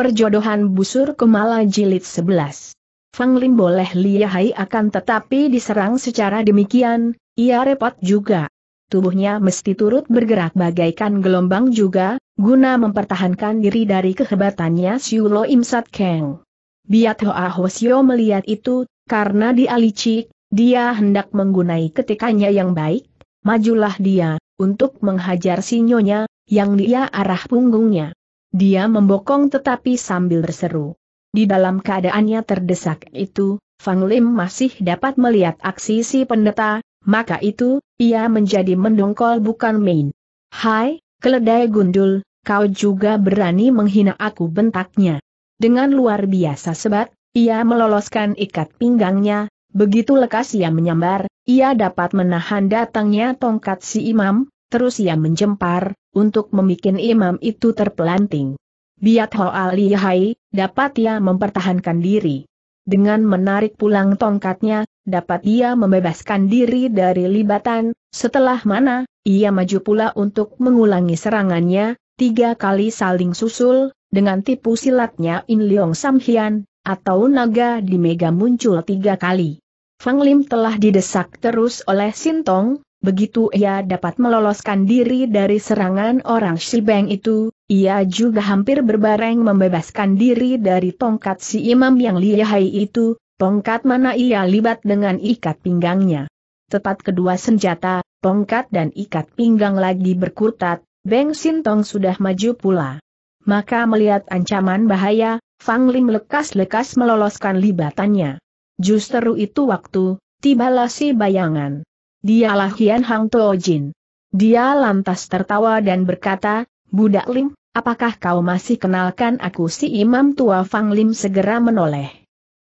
Perjodohan Busur Kumala Jilid 11 Fang Lim boleh lihai akan tetapi diserang secara demikian, ia repot juga. Tubuhnya mesti turut bergerak bagaikan gelombang juga, guna mempertahankan diri dari kehebatannya Siulo Imsat Keng. Biat ah Hoa Hosio melihat itu, karena dia licik, dia hendak menggunai ketikannya yang baik, majulah dia, untuk menghajar sinyonya, yang dia arah punggungnya. Dia membokong tetapi sambil berseru. Di dalam keadaannya terdesak itu, Fang Lim masih dapat melihat aksi si pendeta, maka itu, ia menjadi mendongkol bukan main. Hai, keledai gundul, kau juga berani menghina aku bentaknya. Dengan luar biasa sebat, ia meloloskan ikat pinggangnya, begitu lekas ia menyambar, ia dapat menahan datangnya tongkat si imam, Terus ia menjempar, untuk memikin imam itu terpelanting. Biat Hoa Lihai, dapat ia mempertahankan diri. Dengan menarik pulang tongkatnya, dapat ia membebaskan diri dari libatan, setelah mana, ia maju pula untuk mengulangi serangannya, tiga kali saling susul, dengan tipu silatnya In Leong Samhian, atau naga di mega muncul tiga kali. Fang Lim telah didesak terus oleh Sintong, Begitu ia dapat meloloskan diri dari serangan orang Shibeng itu, ia juga hampir berbareng membebaskan diri dari tongkat si imam yang lihai itu, tongkat mana ia libat dengan ikat pinggangnya. Tepat kedua senjata, tongkat dan ikat pinggang lagi berkutat, Beng Sintong sudah maju pula. Maka melihat ancaman bahaya, Fang Lim lekas-lekas meloloskan libatannya. Justru itu waktu, tibalah si bayangan. Dialah Hian Hang Jin. Dia lantas tertawa dan berkata, Budak Lim, apakah kau masih kenalkan aku si Imam Tua Fang Lim segera menoleh.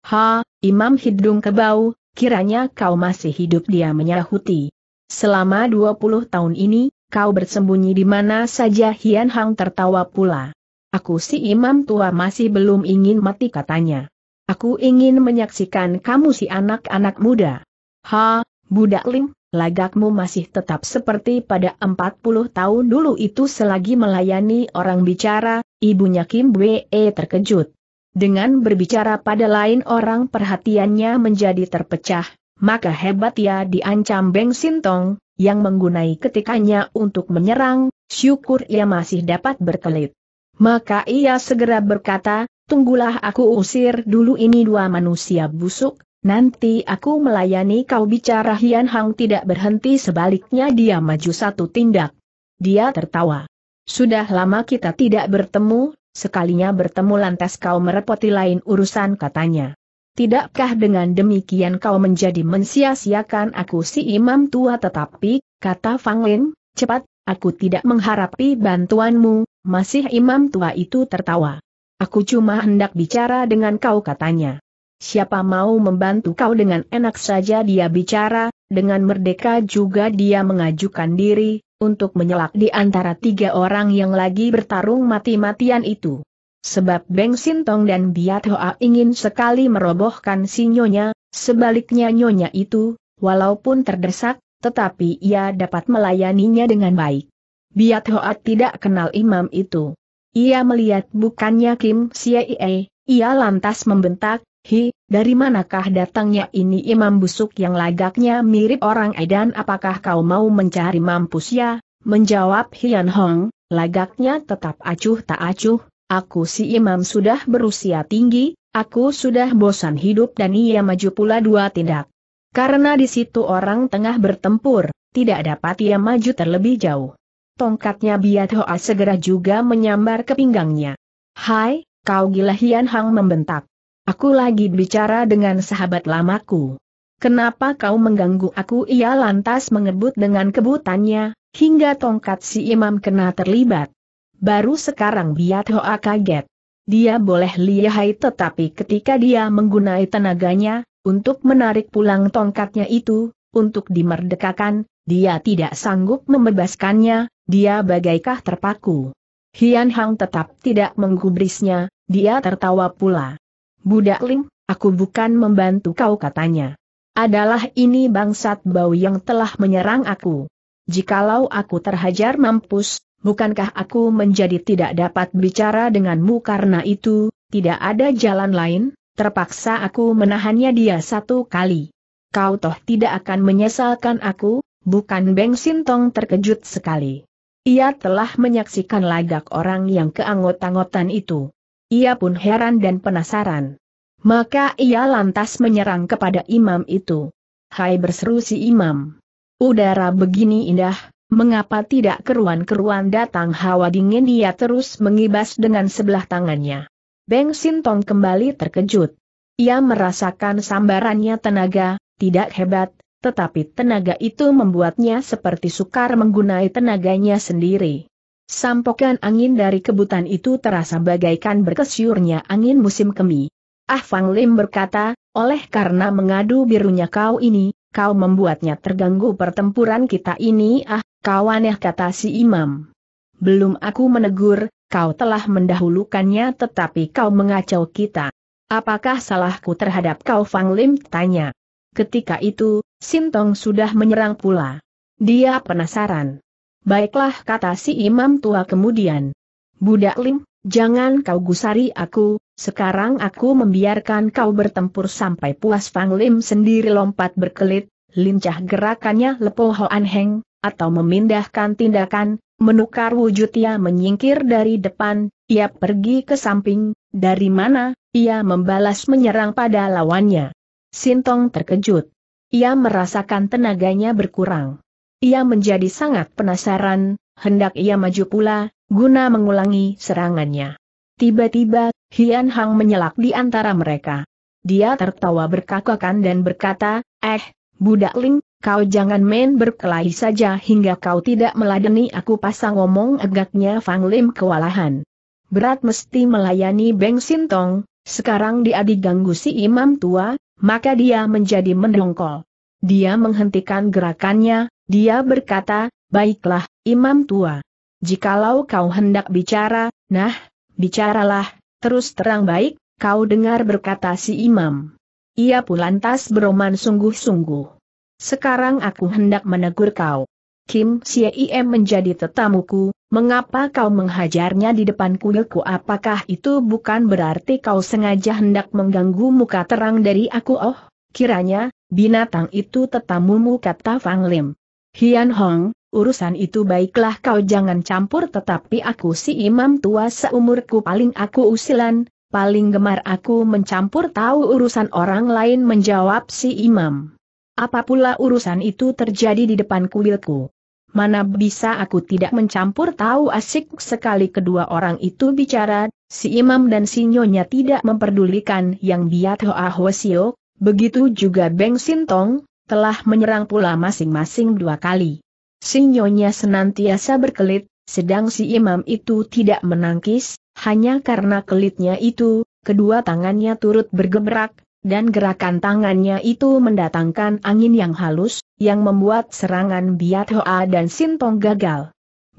Ha, Imam Hidung Kebau, kiranya kau masih hidup dia menyahuti. Selama 20 tahun ini, kau bersembunyi di mana saja Hian Hang tertawa pula. Aku si Imam Tua masih belum ingin mati katanya. Aku ingin menyaksikan kamu si anak-anak muda. Ha, Budak Lim, lagakmu masih tetap seperti pada 40 tahun dulu itu selagi melayani orang bicara, ibunya Kim Wee terkejut. Dengan berbicara pada lain orang perhatiannya menjadi terpecah, maka hebat ya diancam Beng Sintong, yang menggunai ketikanya untuk menyerang, syukur ia masih dapat berkelit. Maka ia segera berkata, tunggulah aku usir dulu ini dua manusia busuk, Nanti aku melayani kau bicara Hian Hang tidak berhenti sebaliknya dia maju satu tindak. Dia tertawa. Sudah lama kita tidak bertemu, sekalinya bertemu lantas kau merepoti lain urusan katanya. Tidakkah dengan demikian kau menjadi mensia-siakan aku si imam tua tetapi, kata Fang Lin, cepat, aku tidak mengharapi bantuanmu, masih imam tua itu tertawa. Aku cuma hendak bicara dengan kau katanya. Siapa mau membantu kau dengan enak saja dia bicara, dengan merdeka juga dia mengajukan diri, untuk menyelak di antara tiga orang yang lagi bertarung mati-matian itu. Sebab Beng Sintong dan Biat Hoa ingin sekali merobohkan si Nyonya, sebaliknya Nyonya itu, walaupun terdesak, tetapi ia dapat melayaninya dengan baik. Biat Hoa tidak kenal imam itu. Ia melihat bukannya Kim Siei, ia lantas membentak, Hi, dari manakah datangnya ini imam busuk yang lagaknya mirip orang edan apakah kau mau mencari mampus ya? Menjawab Hian Hong, lagaknya tetap acuh tak acuh, aku si imam sudah berusia tinggi, aku sudah bosan hidup dan ia maju pula dua tindak. Karena di situ orang tengah bertempur, tidak dapat ia maju terlebih jauh. Tongkatnya Biat Hoa segera juga menyambar ke pinggangnya. Hai, kau gila Hian Hong membentak. Aku lagi bicara dengan sahabat lamaku. Kenapa kau mengganggu aku? Ia lantas mengebut dengan kebutannya, hingga tongkat si imam kena terlibat. Baru sekarang Biat Hoa kaget. Dia boleh lihai tetapi ketika dia menggunai tenaganya, untuk menarik pulang tongkatnya itu, untuk dimerdekakan, dia tidak sanggup membebaskannya, dia bagaikah terpaku. Hian Hang tetap tidak menggubrisnya, dia tertawa pula. Budak Ling, aku bukan membantu kau katanya. Adalah ini bangsat bau yang telah menyerang aku. Jikalau aku terhajar mampus, bukankah aku menjadi tidak dapat bicara denganmu karena itu, tidak ada jalan lain, terpaksa aku menahannya dia satu kali. Kau toh tidak akan menyesalkan aku, bukan Beng Sintong terkejut sekali. Ia telah menyaksikan lagak orang yang keanggot-anggotan itu. Ia pun heran dan penasaran. Maka ia lantas menyerang kepada imam itu. Hai berseru si imam. Udara begini indah, mengapa tidak keruan-keruan datang hawa dingin dia terus mengibas dengan sebelah tangannya. Beng Sintong kembali terkejut. Ia merasakan sambarannya tenaga, tidak hebat, tetapi tenaga itu membuatnya seperti sukar menggunai tenaganya sendiri. Sampokan angin dari kebutan itu terasa bagaikan berkesyurnya angin musim kemi. Ah Fang Lim berkata, oleh karena mengadu birunya kau ini, kau membuatnya terganggu pertempuran kita ini ah, kau aneh kata si imam. Belum aku menegur, kau telah mendahulukannya tetapi kau mengacau kita. Apakah salahku terhadap kau Fang Lim tanya. Ketika itu, Sintong sudah menyerang pula. Dia penasaran. Baiklah kata si imam tua kemudian. Budak Lim, jangan kau gusari aku, sekarang aku membiarkan kau bertempur sampai puas Fang Lim sendiri lompat berkelit, lincah gerakannya lepo Hoan Heng, atau memindahkan tindakan, menukar wujud ia menyingkir dari depan, ia pergi ke samping, dari mana, ia membalas menyerang pada lawannya. Sintong terkejut. Ia merasakan tenaganya berkurang. Ia menjadi sangat penasaran, hendak ia maju pula, guna mengulangi serangannya. Tiba-tiba, Hian Hang menyelak di antara mereka. Dia tertawa berkakakan dan berkata, Eh, budak Ling, kau jangan main berkelahi saja hingga kau tidak meladeni aku pasang ngomong agaknya Fang Lim kewalahan. Berat mesti melayani Beng Sintong, sekarang dia diganggu si imam tua, maka dia menjadi mendongkol. Dia menghentikan gerakannya, dia berkata, baiklah, imam tua. Jikalau kau hendak bicara, nah, bicaralah, terus terang baik, kau dengar berkata si imam. Ia pun lantas beroman sungguh-sungguh. Sekarang aku hendak menegur kau. Kim Siem menjadi tetamuku, mengapa kau menghajarnya di depan kuilku apakah itu bukan berarti kau sengaja hendak mengganggu muka terang dari aku oh, kiranya, binatang itu tetamumu kata Fang Lim. Hian Hong, urusan itu baiklah kau jangan campur tetapi aku si imam tua seumurku paling aku usilan, paling gemar aku mencampur tahu urusan orang lain menjawab si imam. Apa pula urusan itu terjadi di depan kuilku? Mana bisa aku tidak mencampur tahu asik sekali kedua orang itu bicara, si imam dan si nyonya tidak memperdulikan yang biat hoa siok, begitu juga Beng Sintong, telah menyerang pula masing-masing dua kali. Sinyonya senantiasa berkelit, sedang si imam itu tidak menangkis, hanya karena kelitnya itu, kedua tangannya turut bergerak, dan gerakan tangannya itu mendatangkan angin yang halus, yang membuat serangan Biat Hoa dan Sintong gagal.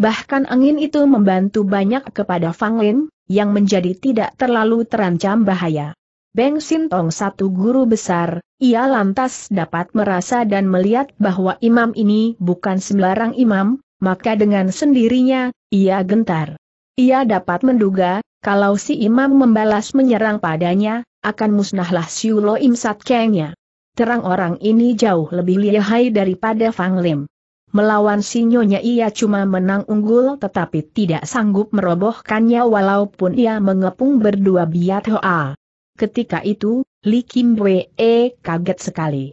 Bahkan angin itu membantu banyak kepada Fang Lin, yang menjadi tidak terlalu terancam bahaya. Beng Sintong satu guru besar, ia lantas dapat merasa dan melihat bahwa imam ini bukan sembarang imam, maka dengan sendirinya, ia gentar. Ia dapat menduga, kalau si imam membalas menyerang padanya, akan musnahlah Siulo imsat Kengnya. Terang orang ini jauh lebih lihai daripada Fang Lim. Melawan sinyonya ia cuma menang unggul tetapi tidak sanggup merobohkannya walaupun ia mengepung berdua biat hoa. Ketika itu, Li Kim Wee eh, kaget sekali.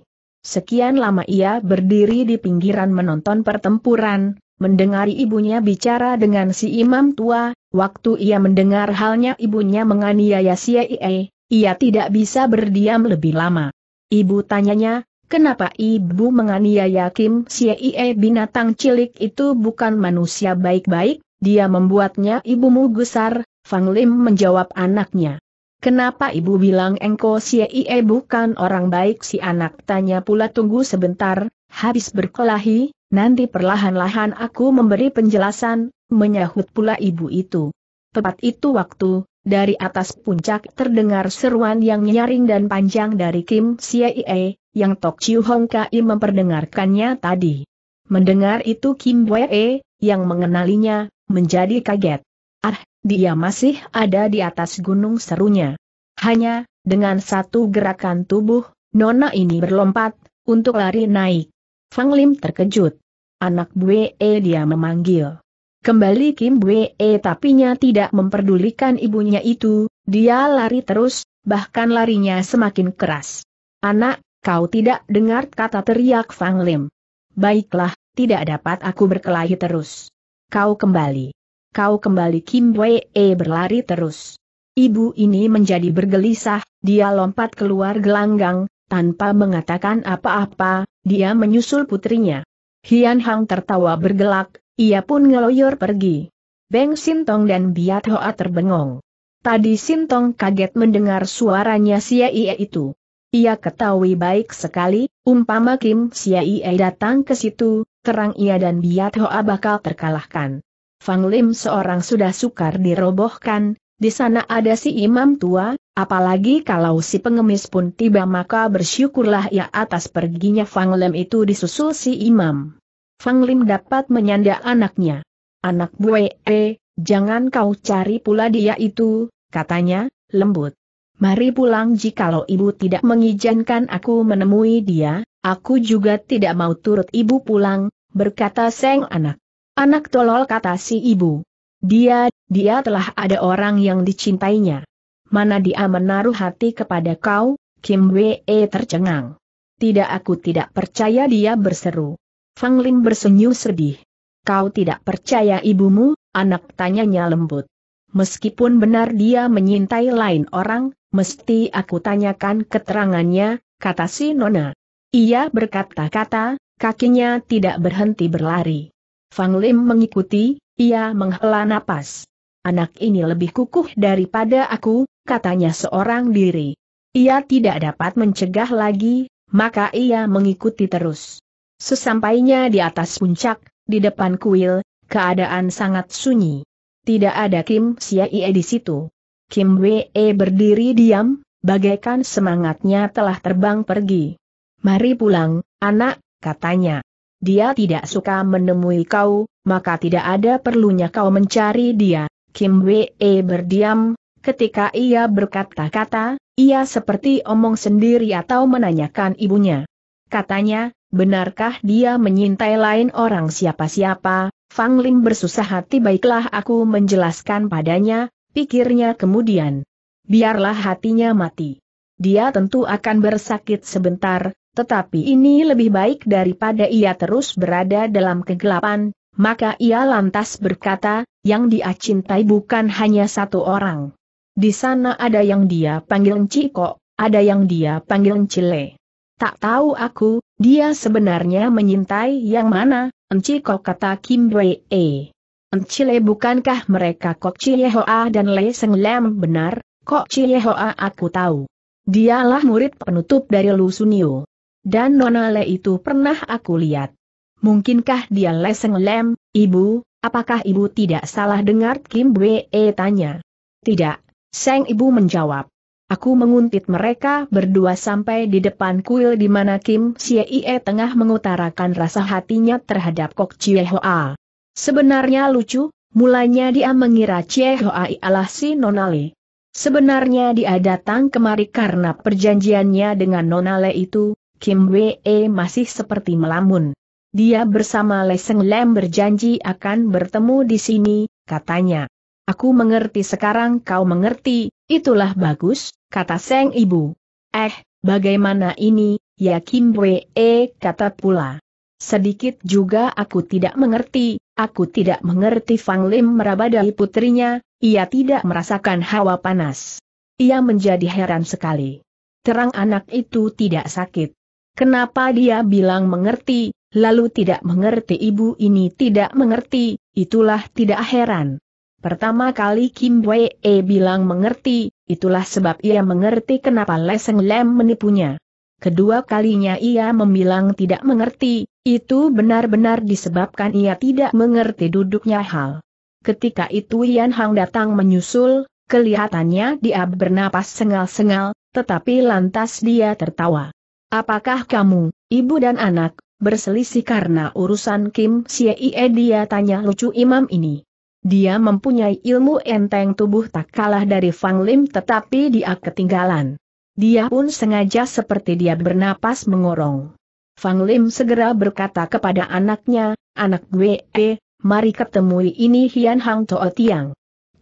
Sekian lama ia berdiri di pinggiran menonton pertempuran, mendengari ibunya bicara dengan si imam tua, waktu ia mendengar halnya ibunya menganiaya si Ie, ia tidak bisa berdiam lebih lama. Ibu tanyanya, kenapa ibu menganiaya Kim si Ie binatang cilik itu bukan manusia baik-baik, dia membuatnya ibumu gusar, Fang Lim menjawab anaknya. Kenapa ibu bilang engko si bukan orang baik si anak? Tanya pula tunggu sebentar, habis berkelahi, nanti perlahan-lahan aku memberi penjelasan, menyahut pula ibu itu. Tepat itu waktu, dari atas puncak terdengar seruan yang nyaring dan panjang dari Kim Ie, yang Tok Chiu Hong Kai memperdengarkannya tadi. Mendengar itu Kim Wee, yang mengenalinya, menjadi kaget. Ah, dia masih ada di atas gunung serunya. Hanya, dengan satu gerakan tubuh, nona ini berlompat, untuk lari naik. Fang Lim terkejut. Anak Bue e dia memanggil. Kembali Kim Bue e, tapinya tidak memperdulikan ibunya itu, dia lari terus, bahkan larinya semakin keras. Anak, kau tidak dengar kata teriak Fang Lim. Baiklah, tidak dapat aku berkelahi terus. Kau kembali kau kembali Kim Wei e berlari terus. Ibu ini menjadi bergelisah, dia lompat keluar gelanggang, tanpa mengatakan apa-apa, dia menyusul putrinya. Hian Hang tertawa bergelak, ia pun ngeloyor pergi. Beng Sintong dan Biat Hoa terbengong. Tadi Sintong kaget mendengar suaranya Sia Ie itu. Ia ketahui baik sekali, umpama Kim Sia Ie datang ke situ, terang ia dan Biat Hoa bakal terkalahkan. Fang Lim seorang sudah sukar dirobohkan, di sana ada si imam tua, apalagi kalau si pengemis pun tiba maka bersyukurlah ya atas perginya Fang Lim itu disusul si imam. Fang Lim dapat menyanda anaknya. Anak bue, eh, jangan kau cari pula dia itu, katanya, lembut. Mari pulang jikalau ibu tidak mengizinkan aku menemui dia, aku juga tidak mau turut ibu pulang, berkata seng anak. Anak tolol kata si ibu. Dia, dia telah ada orang yang dicintainya. Mana dia menaruh hati kepada kau, Kim Wee tercengang. Tidak aku tidak percaya dia berseru. Fang Ling bersenyum sedih. Kau tidak percaya ibumu, anak tanyanya lembut. Meskipun benar dia menyintai lain orang, mesti aku tanyakan keterangannya, kata si Nona. Ia berkata-kata, kakinya tidak berhenti berlari. Fang Lim mengikuti, ia menghela napas. Anak ini lebih kukuh daripada aku, katanya seorang diri. Ia tidak dapat mencegah lagi, maka ia mengikuti terus. Sesampainya di atas puncak, di depan kuil, keadaan sangat sunyi. Tidak ada Kim Siaie di situ. Kim Wee berdiri diam, bagaikan semangatnya telah terbang pergi. Mari pulang, anak, katanya. Dia tidak suka menemui kau, maka tidak ada perlunya kau mencari dia. Kim Wee berdiam, ketika ia berkata-kata, ia seperti omong sendiri atau menanyakan ibunya. Katanya, benarkah dia menyintai lain orang siapa-siapa, Fang Lim bersusah hati baiklah aku menjelaskan padanya, pikirnya kemudian. Biarlah hatinya mati. Dia tentu akan bersakit sebentar, tetapi ini lebih baik daripada ia terus berada dalam kegelapan, maka ia lantas berkata, yang dia cintai bukan hanya satu orang. Di sana ada yang dia panggil Ciko, ada yang dia panggil Cile. Tak tahu aku, dia sebenarnya menyintai yang mana, Ciko kata Kim Wei E. Encile bukankah mereka Kok Chiehoa dan Le Seng Lam benar, Kok Chiehoa aku tahu. Dialah murid penutup dari Lusunio dan Nona Le itu pernah aku lihat. Mungkinkah dia Leseng Lem, Ibu, apakah Ibu tidak salah dengar Kim Wee tanya? Tidak, Seng Ibu menjawab. Aku menguntit mereka berdua sampai di depan kuil di mana Kim Siei tengah mengutarakan rasa hatinya terhadap Kok Chie Hoa. Sebenarnya lucu, mulanya dia mengira Chie Hoa ialah si Le. Sebenarnya dia datang kemari karena perjanjiannya dengan Nonale itu, Kim Wee e masih seperti melamun. Dia bersama Leseng Lem berjanji akan bertemu di sini, katanya. Aku mengerti sekarang kau mengerti, itulah bagus, kata Seng Ibu. Eh, bagaimana ini, ya Kim Wee e, kata pula. Sedikit juga aku tidak mengerti, aku tidak mengerti Fang Lim meraba dari putrinya, ia tidak merasakan hawa panas. Ia menjadi heran sekali. Terang anak itu tidak sakit. Kenapa dia bilang mengerti, lalu tidak mengerti ibu ini tidak mengerti, itulah tidak heran. Pertama kali Kim Wei E bilang mengerti, itulah sebab ia mengerti kenapa Leseng Lem menipunya. Kedua kalinya ia membilang tidak mengerti, itu benar-benar disebabkan ia tidak mengerti duduknya hal. Ketika itu Yan Hang datang menyusul, kelihatannya dia bernapas sengal-sengal, tetapi lantas dia tertawa. Apakah kamu, ibu dan anak, berselisih karena urusan Kim Siei dia tanya lucu imam ini. Dia mempunyai ilmu enteng tubuh tak kalah dari Fang Lim tetapi dia ketinggalan. Dia pun sengaja seperti dia bernapas mengorong. Fang Lim segera berkata kepada anaknya, anak gue, eh, mari ketemu ini Hian Hang Toa Tiang.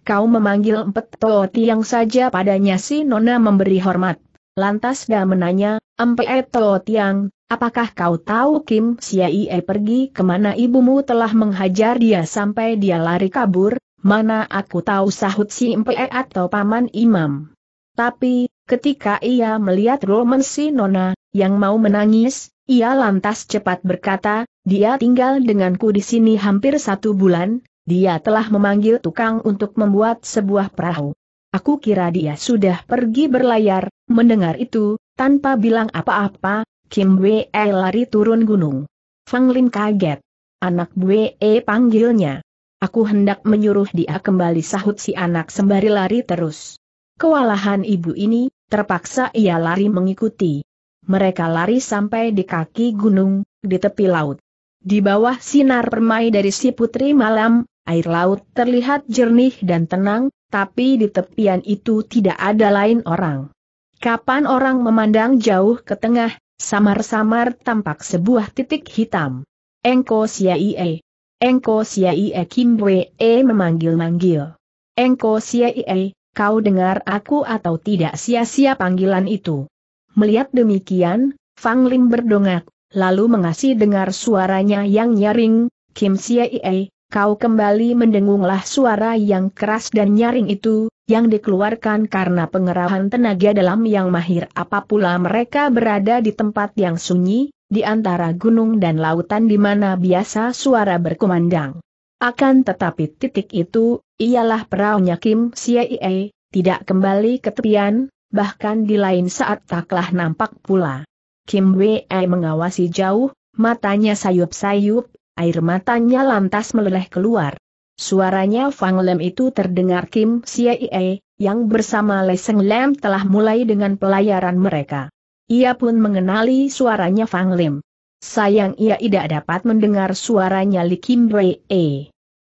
Kau memanggil empat Toa Tiang saja padanya si Nona memberi hormat. Lantas dia menanya, Empe Teo Tiang, apakah kau tahu Kim Siai pergi kemana ibumu telah menghajar dia sampai dia lari kabur? Mana aku tahu sahut si Empe atau paman imam. Tapi, ketika ia melihat Roman si Nona, yang mau menangis, ia lantas cepat berkata, dia tinggal denganku di sini hampir satu bulan, dia telah memanggil tukang untuk membuat sebuah perahu. Aku kira dia sudah pergi berlayar, mendengar itu, tanpa bilang apa-apa, Kim E lari turun gunung. Fang Lin kaget. Anak Wei panggilnya. Aku hendak menyuruh dia kembali sahut si anak sembari lari terus. Kewalahan ibu ini, terpaksa ia lari mengikuti. Mereka lari sampai di kaki gunung, di tepi laut. Di bawah sinar permai dari si putri malam, air laut terlihat jernih dan tenang, tapi di tepian itu tidak ada lain orang. Kapan orang memandang jauh ke tengah, samar-samar tampak sebuah titik hitam. Engko Siaie. Engko Siaie Kim e memanggil-manggil. Engko Siaie, kau dengar aku atau tidak sia-sia panggilan itu? Melihat demikian, Fang Lim berdongak, lalu mengasih dengar suaranya yang nyaring, Kim Siei, kau kembali mendengunglah suara yang keras dan nyaring itu, yang dikeluarkan karena pengerahan tenaga dalam yang mahir apa mereka berada di tempat yang sunyi, di antara gunung dan lautan di mana biasa suara berkumandang. Akan tetapi titik itu, ialah perahunya Kim Siei, tidak kembali ke tepian, bahkan di lain saat taklah nampak pula. Kim Wei mengawasi jauh, matanya sayup-sayup, air matanya lantas meleleh keluar. Suaranya Fang Lem itu terdengar Kim Siaie, yang bersama Leseng Lem telah mulai dengan pelayaran mereka. Ia pun mengenali suaranya Fang Lim. Sayang ia tidak dapat mendengar suaranya Li Kim Wei.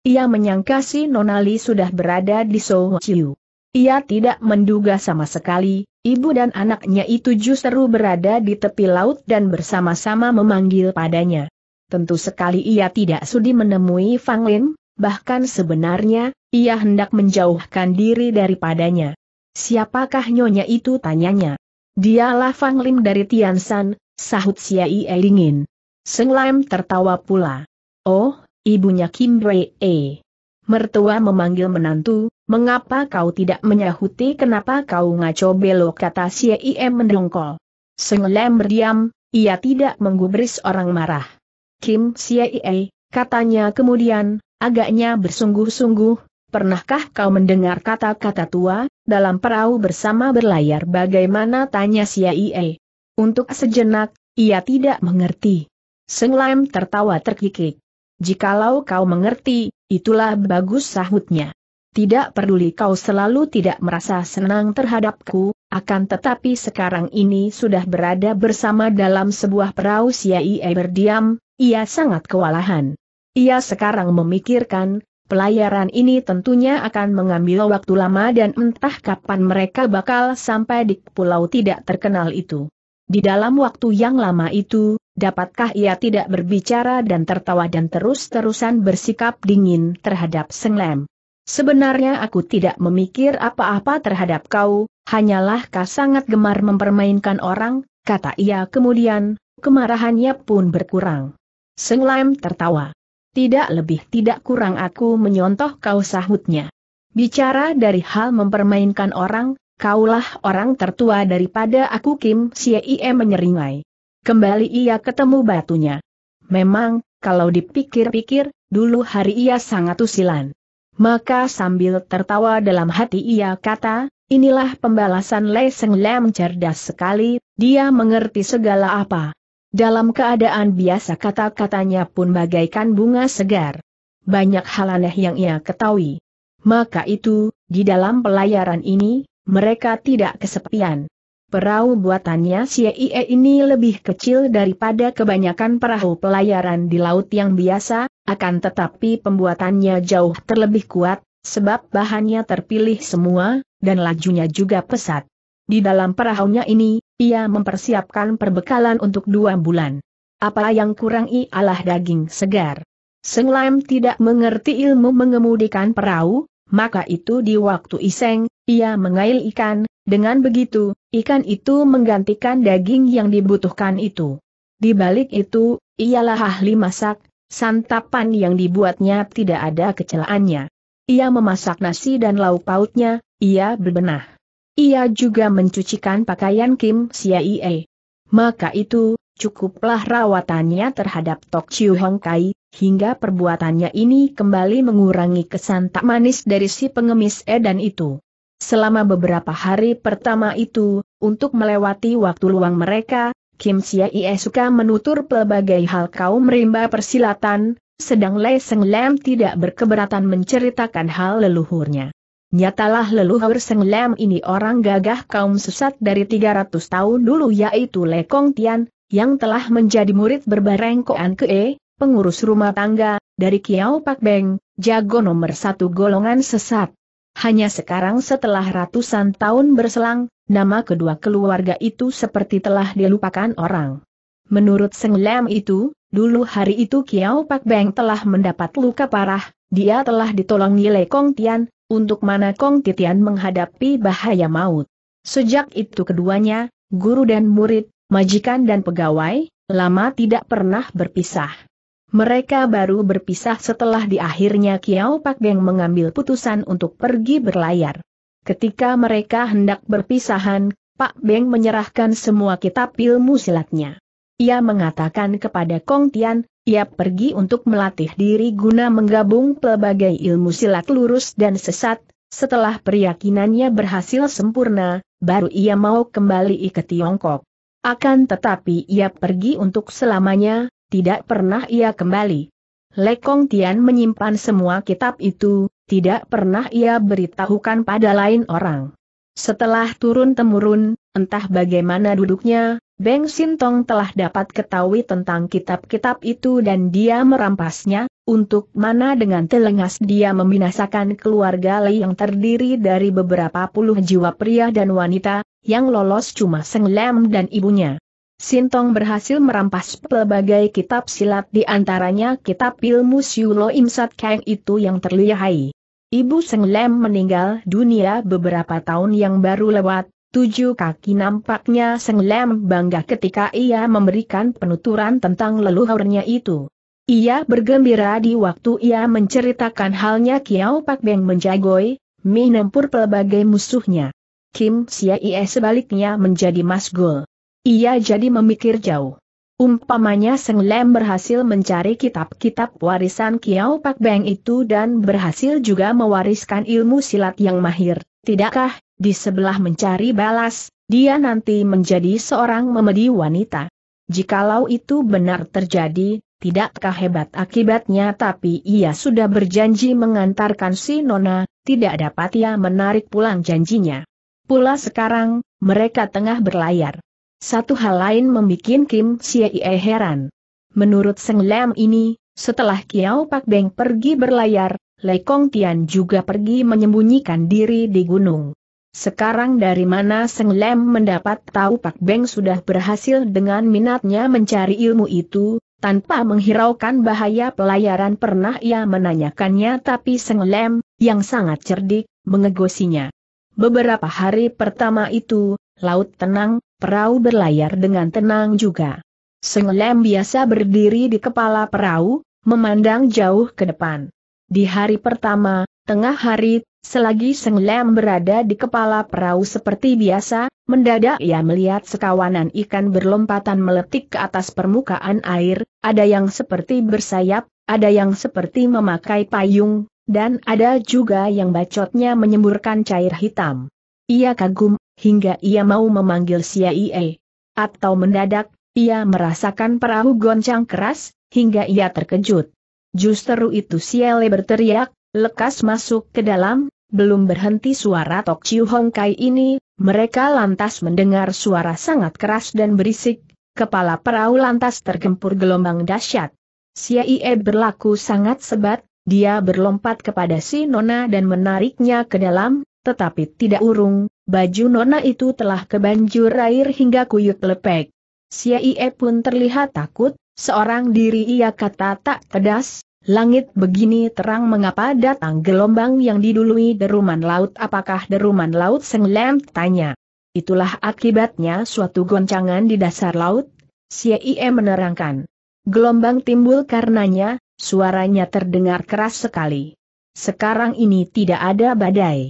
Ia menyangka si Nonali sudah berada di Chiu. Ia tidak menduga sama sekali, ibu dan anaknya itu justru berada di tepi laut dan bersama-sama memanggil padanya. Tentu sekali ia tidak sudi menemui Fang Lin, bahkan sebenarnya, ia hendak menjauhkan diri daripadanya. Siapakah nyonya itu tanyanya? Dialah Fang Lin dari Tiansan, sahut Siai e dingin. Seng Lam tertawa pula. Oh, ibunya Kim Bre E. Mertua memanggil menantu, Mengapa kau tidak menyahuti kenapa kau ngaco belok kata si IM mendongkol. Sengelem berdiam, ia tidak menggubris orang marah. Kim Siei, katanya kemudian, agaknya bersungguh-sungguh, pernahkah kau mendengar kata-kata tua, dalam perahu bersama berlayar bagaimana tanya Siei. Untuk sejenak, ia tidak mengerti. Senglem tertawa terkikik. Jikalau kau mengerti, itulah bagus sahutnya. Tidak peduli kau selalu tidak merasa senang terhadapku, akan tetapi sekarang ini sudah berada bersama dalam sebuah perahu Siaie berdiam, ia sangat kewalahan. Ia sekarang memikirkan, pelayaran ini tentunya akan mengambil waktu lama dan entah kapan mereka bakal sampai di pulau tidak terkenal itu. Di dalam waktu yang lama itu, dapatkah ia tidak berbicara dan tertawa dan terus-terusan bersikap dingin terhadap Senglem? Sebenarnya aku tidak memikir apa-apa terhadap kau, hanyalah kau sangat gemar mempermainkan orang, kata ia kemudian, kemarahannya pun berkurang. Seng Lam tertawa. Tidak lebih tidak kurang aku menyontoh kau sahutnya. Bicara dari hal mempermainkan orang, kaulah orang tertua daripada aku Kim Sie menyeringai. Kembali ia ketemu batunya. Memang, kalau dipikir-pikir, dulu hari ia sangat usilan. Maka sambil tertawa dalam hati ia kata, inilah pembalasan Lei Seng Lam cerdas sekali, dia mengerti segala apa. Dalam keadaan biasa kata-katanya pun bagaikan bunga segar. Banyak hal aneh yang ia ketahui. Maka itu, di dalam pelayaran ini, mereka tidak kesepian. Perahu buatannya CIE ini lebih kecil daripada kebanyakan perahu pelayaran di laut yang biasa, akan tetapi pembuatannya jauh terlebih kuat, sebab bahannya terpilih semua, dan lajunya juga pesat. Di dalam perahunya ini, ia mempersiapkan perbekalan untuk dua bulan. Apa yang kurang ialah daging segar. Senglam tidak mengerti ilmu mengemudikan perahu, maka itu di waktu Iseng, ia mengail ikan, dengan begitu, ikan itu menggantikan daging yang dibutuhkan itu. Di balik itu, ialah ahli masak, santapan yang dibuatnya tidak ada kecelaannya. Ia memasak nasi dan lauk pautnya, ia berbenah. Ia juga mencucikan pakaian Kim Siaie. Maka itu, cukuplah rawatannya terhadap Tok Chiu Hong Kai, hingga perbuatannya ini kembali mengurangi kesan tak manis dari si pengemis edan itu. Selama beberapa hari pertama itu, untuk melewati waktu luang mereka, Kim Sia suka menutur pelbagai hal kaum rimba persilatan, sedang Lei Seng Lam tidak berkeberatan menceritakan hal leluhurnya. Nyatalah leluhur Seng Lam ini orang gagah kaum sesat dari 300 tahun dulu yaitu Le Kong Tian, yang telah menjadi murid berbareng Koan Kee, pengurus rumah tangga, dari Kiao Pak Beng, jago nomor satu golongan sesat. Hanya sekarang setelah ratusan tahun berselang, nama kedua keluarga itu seperti telah dilupakan orang. Menurut Seng Lam itu, dulu hari itu Kiao Pak Beng telah mendapat luka parah, dia telah ditolong Nilai Kong Tian, untuk mana Kong Titian menghadapi bahaya maut. Sejak itu keduanya, guru dan murid, majikan dan pegawai, lama tidak pernah berpisah. Mereka baru berpisah setelah di akhirnya Kiao Pak Beng mengambil putusan untuk pergi berlayar. Ketika mereka hendak berpisahan, Pak Beng menyerahkan semua kitab ilmu silatnya. Ia mengatakan kepada Kong Tian, ia pergi untuk melatih diri guna menggabung pelbagai ilmu silat lurus dan sesat, setelah peryakinannya berhasil sempurna, baru ia mau kembali ke Tiongkok. Akan tetapi ia pergi untuk selamanya, tidak pernah ia kembali. Lekong Tian menyimpan semua kitab itu, tidak pernah ia beritahukan pada lain orang. Setelah turun-temurun, entah bagaimana duduknya, Beng Sintong telah dapat ketahui tentang kitab-kitab itu dan dia merampasnya, untuk mana dengan telengas dia membinasakan keluarga Lei yang terdiri dari beberapa puluh jiwa pria dan wanita, yang lolos cuma Seng Lem dan ibunya. Sintong berhasil merampas pelbagai kitab silat di antaranya kitab ilmu Siulo Imsat Kang itu yang terlihai. Ibu Seng Lem meninggal dunia beberapa tahun yang baru lewat, Tujuh kaki nampaknya Seng Lem bangga ketika ia memberikan penuturan tentang leluhurnya itu. Ia bergembira di waktu ia menceritakan halnya Kiao Pak Beng menjagoi, menempur pelbagai musuhnya. Kim Sia Ie sebaliknya menjadi masgul. Ia jadi memikir jauh. Umpamanya Seng Lem berhasil mencari kitab-kitab warisan Kiao Pak Beng itu dan berhasil juga mewariskan ilmu silat yang mahir, tidakkah, di sebelah mencari balas, dia nanti menjadi seorang memedi wanita. Jikalau itu benar terjadi, tidakkah hebat akibatnya tapi ia sudah berjanji mengantarkan si Nona, tidak dapat ia menarik pulang janjinya. Pula sekarang, mereka tengah berlayar. Satu hal lain membuat Kim Siei heran. Menurut Seng Lam ini, setelah Kiao Pak Beng pergi berlayar, Lei Kong Tian juga pergi menyembunyikan diri di gunung. Sekarang dari mana Seng Lem mendapat tahu Pak Beng sudah berhasil dengan minatnya mencari ilmu itu, tanpa menghiraukan bahaya pelayaran pernah ia menanyakannya tapi Seng Lem, yang sangat cerdik, mengegosinya. Beberapa hari pertama itu, laut tenang, Perahu berlayar dengan tenang juga. Seng biasa berdiri di kepala perahu, memandang jauh ke depan. Di hari pertama, tengah hari, selagi Seng berada di kepala perahu seperti biasa, mendadak ia melihat sekawanan ikan berlompatan meletik ke atas permukaan air, ada yang seperti bersayap, ada yang seperti memakai payung, dan ada juga yang bacotnya menyemburkan cair hitam. Ia kagum, hingga ia mau memanggil CIA. Atau mendadak, ia merasakan perahu goncang keras, hingga ia terkejut. Justru itu Siele berteriak, lekas masuk ke dalam, belum berhenti suara Tok Chiu Hong Kai ini, mereka lantas mendengar suara sangat keras dan berisik, kepala perahu lantas tergempur gelombang dahsyat. CIA berlaku sangat sebat, dia berlompat kepada si Nona dan menariknya ke dalam, tetapi tidak urung, Baju Nona itu telah kebanjur air hingga kuyuk lepek. Siaie pun terlihat takut, seorang diri ia kata tak pedas, langit begini terang mengapa datang gelombang yang didului deruman laut apakah deruman laut senglem tanya. Itulah akibatnya suatu goncangan di dasar laut, Siaie menerangkan. Gelombang timbul karenanya, suaranya terdengar keras sekali. Sekarang ini tidak ada badai.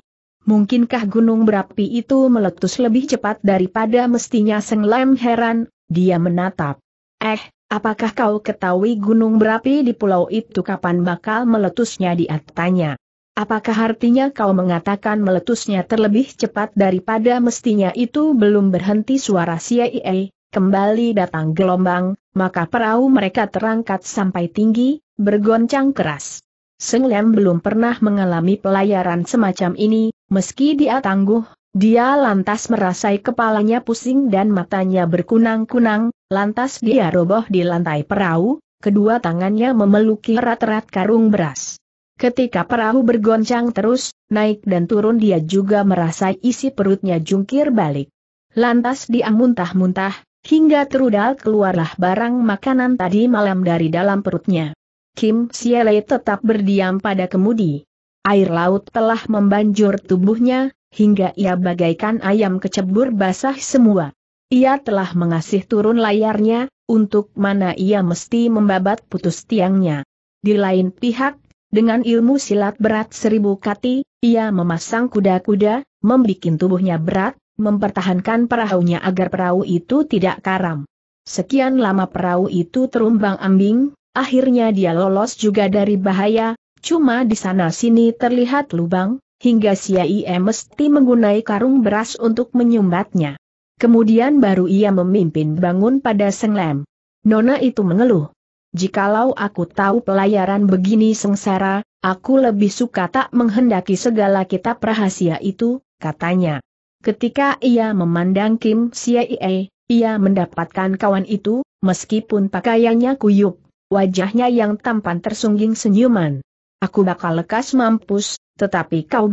Mungkinkah gunung berapi itu meletus lebih cepat daripada mestinya Seng Lem heran, dia menatap. Eh, apakah kau ketahui gunung berapi di pulau itu kapan bakal meletusnya di atanya? Apakah artinya kau mengatakan meletusnya terlebih cepat daripada mestinya itu belum berhenti suara CIA, kembali datang gelombang, maka perahu mereka terangkat sampai tinggi, bergoncang keras. Seng Lem belum pernah mengalami pelayaran semacam ini, Meski dia tangguh, dia lantas merasai kepalanya pusing dan matanya berkunang-kunang, lantas dia roboh di lantai perahu, kedua tangannya memeluki erat-erat karung beras. Ketika perahu bergoncang terus, naik dan turun dia juga merasai isi perutnya jungkir balik. Lantas dia muntah-muntah, hingga terudal keluarlah barang makanan tadi malam dari dalam perutnya. Kim Siele tetap berdiam pada kemudi air laut telah membanjur tubuhnya, hingga ia bagaikan ayam kecebur basah semua. Ia telah mengasih turun layarnya, untuk mana ia mesti membabat putus tiangnya. Di lain pihak, dengan ilmu silat berat seribu kati, ia memasang kuda-kuda, membuat tubuhnya berat, mempertahankan perahunya agar perahu itu tidak karam. Sekian lama perahu itu terumbang ambing, akhirnya dia lolos juga dari bahaya, Cuma di sana-sini terlihat lubang, hingga Siai mesti menggunai karung beras untuk menyumbatnya. Kemudian baru ia memimpin bangun pada Senglem. Nona itu mengeluh. Jikalau aku tahu pelayaran begini sengsara, aku lebih suka tak menghendaki segala kitab rahasia itu, katanya. Ketika ia memandang Kim Siai, ia mendapatkan kawan itu, meskipun pakaiannya kuyup, wajahnya yang tampan tersungging senyuman. Aku bakal lekas mampus, tetapi kau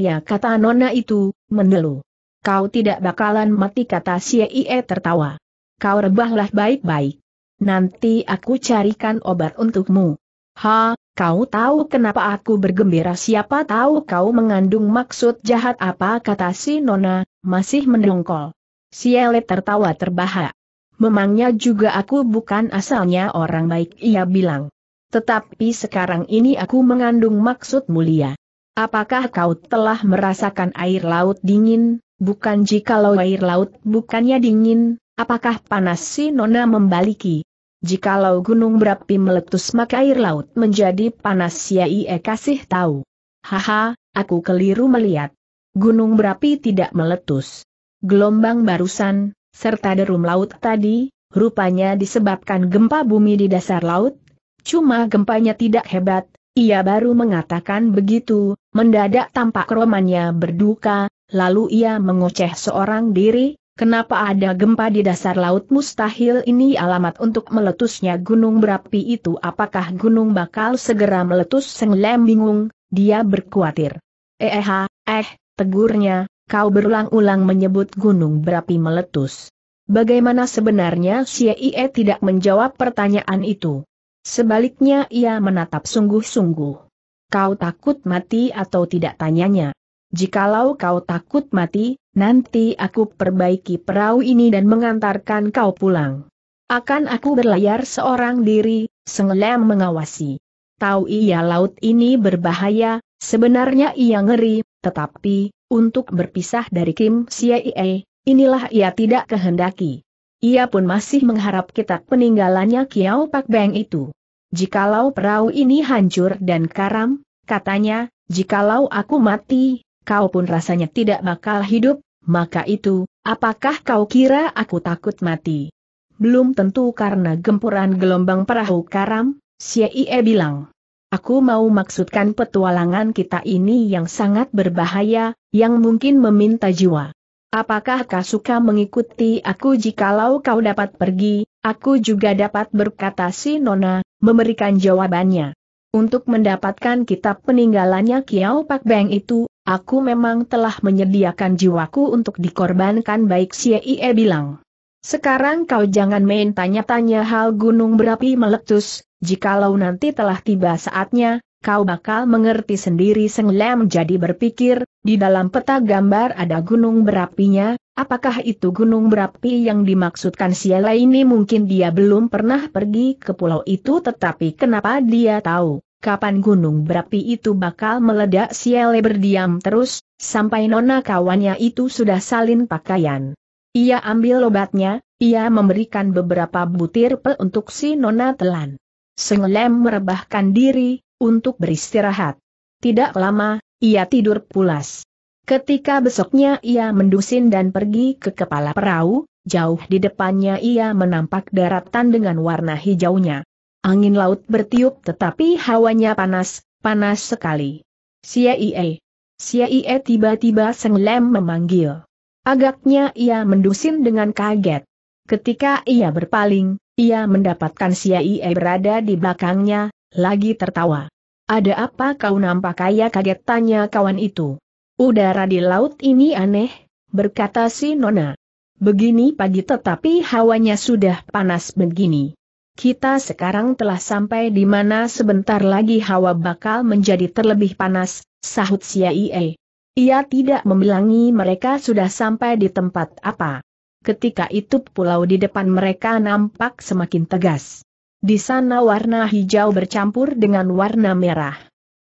ya kata nona itu, menelu. Kau tidak bakalan mati kata Ie tertawa. Kau rebahlah baik-baik. Nanti aku carikan obat untukmu. Ha, kau tahu kenapa aku bergembira siapa tahu kau mengandung maksud jahat apa kata si Nona, masih mendongkol. Ie tertawa terbahak. Memangnya juga aku bukan asalnya orang baik ia bilang. Tetapi sekarang ini aku mengandung maksud mulia. Apakah kau telah merasakan air laut dingin? Bukan jikalau air laut bukannya dingin, apakah panas si nona membaliki? Jikalau gunung berapi meletus maka air laut menjadi panas si ia e kasih tahu. Haha, aku keliru melihat. Gunung berapi tidak meletus. Gelombang barusan, serta derum laut tadi, rupanya disebabkan gempa bumi di dasar laut, Cuma gempanya tidak hebat, ia baru mengatakan begitu, mendadak tampak romannya berduka, lalu ia mengoceh seorang diri, kenapa ada gempa di dasar laut mustahil ini alamat untuk meletusnya gunung berapi itu apakah gunung bakal segera meletus senglem bingung, dia berkuatir. Eh, eh, tegurnya, kau berulang-ulang menyebut gunung berapi meletus. Bagaimana sebenarnya Si Ie tidak menjawab pertanyaan itu? Sebaliknya ia menatap sungguh-sungguh. Kau takut mati atau tidak tanyanya. Jikalau kau takut mati, nanti aku perbaiki perahu ini dan mengantarkan kau pulang. Akan aku berlayar seorang diri, Sengelem mengawasi. Tahu ia laut ini berbahaya, sebenarnya ia ngeri, tetapi, untuk berpisah dari Kim Siaie, inilah ia tidak kehendaki. Ia pun masih mengharap kita peninggalannya kiau Pak Beng itu. Jikalau perahu ini hancur dan karam, katanya, jikalau aku mati, kau pun rasanya tidak bakal hidup, maka itu, apakah kau kira aku takut mati? Belum tentu karena gempuran gelombang perahu karam, Xie bilang. Aku mau maksudkan petualangan kita ini yang sangat berbahaya, yang mungkin meminta jiwa. Apakah kau suka mengikuti aku jikalau kau dapat pergi, aku juga dapat berkata si Nona, memberikan jawabannya. Untuk mendapatkan kitab peninggalannya Kiao Pak Beng itu, aku memang telah menyediakan jiwaku untuk dikorbankan baik si Ie bilang. Sekarang kau jangan main tanya-tanya hal gunung berapi meletus, jikalau nanti telah tiba saatnya, kau bakal mengerti sendiri Seng Lem jadi berpikir, di dalam peta gambar ada gunung berapinya, apakah itu gunung berapi yang dimaksudkan Siela ini mungkin dia belum pernah pergi ke pulau itu tetapi kenapa dia tahu, kapan gunung berapi itu bakal meledak Siela berdiam terus, sampai nona kawannya itu sudah salin pakaian. Ia ambil obatnya, ia memberikan beberapa butir pel untuk si nona telan. Senglem merebahkan diri, untuk beristirahat. Tidak lama, ia tidur pulas. Ketika besoknya ia mendusin dan pergi ke kepala perahu, jauh di depannya ia menampak daratan dengan warna hijaunya. Angin laut bertiup tetapi hawanya panas, panas sekali. Siaie. Siaie tiba-tiba senglem memanggil. Agaknya ia mendusin dengan kaget. Ketika ia berpaling, ia mendapatkan Siaie berada di belakangnya, lagi tertawa. Ada apa kau nampak kaya kaget tanya kawan itu. Udara di laut ini aneh, berkata si Nona. Begini pagi tetapi hawanya sudah panas begini. Kita sekarang telah sampai di mana sebentar lagi hawa bakal menjadi terlebih panas, sahut si Aie. Ia tidak membilangi mereka sudah sampai di tempat apa. Ketika itu pulau di depan mereka nampak semakin tegas. Di sana warna hijau bercampur dengan warna merah.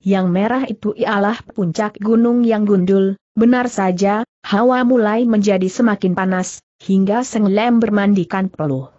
Yang merah itu ialah puncak gunung yang gundul, benar saja, hawa mulai menjadi semakin panas, hingga senglem bermandikan peluh.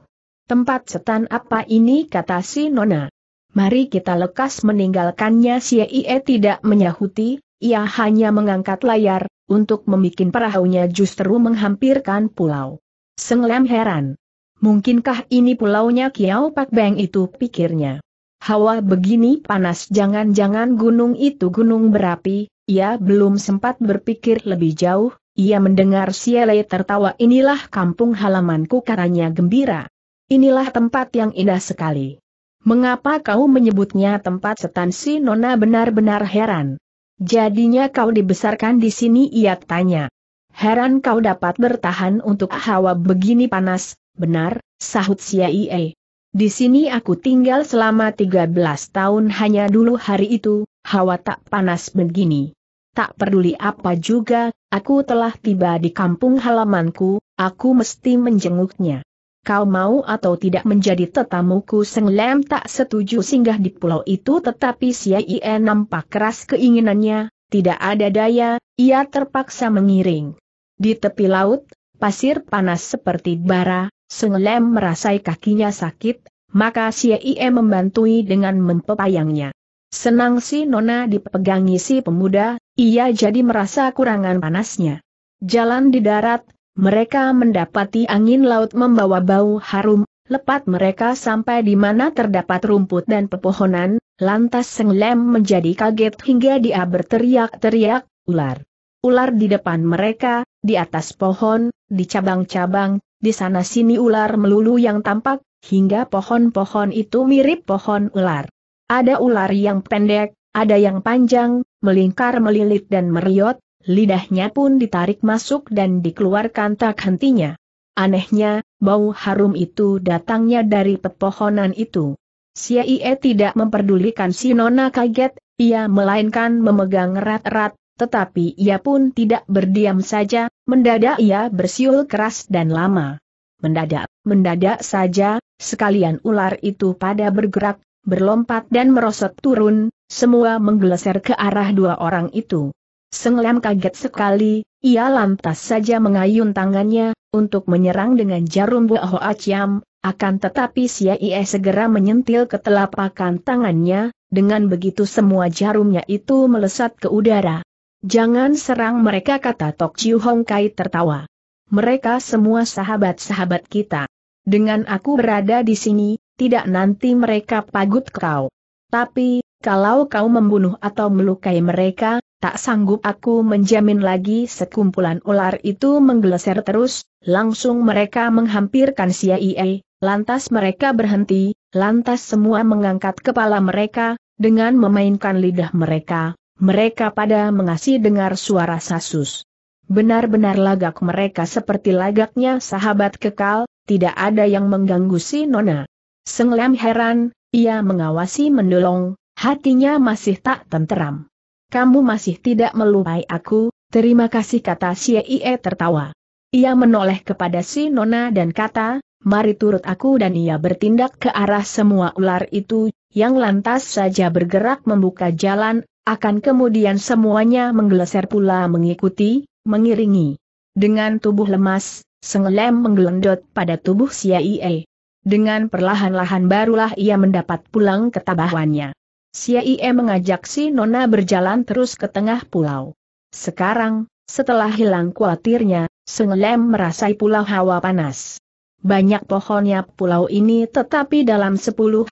Tempat setan apa ini kata si Nona. Mari kita lekas meninggalkannya si Ie tidak menyahuti, ia hanya mengangkat layar, untuk membuat perahunya justru menghampirkan pulau. Senglem heran. Mungkinkah ini pulaunya Kiau Pak Beng itu pikirnya. Hawa begini panas jangan-jangan gunung itu gunung berapi, ia belum sempat berpikir lebih jauh, ia mendengar Siele tertawa inilah kampung halamanku karanya gembira. Inilah tempat yang indah sekali. Mengapa kau menyebutnya tempat setan si Nona benar-benar heran? Jadinya kau dibesarkan di sini ia tanya. Heran kau dapat bertahan untuk hawa begini panas, benar, sahut Siaie. Di sini aku tinggal selama 13 tahun hanya dulu hari itu, hawa tak panas begini. Tak peduli apa juga, aku telah tiba di kampung halamanku, aku mesti menjenguknya. Kau mau atau tidak menjadi tetamuku Senglem tak setuju singgah di pulau itu tetapi Siaie nampak keras keinginannya, tidak ada daya, ia terpaksa mengiring. Di tepi laut, pasir panas seperti bara, Senglem merasai kakinya sakit, maka Ie membantui dengan mempepayangnya. Senang si Nona dipegangi si pemuda, ia jadi merasa kurangan panasnya. Jalan di darat, mereka mendapati angin laut membawa bau harum, lepat mereka sampai di mana terdapat rumput dan pepohonan, lantas Senglem menjadi kaget hingga dia berteriak-teriak, ular ular di depan mereka, di atas pohon, di cabang-cabang, di sana-sini ular melulu yang tampak, hingga pohon-pohon itu mirip pohon ular. Ada ular yang pendek, ada yang panjang, melingkar melilit dan meriot, lidahnya pun ditarik masuk dan dikeluarkan tak hentinya. Anehnya, bau harum itu datangnya dari pepohonan itu. Siaie tidak memperdulikan si Nona kaget, ia melainkan memegang erat-erat tetapi ia pun tidak berdiam saja, mendadak ia bersiul keras dan lama. Mendadak, mendadak saja, sekalian ular itu pada bergerak, berlompat dan merosot turun, semua menggeleser ke arah dua orang itu. Senglem kaget sekali, ia lantas saja mengayun tangannya, untuk menyerang dengan jarum buah Aciam, akan tetapi si Siaie segera menyentil ke telapakan tangannya, dengan begitu semua jarumnya itu melesat ke udara. Jangan serang mereka kata Tok Chiu Hong Kai tertawa. Mereka semua sahabat-sahabat kita. Dengan aku berada di sini, tidak nanti mereka pagut kau. Tapi, kalau kau membunuh atau melukai mereka, tak sanggup aku menjamin lagi sekumpulan ular itu menggeleser terus, langsung mereka menghampirkan si CIA, lantas mereka berhenti, lantas semua mengangkat kepala mereka, dengan memainkan lidah mereka, mereka pada mengasih dengar suara sasus. Benar-benar lagak mereka seperti lagaknya sahabat kekal, tidak ada yang mengganggu si Nona. Senglem heran, ia mengawasi mendolong, hatinya masih tak tenteram. Kamu masih tidak melupai aku, terima kasih kata si Ie tertawa. Ia menoleh kepada si Nona dan kata, mari turut aku dan ia bertindak ke arah semua ular itu, yang lantas saja bergerak membuka jalan, akan kemudian semuanya menggeleser pula mengikuti, mengiringi. Dengan tubuh lemas, Sengelem menggelendot pada tubuh Siaie. Dengan perlahan-lahan barulah ia mendapat pulang ketabahannya. Siaie mengajak si Nona berjalan terus ke tengah pulau. Sekarang, setelah hilang kuatirnya, Sengelem merasai pulau hawa panas. Banyak pohonnya pulau ini tetapi dalam 10, 8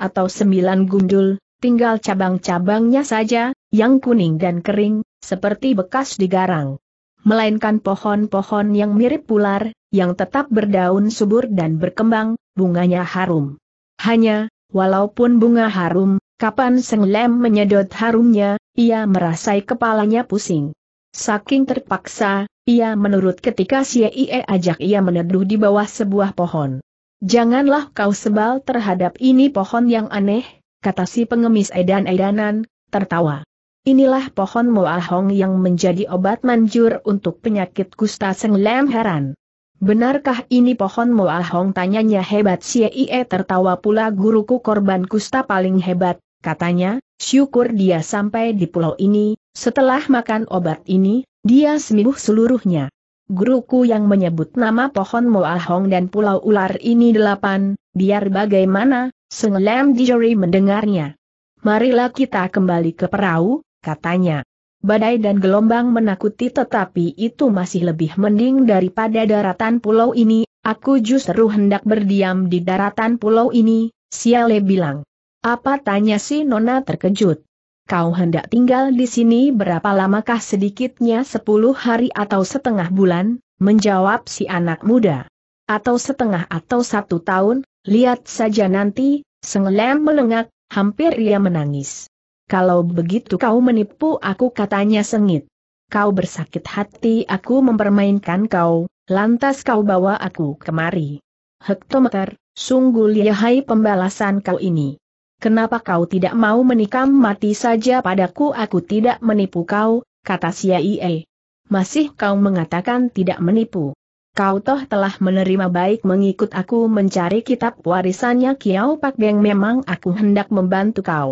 atau 9 gundul, tinggal cabang-cabangnya saja, yang kuning dan kering, seperti bekas digarang. Melainkan pohon-pohon yang mirip ular, yang tetap berdaun subur dan berkembang, bunganya harum. Hanya, walaupun bunga harum, kapan Seng menyedot harumnya, ia merasai kepalanya pusing. Saking terpaksa, ia menurut ketika si IE ajak ia meneduh di bawah sebuah pohon. Janganlah kau sebal terhadap ini pohon yang aneh, kata si pengemis edan-edanan, tertawa. Inilah pohon Moa Hong yang menjadi obat manjur untuk penyakit kusta Seng lem heran. Benarkah ini pohon Moa Hong tanyanya hebat Xie tertawa pula guruku korban kusta paling hebat, katanya, syukur dia sampai di pulau ini, setelah makan obat ini, dia sembuh seluruhnya. Guruku yang menyebut nama pohon Moa Hong dan pulau ular ini delapan, Biar bagaimana, Lam Dijori mendengarnya. Marilah kita kembali ke perahu, katanya. Badai dan gelombang menakuti tetapi itu masih lebih mending daripada daratan pulau ini, aku justru hendak berdiam di daratan pulau ini, Siale bilang. Apa tanya si Nona terkejut. Kau hendak tinggal di sini berapa lamakah sedikitnya sepuluh hari atau setengah bulan, menjawab si anak muda. Atau setengah atau satu tahun, Lihat saja nanti, Senglem melengak, hampir ia menangis. Kalau begitu kau menipu aku katanya sengit. Kau bersakit hati aku mempermainkan kau, lantas kau bawa aku kemari. Hektometer, sungguh lihai pembalasan kau ini. Kenapa kau tidak mau menikam mati saja padaku aku tidak menipu kau, kata Siaie. Masih kau mengatakan tidak menipu. Kau toh telah menerima baik mengikut aku mencari kitab warisannya Kiao Pak Beng memang aku hendak membantu kau.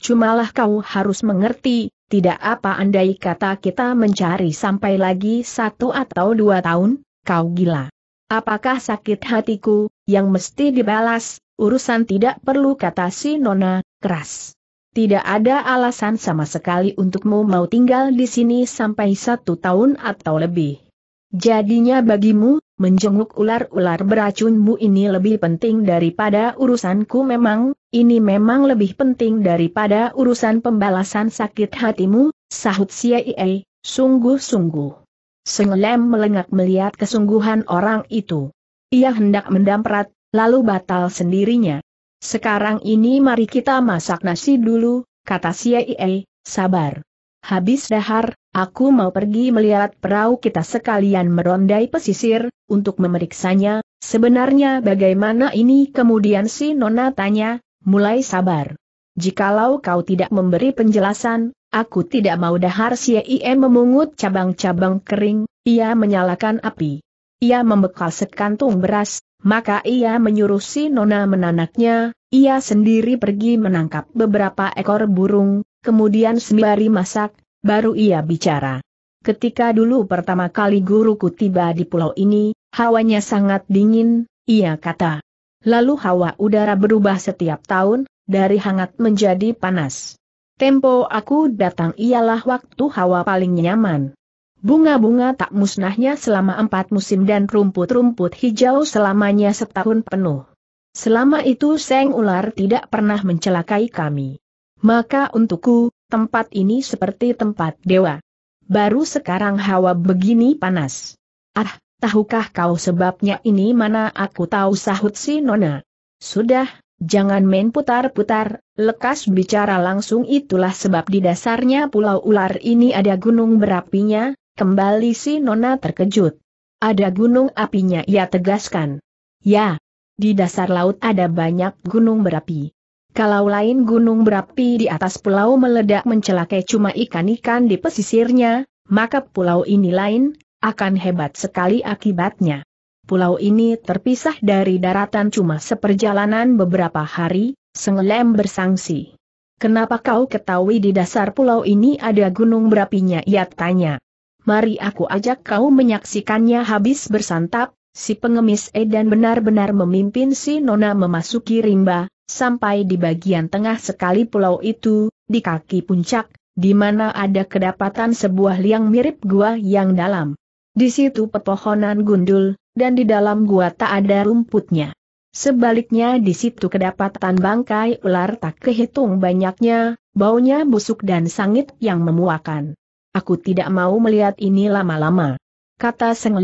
Cumalah kau harus mengerti, tidak apa andai kata kita mencari sampai lagi satu atau dua tahun, kau gila. Apakah sakit hatiku, yang mesti dibalas, urusan tidak perlu kata si Nona, keras. Tidak ada alasan sama sekali untukmu mau tinggal di sini sampai satu tahun atau lebih. Jadinya bagimu, menjenguk ular-ular beracunmu ini lebih penting daripada urusanku memang, ini memang lebih penting daripada urusan pembalasan sakit hatimu, sahut CIA, sungguh-sungguh. Senglem melengak melihat kesungguhan orang itu. Ia hendak mendamprat, lalu batal sendirinya. Sekarang ini mari kita masak nasi dulu, kata CIA, sabar. Habis dahar, Aku mau pergi melihat perahu kita sekalian merondai pesisir, untuk memeriksanya, sebenarnya bagaimana ini kemudian si Nona tanya, mulai sabar. Jikalau kau tidak memberi penjelasan, aku tidak mau dahar si IM memungut cabang-cabang kering, ia menyalakan api. Ia membekal sekantung beras, maka ia menyuruh si Nona menanaknya, ia sendiri pergi menangkap beberapa ekor burung, kemudian sembari masak, Baru ia bicara. Ketika dulu pertama kali guruku tiba di pulau ini, hawanya sangat dingin, ia kata. Lalu hawa udara berubah setiap tahun, dari hangat menjadi panas. Tempo aku datang ialah waktu hawa paling nyaman. Bunga-bunga tak musnahnya selama empat musim dan rumput-rumput hijau selamanya setahun penuh. Selama itu Seng Ular tidak pernah mencelakai kami. Maka untukku, tempat ini seperti tempat dewa. Baru sekarang hawa begini panas. Ah, tahukah kau sebabnya ini mana aku tahu sahut si Nona. Sudah, jangan main putar-putar, lekas bicara langsung itulah sebab di dasarnya pulau ular ini ada gunung berapinya, kembali si Nona terkejut. Ada gunung apinya ia tegaskan. Ya, di dasar laut ada banyak gunung berapi. Kalau lain gunung berapi di atas pulau meledak mencelakai cuma ikan-ikan di pesisirnya, maka pulau ini lain, akan hebat sekali akibatnya. Pulau ini terpisah dari daratan cuma seperjalanan beberapa hari, Sengelem bersangsi. Kenapa kau ketahui di dasar pulau ini ada gunung berapinya? Ia tanya. Mari aku ajak kau menyaksikannya habis bersantap, si pengemis Edan benar-benar memimpin si Nona memasuki rimba, sampai di bagian tengah sekali pulau itu, di kaki puncak, di mana ada kedapatan sebuah liang mirip gua yang dalam. Di situ pepohonan gundul, dan di dalam gua tak ada rumputnya. Sebaliknya di situ kedapatan bangkai ular tak kehitung banyaknya, baunya busuk dan sangit yang memuakan. Aku tidak mau melihat ini lama-lama kata Seng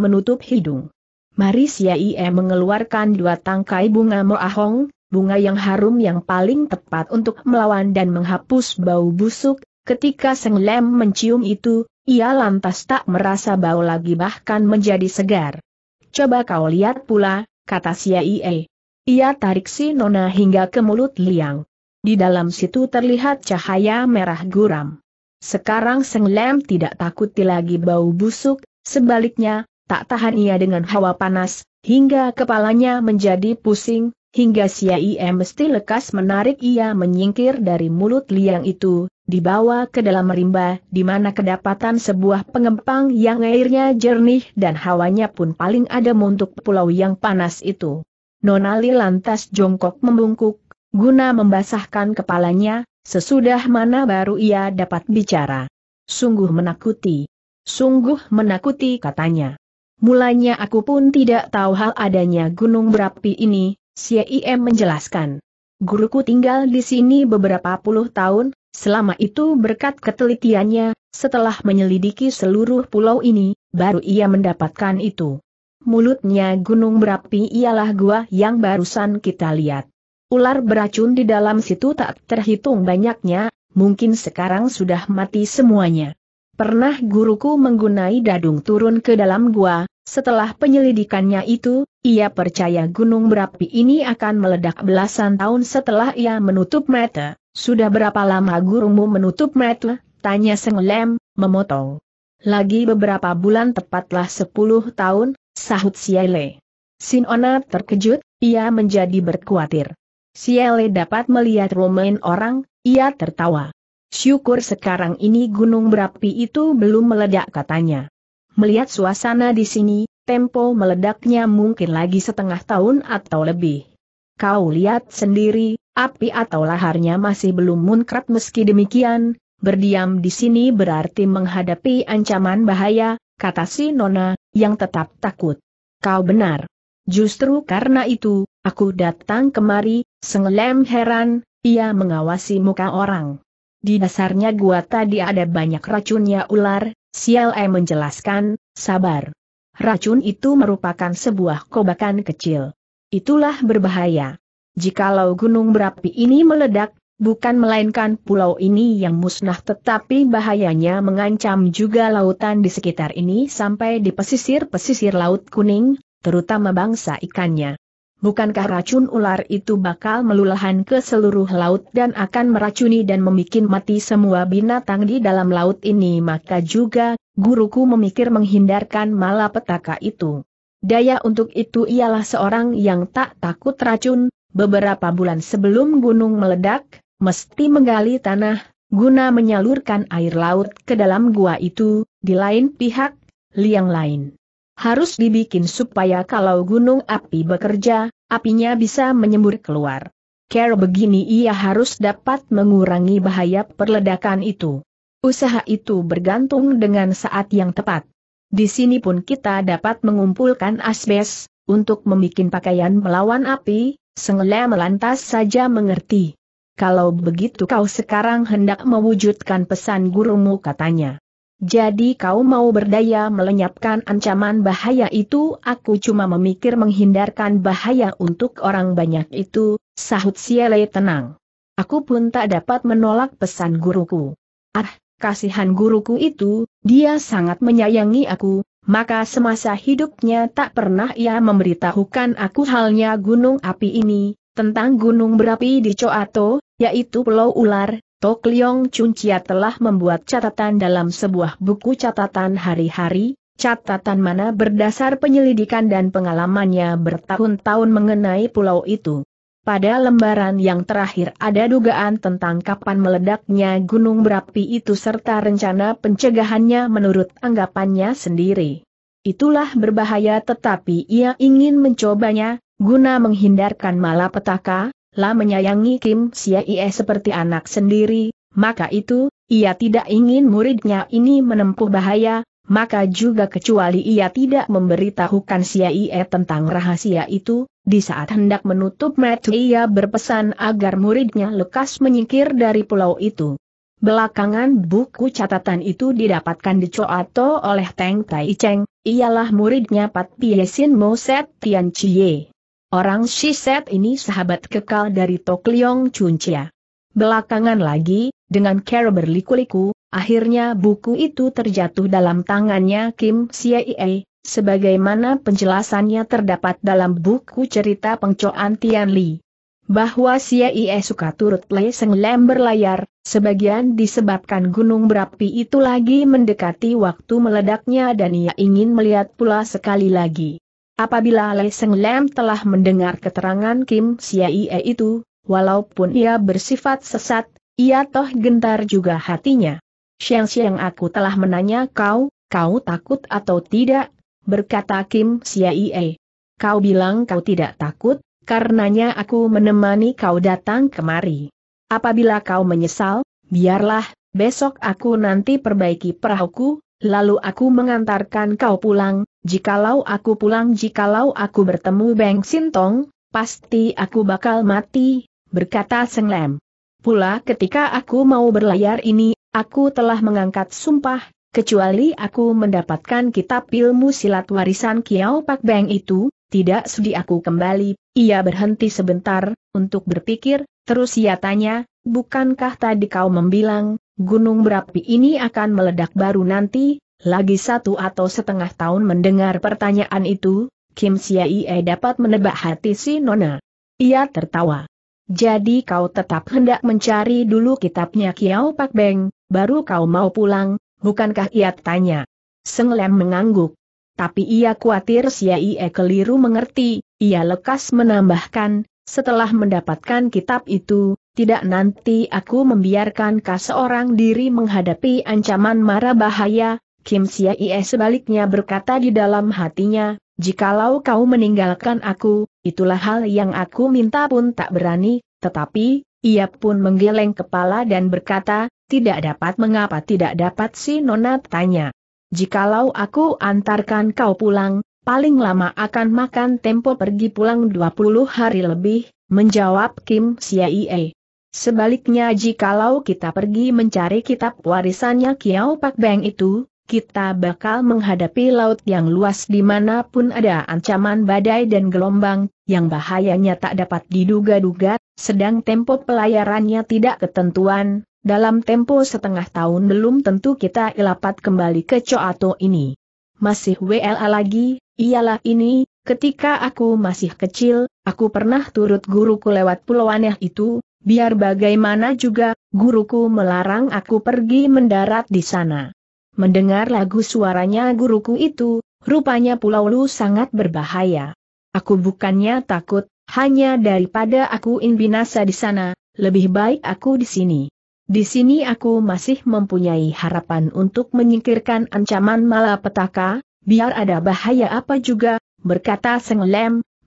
menutup hidung. Mari Siaie mengeluarkan dua tangkai bunga moahong, bunga yang harum yang paling tepat untuk melawan dan menghapus bau busuk, ketika Seng mencium itu, ia lantas tak merasa bau lagi bahkan menjadi segar. Coba kau lihat pula, kata Siaie. Ia tarik si Nona hingga ke mulut liang. Di dalam situ terlihat cahaya merah guram. Sekarang Seng Lem tidak takuti lagi bau busuk, Sebaliknya, tak tahan ia dengan hawa panas, hingga kepalanya menjadi pusing, hingga si ia mesti lekas menarik ia menyingkir dari mulut liang itu, dibawa ke dalam rimba, di mana kedapatan sebuah pengempang yang airnya jernih dan hawanya pun paling adem untuk pulau yang panas itu. Nonali lantas jongkok membungkuk, guna membasahkan kepalanya, sesudah mana baru ia dapat bicara. Sungguh menakuti. Sungguh menakuti katanya. Mulanya aku pun tidak tahu hal adanya gunung berapi ini, CIM menjelaskan. Guruku tinggal di sini beberapa puluh tahun, selama itu berkat ketelitiannya, setelah menyelidiki seluruh pulau ini, baru ia mendapatkan itu. Mulutnya gunung berapi ialah gua yang barusan kita lihat. Ular beracun di dalam situ tak terhitung banyaknya, mungkin sekarang sudah mati semuanya. Pernah guruku menggunai dadung turun ke dalam gua, setelah penyelidikannya itu, ia percaya gunung berapi ini akan meledak belasan tahun setelah ia menutup mata. Sudah berapa lama gurumu menutup mata? Tanya Senglem, memotong. Lagi beberapa bulan tepatlah sepuluh tahun, sahut Siele. Sinona terkejut, ia menjadi berkuatir. Siele dapat melihat romain orang, ia tertawa. Syukur sekarang ini gunung berapi itu belum meledak katanya. Melihat suasana di sini, tempo meledaknya mungkin lagi setengah tahun atau lebih. Kau lihat sendiri, api atau laharnya masih belum munkrat meski demikian, berdiam di sini berarti menghadapi ancaman bahaya, kata si Nona, yang tetap takut. Kau benar. Justru karena itu, aku datang kemari, sengelem heran, ia mengawasi muka orang di dasarnya gua tadi ada banyak racunnya ular, Sial E menjelaskan, sabar. Racun itu merupakan sebuah kobakan kecil. Itulah berbahaya. Jikalau gunung berapi ini meledak, bukan melainkan pulau ini yang musnah tetapi bahayanya mengancam juga lautan di sekitar ini sampai di pesisir-pesisir Laut Kuning, terutama bangsa ikannya bukankah racun ular itu bakal melulahan ke seluruh laut dan akan meracuni dan membuat mati semua binatang di dalam laut ini maka juga, guruku memikir menghindarkan malapetaka itu. Daya untuk itu ialah seorang yang tak takut racun, beberapa bulan sebelum gunung meledak, mesti menggali tanah, guna menyalurkan air laut ke dalam gua itu, di lain pihak, liang lain harus dibikin supaya kalau gunung api bekerja, apinya bisa menyembur keluar. Cara begini ia harus dapat mengurangi bahaya perledakan itu. Usaha itu bergantung dengan saat yang tepat. Di sini pun kita dapat mengumpulkan asbes, untuk membuat pakaian melawan api, Sengle melantas saja mengerti. Kalau begitu kau sekarang hendak mewujudkan pesan gurumu katanya. Jadi kau mau berdaya melenyapkan ancaman bahaya itu, aku cuma memikir menghindarkan bahaya untuk orang banyak itu, sahut Siele tenang. Aku pun tak dapat menolak pesan guruku. Ah, kasihan guruku itu, dia sangat menyayangi aku, maka semasa hidupnya tak pernah ia memberitahukan aku halnya gunung api ini, tentang gunung berapi di Coato, yaitu Pulau Ular, Tok Leong Chia telah membuat catatan dalam sebuah buku catatan hari-hari, catatan mana berdasar penyelidikan dan pengalamannya bertahun-tahun mengenai pulau itu. Pada lembaran yang terakhir ada dugaan tentang kapan meledaknya gunung berapi itu serta rencana pencegahannya menurut anggapannya sendiri. Itulah berbahaya tetapi ia ingin mencobanya, guna menghindarkan malapetaka, La menyayangi Kim Siaie seperti anak sendiri, maka itu, ia tidak ingin muridnya ini menempuh bahaya, maka juga kecuali ia tidak memberitahukan Siaie tentang rahasia itu, di saat hendak menutup mata ia berpesan agar muridnya lekas menyingkir dari pulau itu. Belakangan buku catatan itu didapatkan di Coato oleh Teng Tai Cheng, ialah muridnya Pat Piesin Moset Tian Chie. Orang Shiset ini sahabat kekal dari Tok Leong Chuncia. Belakangan lagi, dengan cara berliku-liku, akhirnya buku itu terjatuh dalam tangannya Kim Siei, sebagaimana penjelasannya terdapat dalam buku cerita pengcoan Tian Li. Bahwa Siei suka turut leseng lem berlayar, sebagian disebabkan gunung berapi itu lagi mendekati waktu meledaknya dan ia ingin melihat pula sekali lagi. Apabila Lei Seng Lam telah mendengar keterangan Kim Siaie itu, walaupun ia bersifat sesat, ia toh gentar juga hatinya. Siang-siang aku telah menanya kau, kau takut atau tidak, berkata Kim Siaie. Kau bilang kau tidak takut, karenanya aku menemani kau datang kemari. Apabila kau menyesal, biarlah, besok aku nanti perbaiki perahuku, Lalu aku mengantarkan kau pulang, jikalau aku pulang jikalau aku bertemu Beng Sintong, pasti aku bakal mati, berkata Seng Lem. Pula ketika aku mau berlayar ini, aku telah mengangkat sumpah, kecuali aku mendapatkan kitab ilmu silat warisan Kiao Pak Beng itu, tidak sudi aku kembali, ia berhenti sebentar, untuk berpikir, terus ia tanya, bukankah tadi kau membilang, gunung berapi ini akan meledak baru nanti, lagi satu atau setengah tahun mendengar pertanyaan itu, Kim Siaie dapat menebak hati si Nona. Ia tertawa. Jadi kau tetap hendak mencari dulu kitabnya Kiao Pak Beng, baru kau mau pulang, bukankah ia tanya? Senglem mengangguk. Tapi ia khawatir Siaie keliru mengerti, ia lekas menambahkan, setelah mendapatkan kitab itu, tidak nanti aku membiarkan kau seorang diri menghadapi ancaman mara bahaya, Kim Sia Ie sebaliknya berkata di dalam hatinya, jikalau kau meninggalkan aku, itulah hal yang aku minta pun tak berani, tetapi, ia pun menggeleng kepala dan berkata, tidak dapat mengapa tidak dapat si Nona tanya. Jikalau aku antarkan kau pulang, paling lama akan makan tempo pergi pulang 20 hari lebih, menjawab Kim Sia Ie. Sebaliknya jikalau kita pergi mencari kitab warisannya Kiau Pak Beng itu, kita bakal menghadapi laut yang luas di pun ada ancaman badai dan gelombang, yang bahayanya tak dapat diduga-duga, sedang tempo pelayarannya tidak ketentuan, dalam tempo setengah tahun belum tentu kita ilapat kembali ke Coato ini. Masih WLA lagi, ialah ini, ketika aku masih kecil, aku pernah turut guruku lewat pulau aneh itu, Biar bagaimana juga, guruku melarang aku pergi mendarat di sana. Mendengar lagu suaranya guruku itu, rupanya Pulau Lu sangat berbahaya. Aku bukannya takut, hanya daripada aku in binasa di sana, lebih baik aku di sini. Di sini aku masih mempunyai harapan untuk menyingkirkan ancaman malapetaka, biar ada bahaya apa juga, berkata Seng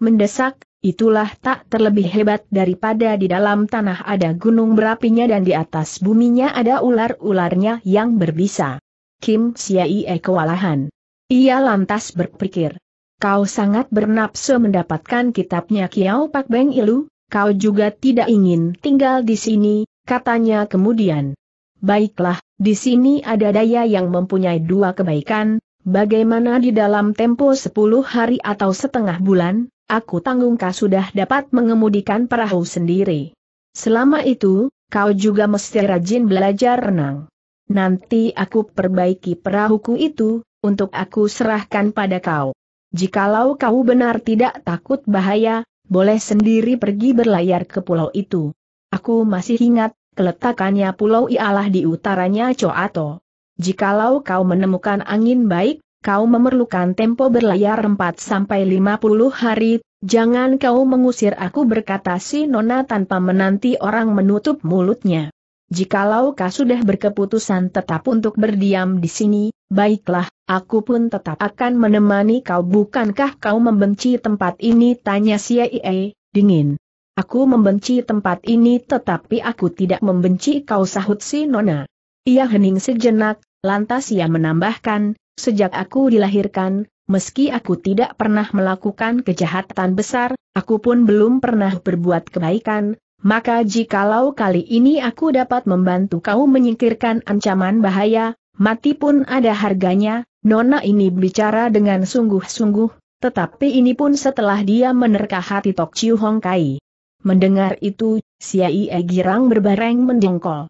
mendesak, itulah tak terlebih hebat daripada di dalam tanah ada gunung berapinya dan di atas buminya ada ular-ularnya yang berbisa. Kim Siai kewalahan. Ia lantas berpikir. Kau sangat bernapsu mendapatkan kitabnya Kiau Pak Beng Ilu, kau juga tidak ingin tinggal di sini, katanya kemudian. Baiklah, di sini ada daya yang mempunyai dua kebaikan, bagaimana di dalam tempo sepuluh hari atau setengah bulan, aku tanggungkah sudah dapat mengemudikan perahu sendiri. Selama itu, kau juga mesti rajin belajar renang. Nanti aku perbaiki perahuku itu, untuk aku serahkan pada kau. Jikalau kau benar tidak takut bahaya, boleh sendiri pergi berlayar ke pulau itu. Aku masih ingat, keletakannya pulau ialah di utaranya Coato. Jikalau kau menemukan angin baik, kau memerlukan tempo berlayar 4 sampai 50 hari, jangan kau mengusir aku berkata si Nona tanpa menanti orang menutup mulutnya. Jikalau kau sudah berkeputusan tetap untuk berdiam di sini, baiklah, aku pun tetap akan menemani kau bukankah kau membenci tempat ini tanya si Ie, dingin. Aku membenci tempat ini tetapi aku tidak membenci kau sahut si Nona. Ia hening sejenak, lantas ia menambahkan, Sejak aku dilahirkan, meski aku tidak pernah melakukan kejahatan besar, aku pun belum pernah berbuat kebaikan, maka jikalau kali ini aku dapat membantu kau menyingkirkan ancaman bahaya, mati pun ada harganya, Nona ini bicara dengan sungguh-sungguh, tetapi ini pun setelah dia menerka hati Tok Chiu Hong Kai. Mendengar itu, Siai Girang berbareng mendengkol.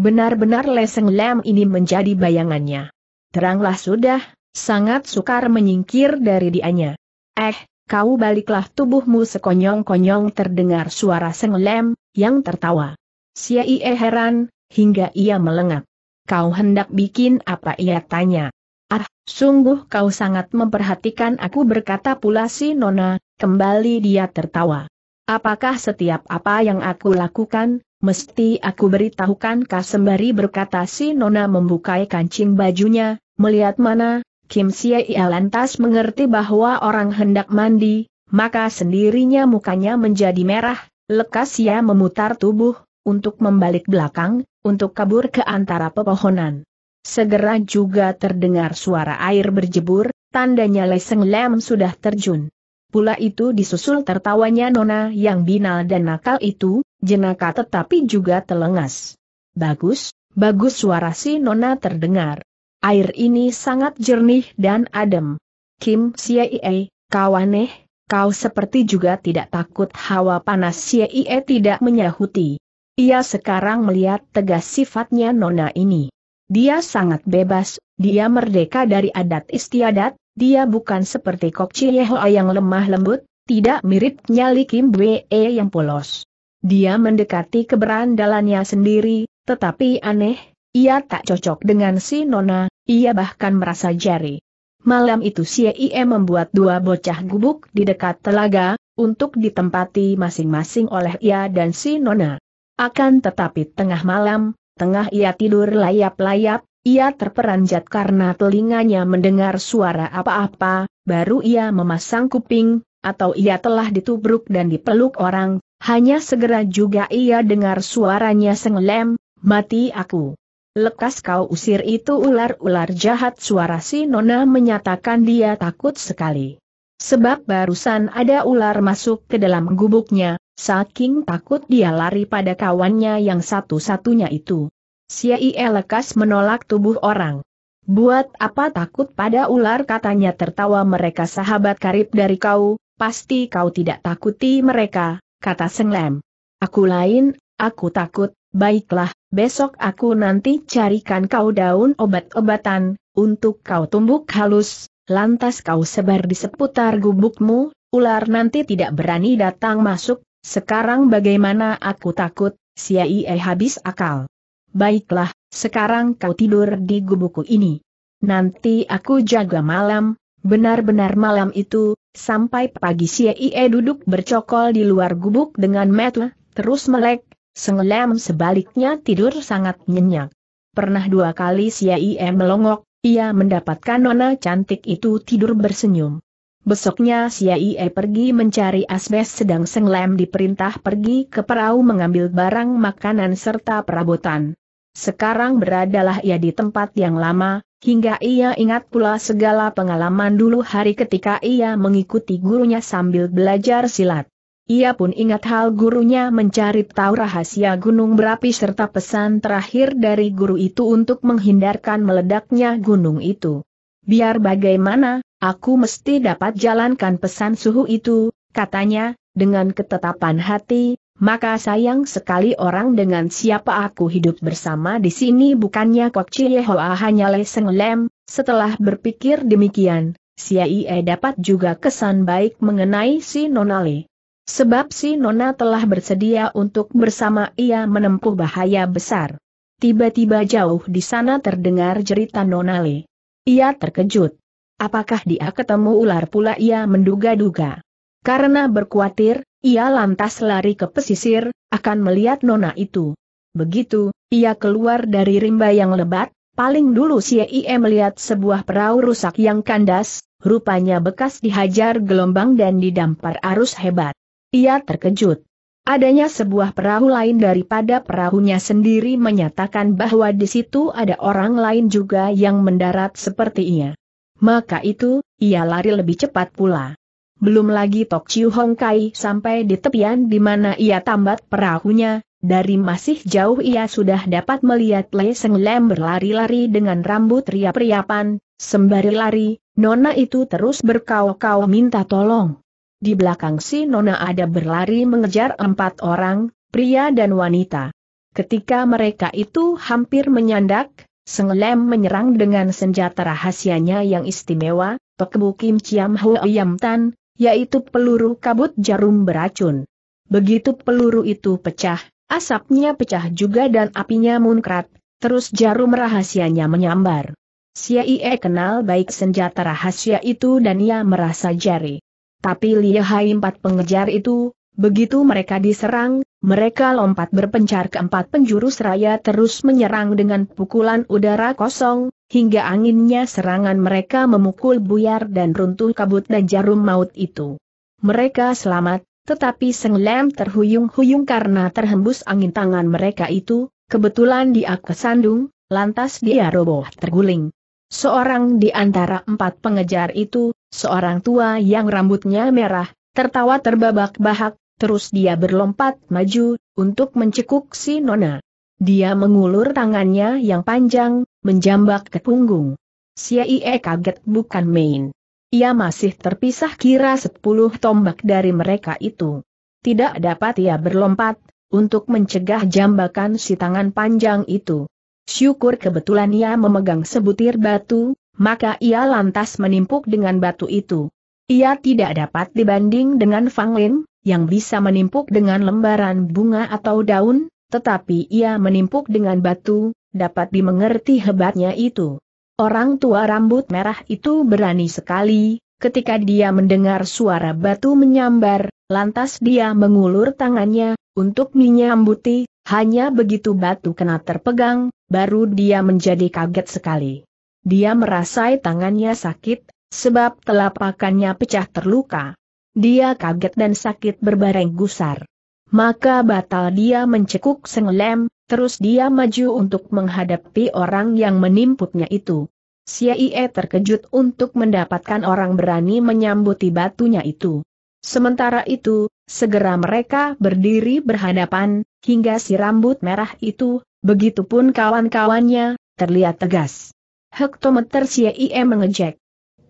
Benar-benar Leseng lem ini menjadi bayangannya teranglah sudah, sangat sukar menyingkir dari dianya. Eh, kau baliklah tubuhmu sekonyong-konyong terdengar suara senglem, yang tertawa. Siai heran, hingga ia melengak. Kau hendak bikin apa ia tanya. Ah, sungguh kau sangat memperhatikan aku berkata pula si Nona, kembali dia tertawa. Apakah setiap apa yang aku lakukan, mesti aku beritahukan kasembari berkata si Nona membukai kancing bajunya, Melihat mana, Kim Ia lantas mengerti bahwa orang hendak mandi, maka sendirinya mukanya menjadi merah, lekas ia memutar tubuh, untuk membalik belakang, untuk kabur ke antara pepohonan. Segera juga terdengar suara air berjebur, tandanya Leseng Lem sudah terjun. Pula itu disusul tertawanya Nona yang binal dan nakal itu, jenaka tetapi juga telengas. Bagus, bagus suara si Nona terdengar. Air ini sangat jernih dan adem. Kim Siei, kau aneh, kau seperti juga tidak takut hawa panas Siei tidak menyahuti. Ia sekarang melihat tegas sifatnya nona ini. Dia sangat bebas, dia merdeka dari adat istiadat, dia bukan seperti Kok Chiehoa yang lemah lembut, tidak mirip nyali Kim Wee yang polos. Dia mendekati keberandalannya sendiri, tetapi aneh, ia tak cocok dengan si Nona, ia bahkan merasa jari. Malam itu CIE membuat dua bocah gubuk di dekat telaga, untuk ditempati masing-masing oleh ia dan si Nona. Akan tetapi tengah malam, tengah ia tidur layap-layap, ia terperanjat karena telinganya mendengar suara apa-apa, baru ia memasang kuping, atau ia telah ditubruk dan dipeluk orang, hanya segera juga ia dengar suaranya senglem, mati aku. Lekas kau usir itu ular-ular jahat suara si Nona menyatakan dia takut sekali. Sebab barusan ada ular masuk ke dalam gubuknya, saking takut dia lari pada kawannya yang satu-satunya itu. Ie lekas menolak tubuh orang. Buat apa takut pada ular katanya tertawa mereka sahabat karib dari kau, pasti kau tidak takuti mereka, kata Senglem. Aku lain, aku takut, baiklah, besok aku nanti carikan kau daun obat-obatan, untuk kau tumbuk halus, lantas kau sebar di seputar gubukmu, ular nanti tidak berani datang masuk, sekarang bagaimana aku takut, si Aie habis akal. Baiklah, sekarang kau tidur di gubukku ini. Nanti aku jaga malam, benar-benar malam itu, sampai pagi si Aie duduk bercokol di luar gubuk dengan metu, terus melek, Senglem sebaliknya tidur sangat nyenyak. Pernah dua kali si IM melongok, ia mendapatkan nona cantik itu tidur bersenyum. Besoknya si IE pergi mencari asbes sedang Seng diperintah pergi ke perahu mengambil barang makanan serta perabotan. Sekarang beradalah ia di tempat yang lama, hingga ia ingat pula segala pengalaman dulu hari ketika ia mengikuti gurunya sambil belajar silat. Ia pun ingat hal gurunya mencari tahu rahasia gunung berapi serta pesan terakhir dari guru itu untuk menghindarkan meledaknya gunung itu. Biar bagaimana, aku mesti dapat jalankan pesan suhu itu, katanya, dengan ketetapan hati, maka sayang sekali orang dengan siapa aku hidup bersama di sini bukannya Kok cie Hoa hanya leseng lem, setelah berpikir demikian, si dapat juga kesan baik mengenai si Nonale. Sebab si Nona telah bersedia untuk bersama ia menempuh bahaya besar. Tiba-tiba jauh di sana terdengar jeritan Nona Le. Ia terkejut. Apakah dia ketemu ular pula ia menduga-duga. Karena berkuatir, ia lantas lari ke pesisir, akan melihat Nona itu. Begitu, ia keluar dari rimba yang lebat, paling dulu si IE melihat sebuah perahu rusak yang kandas, rupanya bekas dihajar gelombang dan didampar arus hebat. Ia terkejut. Adanya sebuah perahu lain daripada perahunya sendiri menyatakan bahwa di situ ada orang lain juga yang mendarat seperti ia. Maka itu, ia lari lebih cepat pula. Belum lagi Tok Chiu Hong Kai sampai di tepian di mana ia tambat perahunya, dari masih jauh ia sudah dapat melihat Le Seng Lem berlari-lari dengan rambut riap-riapan, sembari lari, Nona itu terus berkau-kau minta tolong di belakang si Nona ada berlari mengejar empat orang, pria dan wanita. Ketika mereka itu hampir menyandak, Senglem menyerang dengan senjata rahasianya yang istimewa, Pekebu Kim Chiam Hua Yam Tan, yaitu peluru kabut jarum beracun. Begitu peluru itu pecah, asapnya pecah juga dan apinya munkrat, terus jarum rahasianya menyambar. Sia Ie kenal baik senjata rahasia itu dan ia merasa jari. Tapi lihai empat pengejar itu, begitu mereka diserang, mereka lompat berpencar ke empat penjuru seraya terus menyerang dengan pukulan udara kosong, hingga anginnya serangan mereka memukul buyar dan runtuh kabut dan jarum maut itu. Mereka selamat, tetapi Seng terhuyung-huyung karena terhembus angin tangan mereka itu, kebetulan dia kesandung, lantas dia roboh terguling. Seorang di antara empat pengejar itu, Seorang tua yang rambutnya merah, tertawa terbabak-bahak, terus dia berlompat maju, untuk mencekuk si Nona. Dia mengulur tangannya yang panjang, menjambak ke punggung. Si IE kaget bukan main. Ia masih terpisah kira sepuluh tombak dari mereka itu. Tidak dapat ia berlompat, untuk mencegah jambakan si tangan panjang itu. Syukur kebetulan ia memegang sebutir batu, maka ia lantas menimpuk dengan batu itu. Ia tidak dapat dibanding dengan Fang Lin, yang bisa menimpuk dengan lembaran bunga atau daun, tetapi ia menimpuk dengan batu, dapat dimengerti hebatnya itu. Orang tua rambut merah itu berani sekali, ketika dia mendengar suara batu menyambar, lantas dia mengulur tangannya, untuk menyambuti, hanya begitu batu kena terpegang, baru dia menjadi kaget sekali. Dia merasai tangannya sakit, sebab telapakannya pecah terluka. Dia kaget dan sakit berbareng gusar. Maka batal dia mencekuk senglem, terus dia maju untuk menghadapi orang yang menimputnya itu. Siaie terkejut untuk mendapatkan orang berani menyambuti batunya itu. Sementara itu, segera mereka berdiri berhadapan, hingga si rambut merah itu, begitupun kawan-kawannya, terlihat tegas. Hektometer CIE mengejek.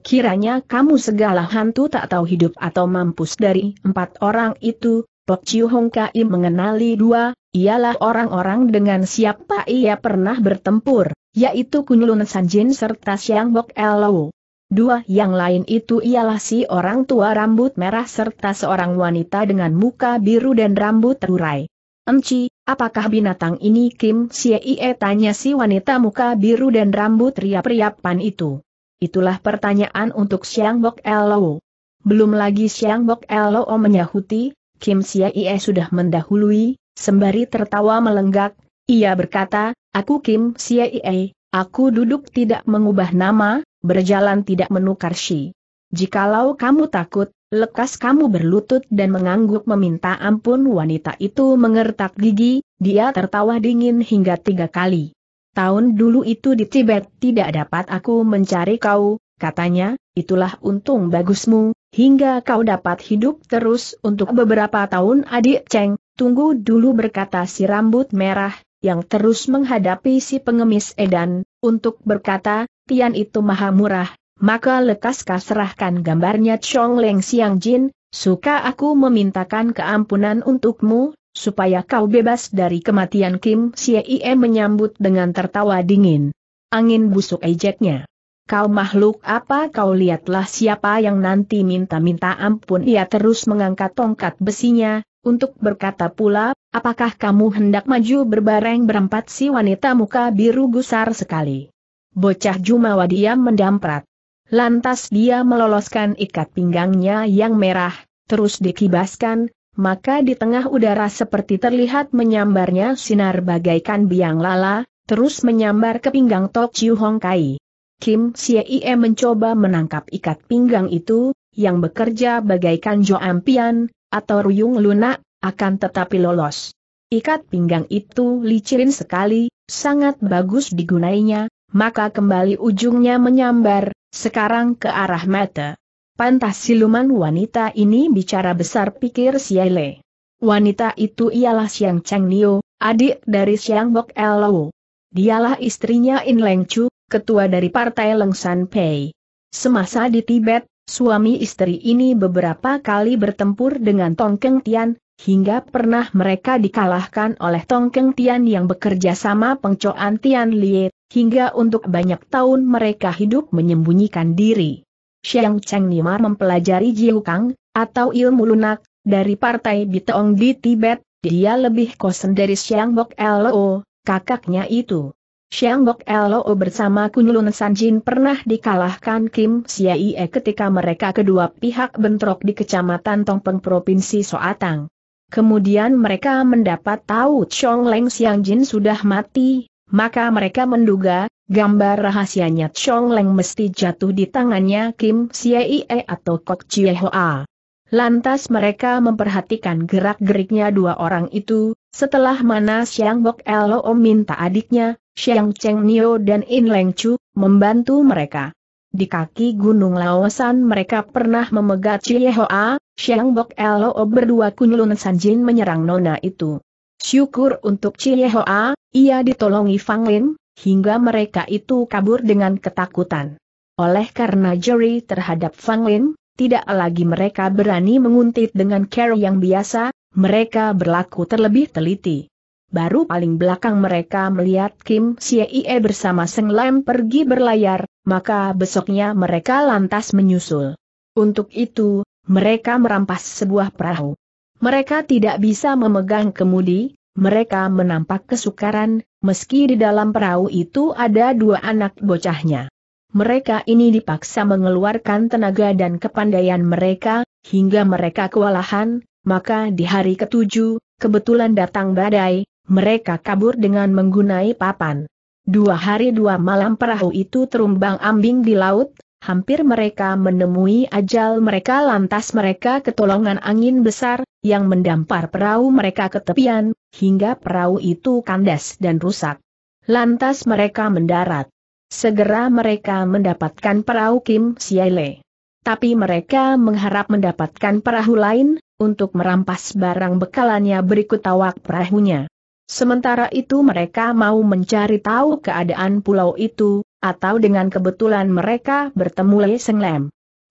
Kiranya kamu segala hantu tak tahu hidup atau mampus dari empat orang itu, Tok Chiu Hong Kai mengenali dua, ialah orang-orang dengan siapa ia pernah bertempur, yaitu Kunlun Sanjin serta Siang Bok Elo. Dua yang lain itu ialah si orang tua rambut merah serta seorang wanita dengan muka biru dan rambut terurai. Enci, Apakah binatang ini Kim Siee tanya si wanita muka biru dan rambut riap-riapan itu? Itulah pertanyaan untuk Siang Bok Elo. Belum lagi Siang Bok Elo menyahuti, Kim Siee sudah mendahului, sembari tertawa melenggak, ia berkata, aku Kim Siee, aku duduk tidak mengubah nama, berjalan tidak menukar si. Jikalau kamu takut, Lekas kamu berlutut dan mengangguk meminta ampun wanita itu mengertak gigi, dia tertawa dingin hingga tiga kali. Tahun dulu itu di Tibet tidak dapat aku mencari kau, katanya, itulah untung bagusmu, hingga kau dapat hidup terus untuk beberapa tahun adik Cheng, tunggu dulu berkata si rambut merah, yang terus menghadapi si pengemis edan, untuk berkata, Tian itu maha murah, maka lekaskah serahkan gambarnya Chong Leng Siang Jin, suka aku memintakan keampunan untukmu, supaya kau bebas dari kematian Kim Sie menyambut dengan tertawa dingin. Angin busuk ejeknya. Kau makhluk apa kau lihatlah siapa yang nanti minta-minta ampun ia terus mengangkat tongkat besinya, untuk berkata pula, apakah kamu hendak maju berbareng berempat si wanita muka biru gusar sekali. Bocah Jumawa diam mendamprat. Lantas dia meloloskan ikat pinggangnya yang merah, terus dikibaskan, maka di tengah udara seperti terlihat menyambarnya sinar bagaikan biang lala, terus menyambar ke pinggang Tok Chiu Hong Kai. Kim Sie mencoba menangkap ikat pinggang itu, yang bekerja bagaikan joampian, atau ruyung lunak, akan tetapi lolos. Ikat pinggang itu licirin sekali, sangat bagus digunainya, maka kembali ujungnya menyambar, sekarang ke arah mata. Pantas siluman wanita ini bicara besar pikir Siele. Wanita itu ialah Siang Chang Nio, adik dari Siang Bok Elo. Dialah istrinya In Leng Chu, ketua dari partai Leng San Pei. Semasa di Tibet, suami istri ini beberapa kali bertempur dengan Tongkeng Tian, hingga pernah mereka dikalahkan oleh Tongkeng Tian yang bekerja sama pengcoan Tian Liet. Hingga untuk banyak tahun mereka hidup menyembunyikan diri. Xiang Cheng Nima mempelajari Jiu Kang, atau ilmu lunak, dari partai Bitong di Tibet, dia lebih kosen dari Xiang Bok Lo, kakaknya itu. Xiang Bok Lo bersama Kunlun Sanjin pernah dikalahkan Kim Siaie ketika mereka kedua pihak bentrok di kecamatan Tongpeng Provinsi Soatang. Kemudian mereka mendapat tahu Chong Leng Xiang Jin sudah mati, maka mereka menduga, gambar rahasianya Chong Leng mesti jatuh di tangannya Kim Siee atau Kok Chie Hoa. Lantas mereka memperhatikan gerak-geriknya dua orang itu, setelah mana Siang Bok Lo minta adiknya, Siang Cheng Nio dan In Leng Chu, membantu mereka. Di kaki Gunung Laosan mereka pernah memegat Chie Hoa, Siang Bok Lo berdua Kunlun Sanjin menyerang Nona itu. Syukur untuk Hoa, ia ditolongi Fang Lin, hingga mereka itu kabur dengan ketakutan. Oleh karena juri terhadap Fang Lin, tidak lagi mereka berani menguntit dengan care yang biasa, mereka berlaku terlebih teliti. Baru paling belakang mereka melihat Kim Sie bersama Seng Lam pergi berlayar, maka besoknya mereka lantas menyusul. Untuk itu, mereka merampas sebuah perahu. Mereka tidak bisa memegang kemudi, mereka menampak kesukaran, meski di dalam perahu itu ada dua anak bocahnya. Mereka ini dipaksa mengeluarkan tenaga dan kepandaian mereka, hingga mereka kewalahan, maka di hari ketujuh, kebetulan datang badai, mereka kabur dengan menggunai papan. Dua hari dua malam perahu itu terumbang ambing di laut, hampir mereka menemui ajal mereka lantas mereka ketolongan angin besar, yang mendampar perahu mereka ke tepian, hingga perahu itu kandas dan rusak. Lantas mereka mendarat. Segera mereka mendapatkan perahu Kim Siele. Tapi mereka mengharap mendapatkan perahu lain, untuk merampas barang bekalannya berikut tawak perahunya. Sementara itu mereka mau mencari tahu keadaan pulau itu, atau dengan kebetulan mereka bertemu Lei Seng Lem.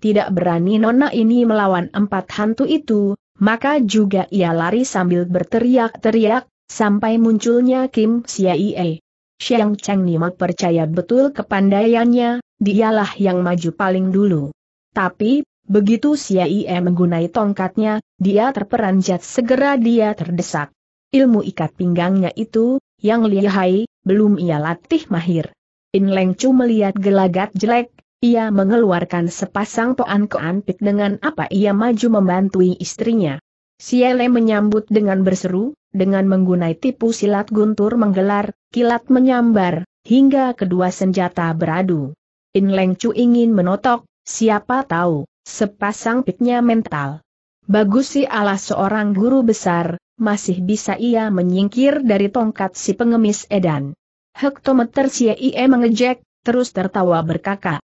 Tidak berani Nona ini melawan empat hantu itu, maka juga ia lari sambil berteriak-teriak, sampai munculnya Kim Siaie. Xiang Cheng Nimak percaya betul kepandaiannya, dialah yang maju paling dulu. Tapi, begitu Siaie menggunai tongkatnya, dia terperanjat segera dia terdesak. Ilmu ikat pinggangnya itu, yang lihai, belum ia latih mahir. In Leng Chu melihat gelagat jelek, ia mengeluarkan sepasang toan keanpit dengan apa ia maju membantui istrinya. Siele menyambut dengan berseru, dengan menggunai tipu silat guntur menggelar, kilat menyambar, hingga kedua senjata beradu. In Leng Chu ingin menotok, siapa tahu, sepasang pitnya mental. Bagus si ala seorang guru besar, masih bisa ia menyingkir dari tongkat si pengemis edan. Hektometer CIE mengejek, terus tertawa berkaka.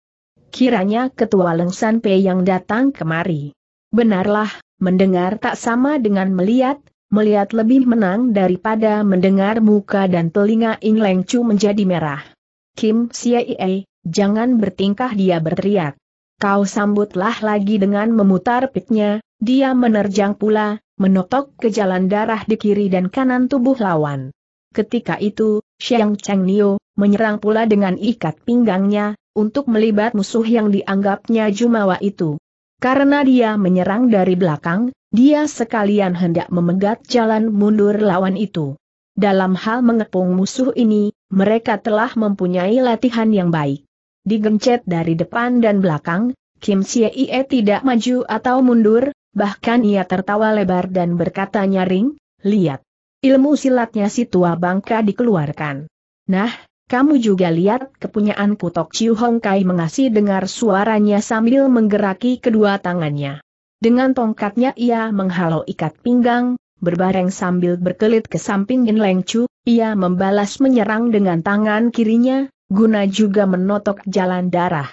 Kiranya ketua Lengsan P yang datang kemari. Benarlah, mendengar tak sama dengan melihat, melihat lebih menang daripada mendengar muka dan telinga Ing Leng Chu menjadi merah. Kim CIE, jangan bertingkah dia berteriak. Kau sambutlah lagi dengan memutar piknya, dia menerjang pula, menotok ke jalan darah di kiri dan kanan tubuh lawan. Ketika itu, Xiang Cheng Niu menyerang pula dengan ikat pinggangnya, untuk melibat musuh yang dianggapnya Jumawa itu. Karena dia menyerang dari belakang, dia sekalian hendak memegat jalan mundur lawan itu. Dalam hal mengepung musuh ini, mereka telah mempunyai latihan yang baik. Digencet dari depan dan belakang, Kim Xie tidak maju atau mundur, bahkan ia tertawa lebar dan berkata nyaring, lihat. Ilmu silatnya si tua bangka dikeluarkan. Nah, kamu juga lihat kepunyaan kutok Chiu Hong Kai mengasih dengar suaranya sambil menggeraki kedua tangannya. Dengan tongkatnya ia menghalau ikat pinggang, berbareng sambil berkelit ke samping In Leng Chu, ia membalas menyerang dengan tangan kirinya, guna juga menotok jalan darah.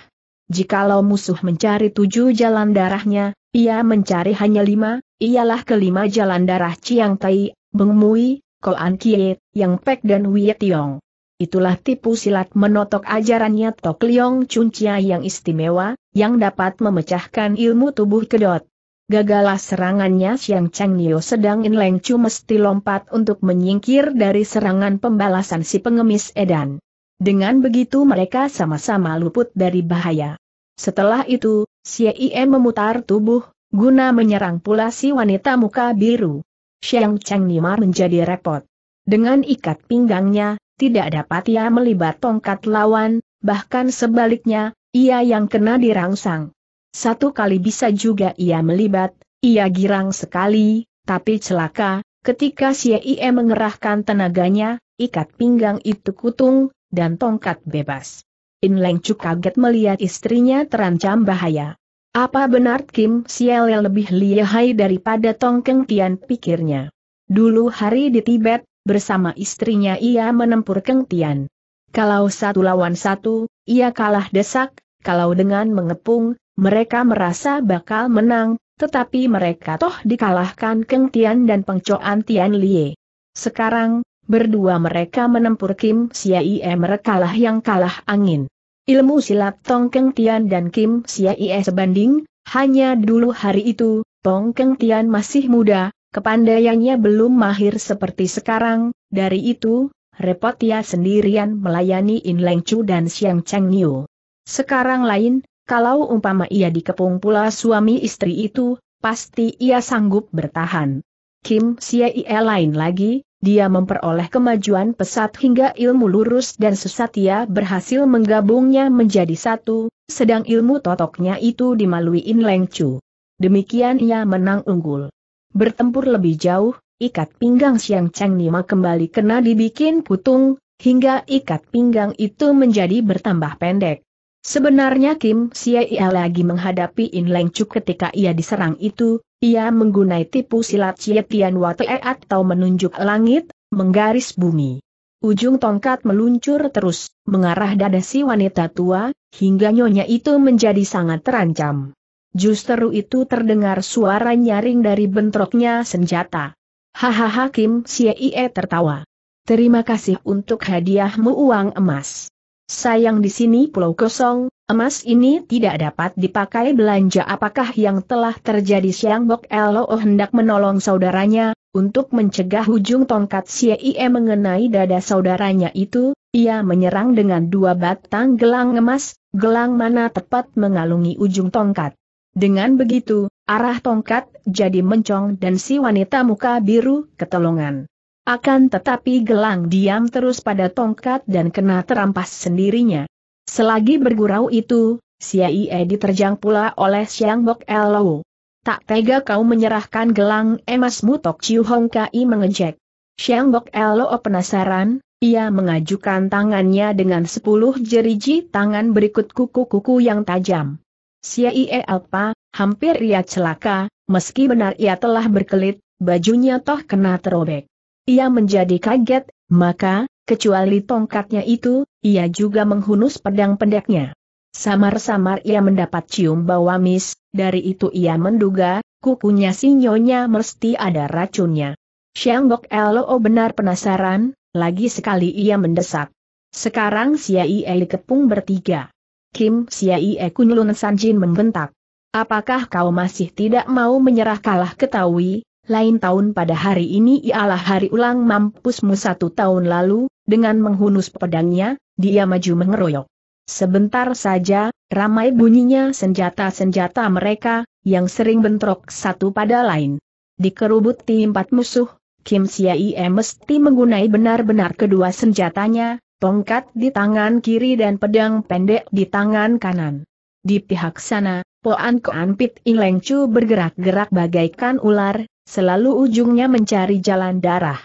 Jikalau musuh mencari tujuh jalan darahnya, ia mencari hanya lima, ialah kelima jalan darah Chiang Tai Beng Mui, Koan Kiet, Yang Pek dan Wie Tiong. Itulah tipu silat menotok ajarannya Tok Liong Chun Chia yang istimewa, yang dapat memecahkan ilmu tubuh kedot. Gagalah serangannya Siang Chang Nio sedang In Leng Chu mesti lompat untuk menyingkir dari serangan pembalasan si pengemis Edan. Dengan begitu mereka sama-sama luput dari bahaya. Setelah itu, Xie Im memutar tubuh, guna menyerang pula si wanita muka biru. Xiang Cheng Nimar menjadi repot. Dengan ikat pinggangnya, tidak dapat ia melibat tongkat lawan, bahkan sebaliknya, ia yang kena dirangsang. Satu kali bisa juga ia melibat, ia girang sekali, tapi celaka, ketika si Ie mengerahkan tenaganya, ikat pinggang itu kutung, dan tongkat bebas. Leng Chu kaget melihat istrinya terancam bahaya. Apa benar Kim Siel lebih lihai daripada Tongkeng Tian pikirnya? Dulu hari di Tibet, bersama istrinya ia menempur Keng Tian. Kalau satu lawan satu, ia kalah desak, kalau dengan mengepung, mereka merasa bakal menang, tetapi mereka toh dikalahkan Keng Tian dan pengcoan Tian Lie. Sekarang, berdua mereka menempur Kim mereka merekalah yang kalah angin. Ilmu silat Tong Keng Tian dan Kim Ie sebanding, hanya dulu hari itu, Tong Keng Tian masih muda, kepandaiannya belum mahir seperti sekarang, dari itu, repot ia sendirian melayani In Leng Chu dan Xiang Cheng Niu. Sekarang lain, kalau umpama ia dikepung pula suami istri itu, pasti ia sanggup bertahan. Kim Ie lain lagi, dia memperoleh kemajuan pesat hingga ilmu lurus dan sesat ia berhasil menggabungnya menjadi satu, sedang ilmu totoknya itu dimalui In Leng Chu. Demikian ia menang unggul. Bertempur lebih jauh, ikat pinggang Siang Cheng Nima kembali kena dibikin putung, hingga ikat pinggang itu menjadi bertambah pendek. Sebenarnya Kim Sia ia lagi menghadapi In Leng Chu ketika ia diserang itu, ia menggunai tipu silat Cietian Wate atau menunjuk langit, menggaris bumi. Ujung tongkat meluncur terus, mengarah dada si wanita tua, hingga nyonya itu menjadi sangat terancam. Justru itu terdengar suara nyaring dari bentroknya senjata. Hahaha Kim Siei tertawa. Terima kasih untuk hadiahmu uang emas. Sayang di sini pulau kosong, Emas ini tidak dapat dipakai belanja apakah yang telah terjadi Siang Bok Elo hendak menolong saudaranya, untuk mencegah ujung tongkat Xie mengenai dada saudaranya itu, ia menyerang dengan dua batang gelang emas, gelang mana tepat mengalungi ujung tongkat. Dengan begitu, arah tongkat jadi mencong dan si wanita muka biru ketolongan. Akan tetapi gelang diam terus pada tongkat dan kena terampas sendirinya. Selagi bergurau itu, Siai diterjang pula oleh Siang Bok Elo. Tak tega kau menyerahkan gelang emasmu Tok Chiu Hong Kai mengejek. Siang Bok Elo penasaran, ia mengajukan tangannya dengan sepuluh jeriji tangan berikut kuku-kuku yang tajam. Siaie Alpa, hampir ia celaka, meski benar ia telah berkelit, bajunya toh kena terobek. Ia menjadi kaget, maka, kecuali tongkatnya itu, ia juga menghunus pedang pendeknya. Samar-samar ia mendapat cium bau amis, dari itu ia menduga, kukunya sinyonya mesti ada racunnya. Shanggok Lo benar penasaran, lagi sekali ia mendesak. Sekarang Siai Eli kepung bertiga. Kim Siai Kunlun Sanjin membentak. Apakah kau masih tidak mau menyerah kalah ketahui, lain tahun pada hari ini ialah hari ulang mampusmu satu tahun lalu, dengan menghunus pedangnya, dia maju mengeroyok. Sebentar saja, ramai bunyinya senjata-senjata mereka, yang sering bentrok satu pada lain. tim empat musuh, Kim Siaie mesti menggunai benar-benar kedua senjatanya, tongkat di tangan kiri dan pedang pendek di tangan kanan. Di pihak sana, Poan Koan Pit Ileng Chu bergerak-gerak bagaikan ular, selalu ujungnya mencari jalan darah.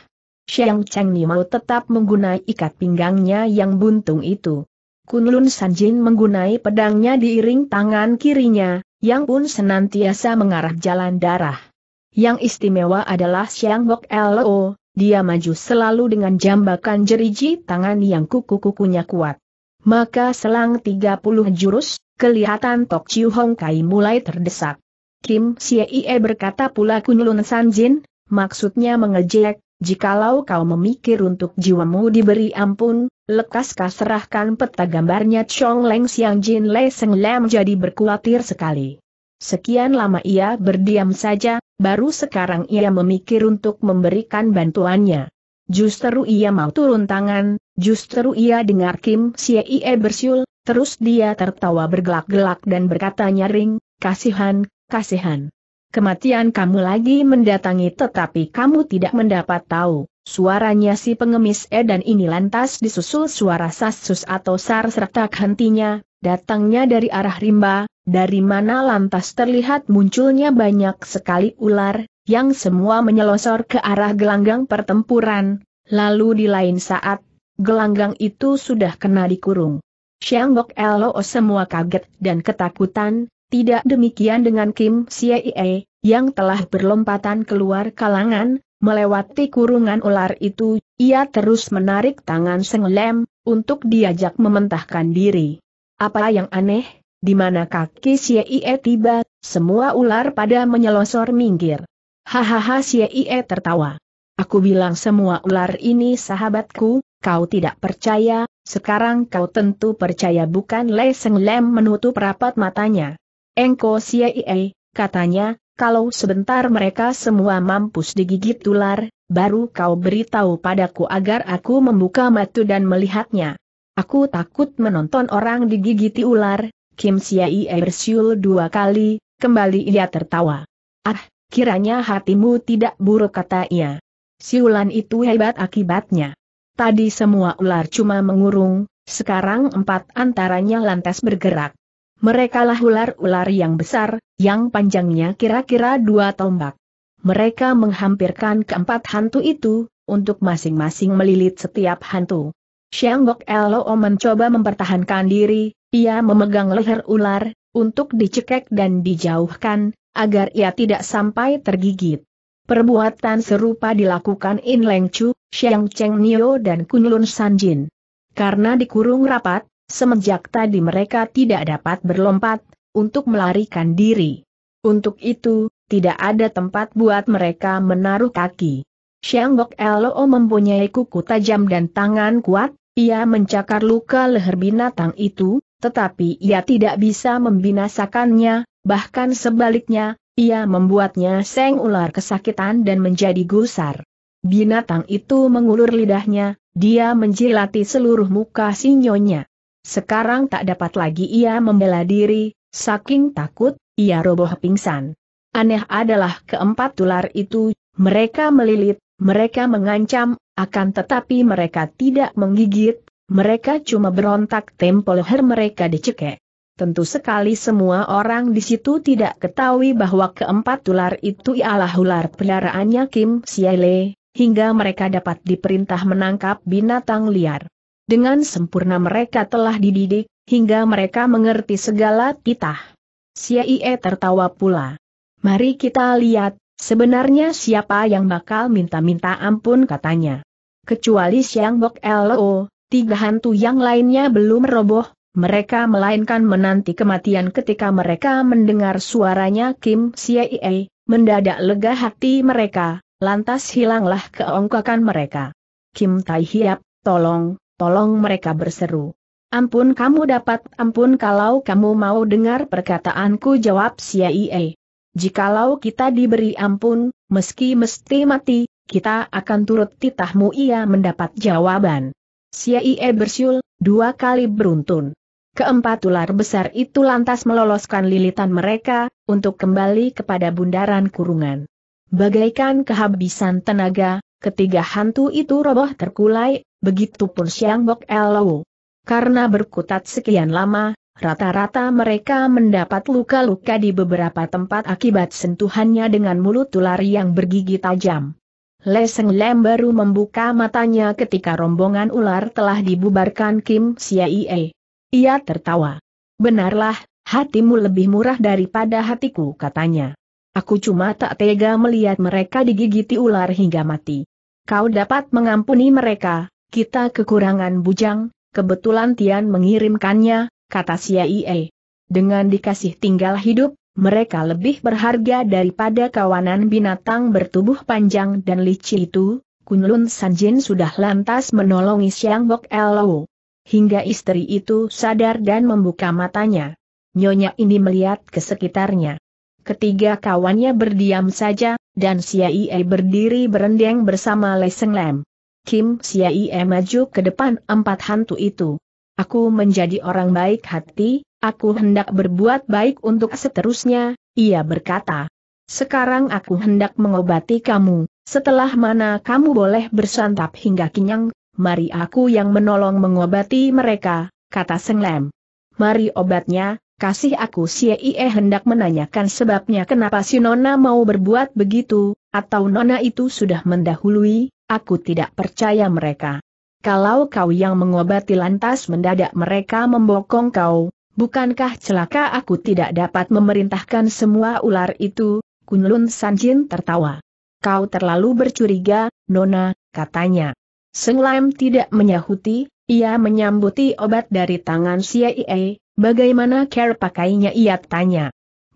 Xiang Cheng mau tetap menggunai ikat pinggangnya yang buntung itu. Kunlun Sanjin menggunai pedangnya diiring tangan kirinya, yang pun senantiasa mengarah jalan darah. Yang istimewa adalah Xiang Bok Lo, dia maju selalu dengan jambakan jeriji tangan yang kuku-kukunya kuat. Maka selang 30 jurus, kelihatan Tok Chiu Hong Kai mulai terdesak. Kim Ie berkata pula Kunlun Sanjin, maksudnya mengejek, jikalau kau memikir untuk jiwamu diberi ampun, lekas kau serahkan peta gambarnya Chong Leng Siang Jin Le Seng Lam jadi berkuatir sekali. Sekian lama ia berdiam saja, baru sekarang ia memikir untuk memberikan bantuannya. Justru ia mau turun tangan, justru ia dengar Kim Ie bersiul, terus dia tertawa bergelak-gelak dan berkata nyaring, kasihan, kasihan. Kematian kamu lagi mendatangi tetapi kamu tidak mendapat tahu. Suaranya si pengemis edan ini lantas disusul suara sasus atau sar serta hentinya, datangnya dari arah rimba, dari mana lantas terlihat munculnya banyak sekali ular, yang semua menyelosor ke arah gelanggang pertempuran, lalu di lain saat, gelanggang itu sudah kena dikurung. Bok Elo semua kaget dan ketakutan, tidak demikian dengan Kim Siee, yang telah berlompatan keluar kalangan, melewati kurungan ular itu, ia terus menarik tangan Seng Lem, untuk diajak mementahkan diri. Apa yang aneh, di mana kaki Siee tiba, semua ular pada menyelosor minggir. Hahaha Siee tertawa. Aku bilang semua ular ini sahabatku, kau tidak percaya, sekarang kau tentu percaya bukan Le Seng Lem menutup rapat matanya. Engko Siei, katanya, kalau sebentar mereka semua mampus digigit ular, baru kau beritahu padaku agar aku membuka mata dan melihatnya. Aku takut menonton orang digigiti ular, Kim Siei bersiul dua kali, kembali ia tertawa. Ah, kiranya hatimu tidak buruk kata ia. Siulan itu hebat akibatnya. Tadi semua ular cuma mengurung, sekarang empat antaranya lantas bergerak. Mereka lah ular-ular yang besar, yang panjangnya kira-kira dua tombak. Mereka menghampirkan keempat hantu itu, untuk masing-masing melilit setiap hantu. Xianggok Loo mencoba mempertahankan diri, ia memegang leher ular, untuk dicekek dan dijauhkan, agar ia tidak sampai tergigit. Perbuatan serupa dilakukan In Leng Chu, Xiang Cheng Nio dan Kunlun Sanjin. Karena dikurung rapat, Semenjak tadi mereka tidak dapat berlompat, untuk melarikan diri. Untuk itu, tidak ada tempat buat mereka menaruh kaki. Shanggok Lo mempunyai kuku tajam dan tangan kuat, ia mencakar luka leher binatang itu, tetapi ia tidak bisa membinasakannya, bahkan sebaliknya, ia membuatnya seng ular kesakitan dan menjadi gusar. Binatang itu mengulur lidahnya, dia menjilati seluruh muka sinyonya. Sekarang tak dapat lagi ia membela diri, saking takut, ia roboh pingsan. Aneh adalah keempat tular itu, mereka melilit, mereka mengancam, akan tetapi mereka tidak menggigit, mereka cuma berontak tempo leher mereka dicekek. Tentu sekali semua orang di situ tidak ketahui bahwa keempat tular itu ialah ular peliharaannya Kim Siale, hingga mereka dapat diperintah menangkap binatang liar. Dengan sempurna mereka telah dididik, hingga mereka mengerti segala titah. Siaie tertawa pula. Mari kita lihat, sebenarnya siapa yang bakal minta-minta ampun katanya. Kecuali Siang Bok Lo, tiga hantu yang lainnya belum roboh, mereka melainkan menanti kematian ketika mereka mendengar suaranya Kim Siaie, mendadak lega hati mereka, lantas hilanglah keongkakan mereka. Kim Tai Hiap, tolong, Tolong mereka berseru. Ampun kamu dapat ampun kalau kamu mau dengar perkataanku jawab CIA. Jikalau kita diberi ampun, meski mesti mati, kita akan turut titahmu ia mendapat jawaban. CIA bersiul, dua kali beruntun. Keempat ular besar itu lantas meloloskan lilitan mereka, untuk kembali kepada bundaran kurungan. Bagaikan kehabisan tenaga, ketiga hantu itu roboh terkulai, begitupun Siang Bok Elo. Karena berkutat sekian lama, rata-rata mereka mendapat luka-luka di beberapa tempat akibat sentuhannya dengan mulut ular yang bergigi tajam. Leseng Lem baru membuka matanya ketika rombongan ular telah dibubarkan Kim Siaie. Ia tertawa. Benarlah, hatimu lebih murah daripada hatiku katanya. Aku cuma tak tega melihat mereka digigiti ular hingga mati. Kau dapat mengampuni mereka, kita kekurangan bujang, kebetulan Tian mengirimkannya, kata Siaie. Dengan dikasih tinggal hidup, mereka lebih berharga daripada kawanan binatang bertubuh panjang dan licin itu, Kunlun Sanjin sudah lantas menolongi Siang Bok Elo. Hingga istri itu sadar dan membuka matanya. Nyonya ini melihat ke sekitarnya. Ketiga kawannya berdiam saja, dan Siaie berdiri berendeng bersama Leseng Lem. Kim Siaie maju ke depan empat hantu itu. Aku menjadi orang baik hati, aku hendak berbuat baik untuk seterusnya, ia berkata. Sekarang aku hendak mengobati kamu, setelah mana kamu boleh bersantap hingga kenyang, mari aku yang menolong mengobati mereka, kata Seng Lem. Mari obatnya, kasih aku Siei hendak menanyakan sebabnya kenapa si Nona mau berbuat begitu, atau Nona itu sudah mendahului, Aku tidak percaya mereka. Kalau kau yang mengobati lantas mendadak mereka membokong kau, bukankah celaka aku tidak dapat memerintahkan semua ular itu? Kunlun Sanjin tertawa. Kau terlalu bercuriga, Nona, katanya. Seng Lam tidak menyahuti, ia menyambuti obat dari tangan CIA, bagaimana care pakainya ia tanya.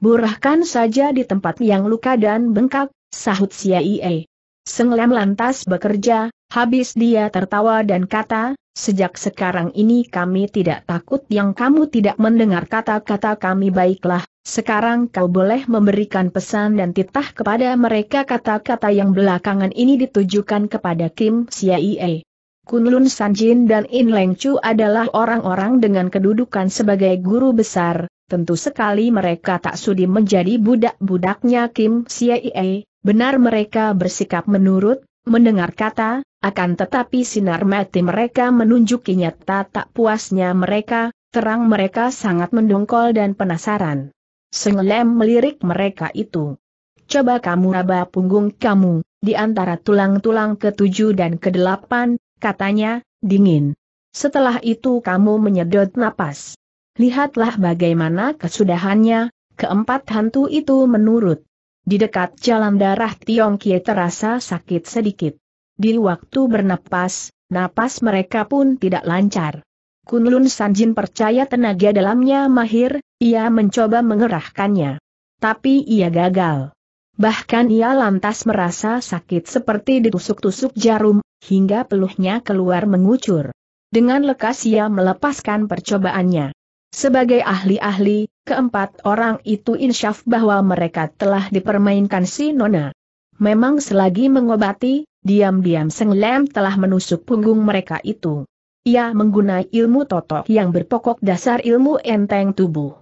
Burahkan saja di tempat yang luka dan bengkak, sahut CIA. Senglem lantas bekerja, habis dia tertawa dan kata, sejak sekarang ini kami tidak takut yang kamu tidak mendengar kata-kata kami baiklah, sekarang kau boleh memberikan pesan dan titah kepada mereka kata-kata yang belakangan ini ditujukan kepada Kim Siaie. Kunlun Sanjin dan In Leng Chu adalah orang-orang dengan kedudukan sebagai guru besar, tentu sekali mereka tak sudi menjadi budak-budaknya Kim Siaie, Benar mereka bersikap menurut, mendengar kata, akan tetapi sinar mati mereka menunjuki nyata tak puasnya mereka, terang mereka sangat mendongkol dan penasaran. Senglem melirik mereka itu. Coba kamu raba punggung kamu, di antara tulang-tulang ketujuh dan kedelapan, katanya, dingin. Setelah itu kamu menyedot napas. Lihatlah bagaimana kesudahannya, keempat hantu itu menurut. Di dekat jalan darah Tiong Kie terasa sakit sedikit. Di waktu bernapas, napas mereka pun tidak lancar. Kunlun Sanjin percaya tenaga dalamnya mahir, ia mencoba mengerahkannya. Tapi ia gagal. Bahkan ia lantas merasa sakit seperti ditusuk-tusuk jarum, hingga peluhnya keluar mengucur. Dengan lekas ia melepaskan percobaannya. Sebagai ahli-ahli, Keempat orang itu insyaf bahwa mereka telah dipermainkan si Nona. Memang selagi mengobati, diam-diam Seng Lem telah menusuk punggung mereka itu. Ia menggunai ilmu totok yang berpokok dasar ilmu enteng tubuh.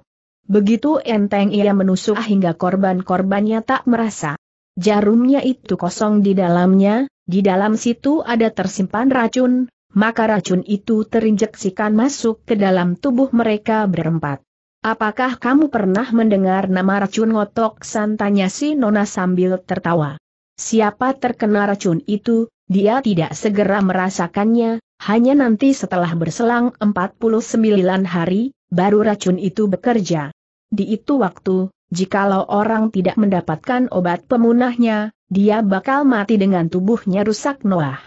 Begitu enteng ia menusuk hingga korban-korbannya tak merasa. Jarumnya itu kosong di dalamnya, di dalam situ ada tersimpan racun, maka racun itu terinjeksikan masuk ke dalam tubuh mereka berempat. Apakah kamu pernah mendengar nama racun ngotok santanya si Nona sambil tertawa. Siapa terkena racun itu, dia tidak segera merasakannya, hanya nanti setelah berselang 49 hari, baru racun itu bekerja. Di itu waktu, jikalau orang tidak mendapatkan obat pemunahnya, dia bakal mati dengan tubuhnya rusak Noah.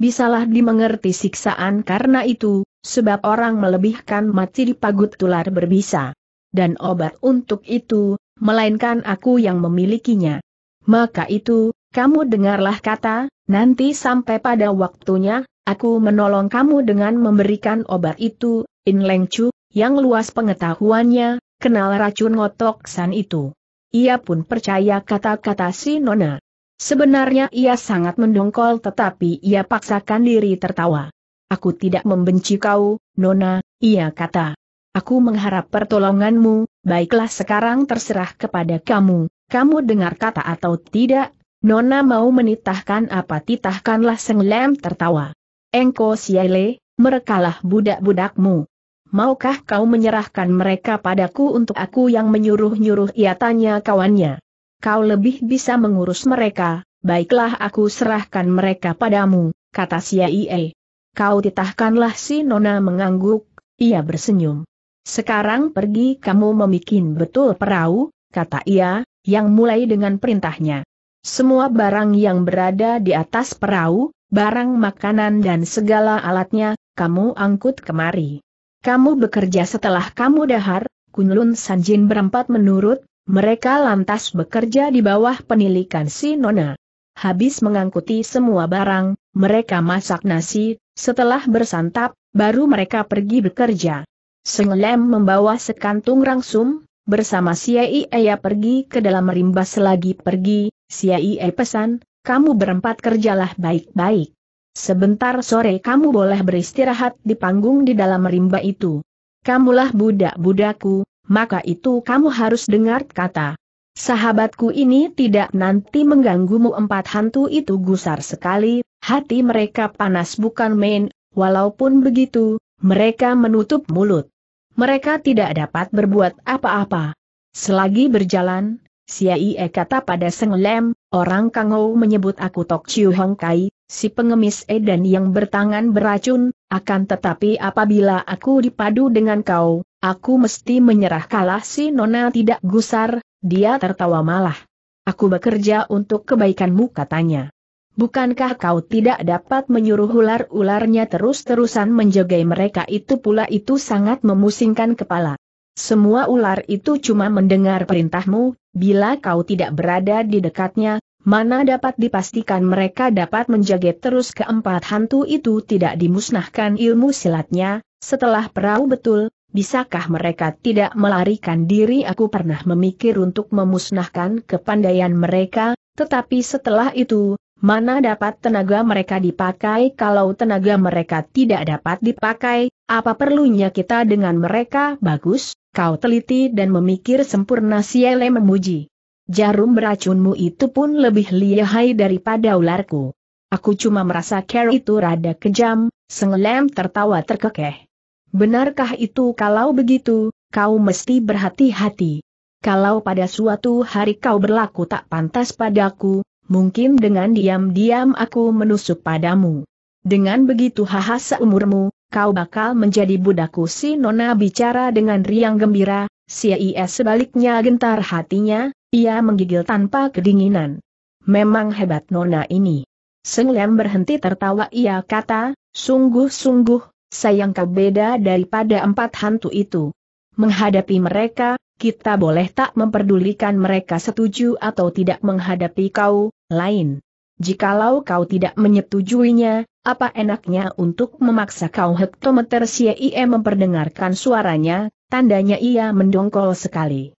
Bisalah dimengerti siksaan karena itu, sebab orang melebihkan mati dipagut tular berbisa. Dan obat untuk itu, melainkan aku yang memilikinya. Maka itu, kamu dengarlah kata, nanti sampai pada waktunya, aku menolong kamu dengan memberikan obat itu, In Leng Chu, yang luas pengetahuannya, kenal racun ngotok san itu. Ia pun percaya kata-kata si Nona. Sebenarnya ia sangat mendongkol tetapi ia paksakan diri tertawa. Aku tidak membenci kau, Nona, ia kata. Aku mengharap pertolonganmu, baiklah sekarang terserah kepada kamu, kamu dengar kata atau tidak, Nona mau menitahkan apa titahkanlah Seng tertawa. Engko siale, merekalah budak-budakmu. Maukah kau menyerahkan mereka padaku untuk aku yang menyuruh-nyuruh ia tanya kawannya. Kau lebih bisa mengurus mereka, baiklah aku serahkan mereka padamu, kata Siaie. Kau titahkanlah si Nona mengangguk, ia bersenyum. Sekarang pergi kamu memikin betul perahu, kata ia, yang mulai dengan perintahnya. Semua barang yang berada di atas perahu, barang makanan dan segala alatnya, kamu angkut kemari. Kamu bekerja setelah kamu dahar, Kunlun Sanjin berempat menurut, mereka lantas bekerja di bawah penilikan si Nona. Habis mengangkuti semua barang, mereka masak nasi, setelah bersantap, baru mereka pergi bekerja. Senglem membawa sekantung rangsum, bersama Siai ia pergi ke dalam rimba selagi pergi, Siai pesan, kamu berempat kerjalah baik-baik. Sebentar sore kamu boleh beristirahat di panggung di dalam rimba itu. Kamulah budak budaku, maka itu kamu harus dengar kata. Sahabatku ini tidak nanti mengganggumu empat hantu itu gusar sekali, Hati mereka panas bukan main, walaupun begitu, mereka menutup mulut. Mereka tidak dapat berbuat apa-apa. Selagi berjalan, Siai E kata pada Seng Lem, orang Kangou menyebut aku Tok Chiu Hong Kai, si pengemis edan yang bertangan beracun, akan tetapi apabila aku dipadu dengan kau, Aku mesti menyerah kalah si Nona tidak gusar, dia tertawa malah. Aku bekerja untuk kebaikanmu katanya. Bukankah kau tidak dapat menyuruh ular-ularnya terus-terusan menjaga mereka itu pula itu sangat memusingkan kepala. Semua ular itu cuma mendengar perintahmu, bila kau tidak berada di dekatnya, mana dapat dipastikan mereka dapat menjaga terus keempat hantu itu tidak dimusnahkan ilmu silatnya, setelah perahu betul, bisakah mereka tidak melarikan diri aku pernah memikir untuk memusnahkan kepandaian mereka, tetapi setelah itu, Mana dapat tenaga mereka dipakai kalau tenaga mereka tidak dapat dipakai, apa perlunya kita dengan mereka bagus, kau teliti dan memikir sempurna Siele memuji. Jarum beracunmu itu pun lebih lihai daripada ularku. Aku cuma merasa Carol itu rada kejam, Sengelem tertawa terkekeh. Benarkah itu kalau begitu, kau mesti berhati-hati. Kalau pada suatu hari kau berlaku tak pantas padaku, mungkin dengan diam-diam aku menusuk padamu. Dengan begitu hahasa umurmu, kau bakal menjadi budakku si Nona bicara dengan riang gembira, si IS sebaliknya gentar hatinya, ia menggigil tanpa kedinginan. Memang hebat Nona ini. Seng Lem berhenti tertawa ia kata, sungguh-sungguh, sayang kau beda daripada empat hantu itu. Menghadapi mereka, kita boleh tak memperdulikan mereka setuju atau tidak menghadapi kau, lain. Jikalau kau tidak menyetujuinya, apa enaknya untuk memaksa kau hektometer ia memperdengarkan suaranya, tandanya ia mendongkol sekali.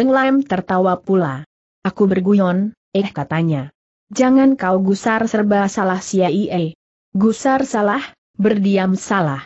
Lam tertawa pula. Aku berguyon, eh katanya. Jangan kau gusar serba salah ia. Gusar salah, berdiam salah.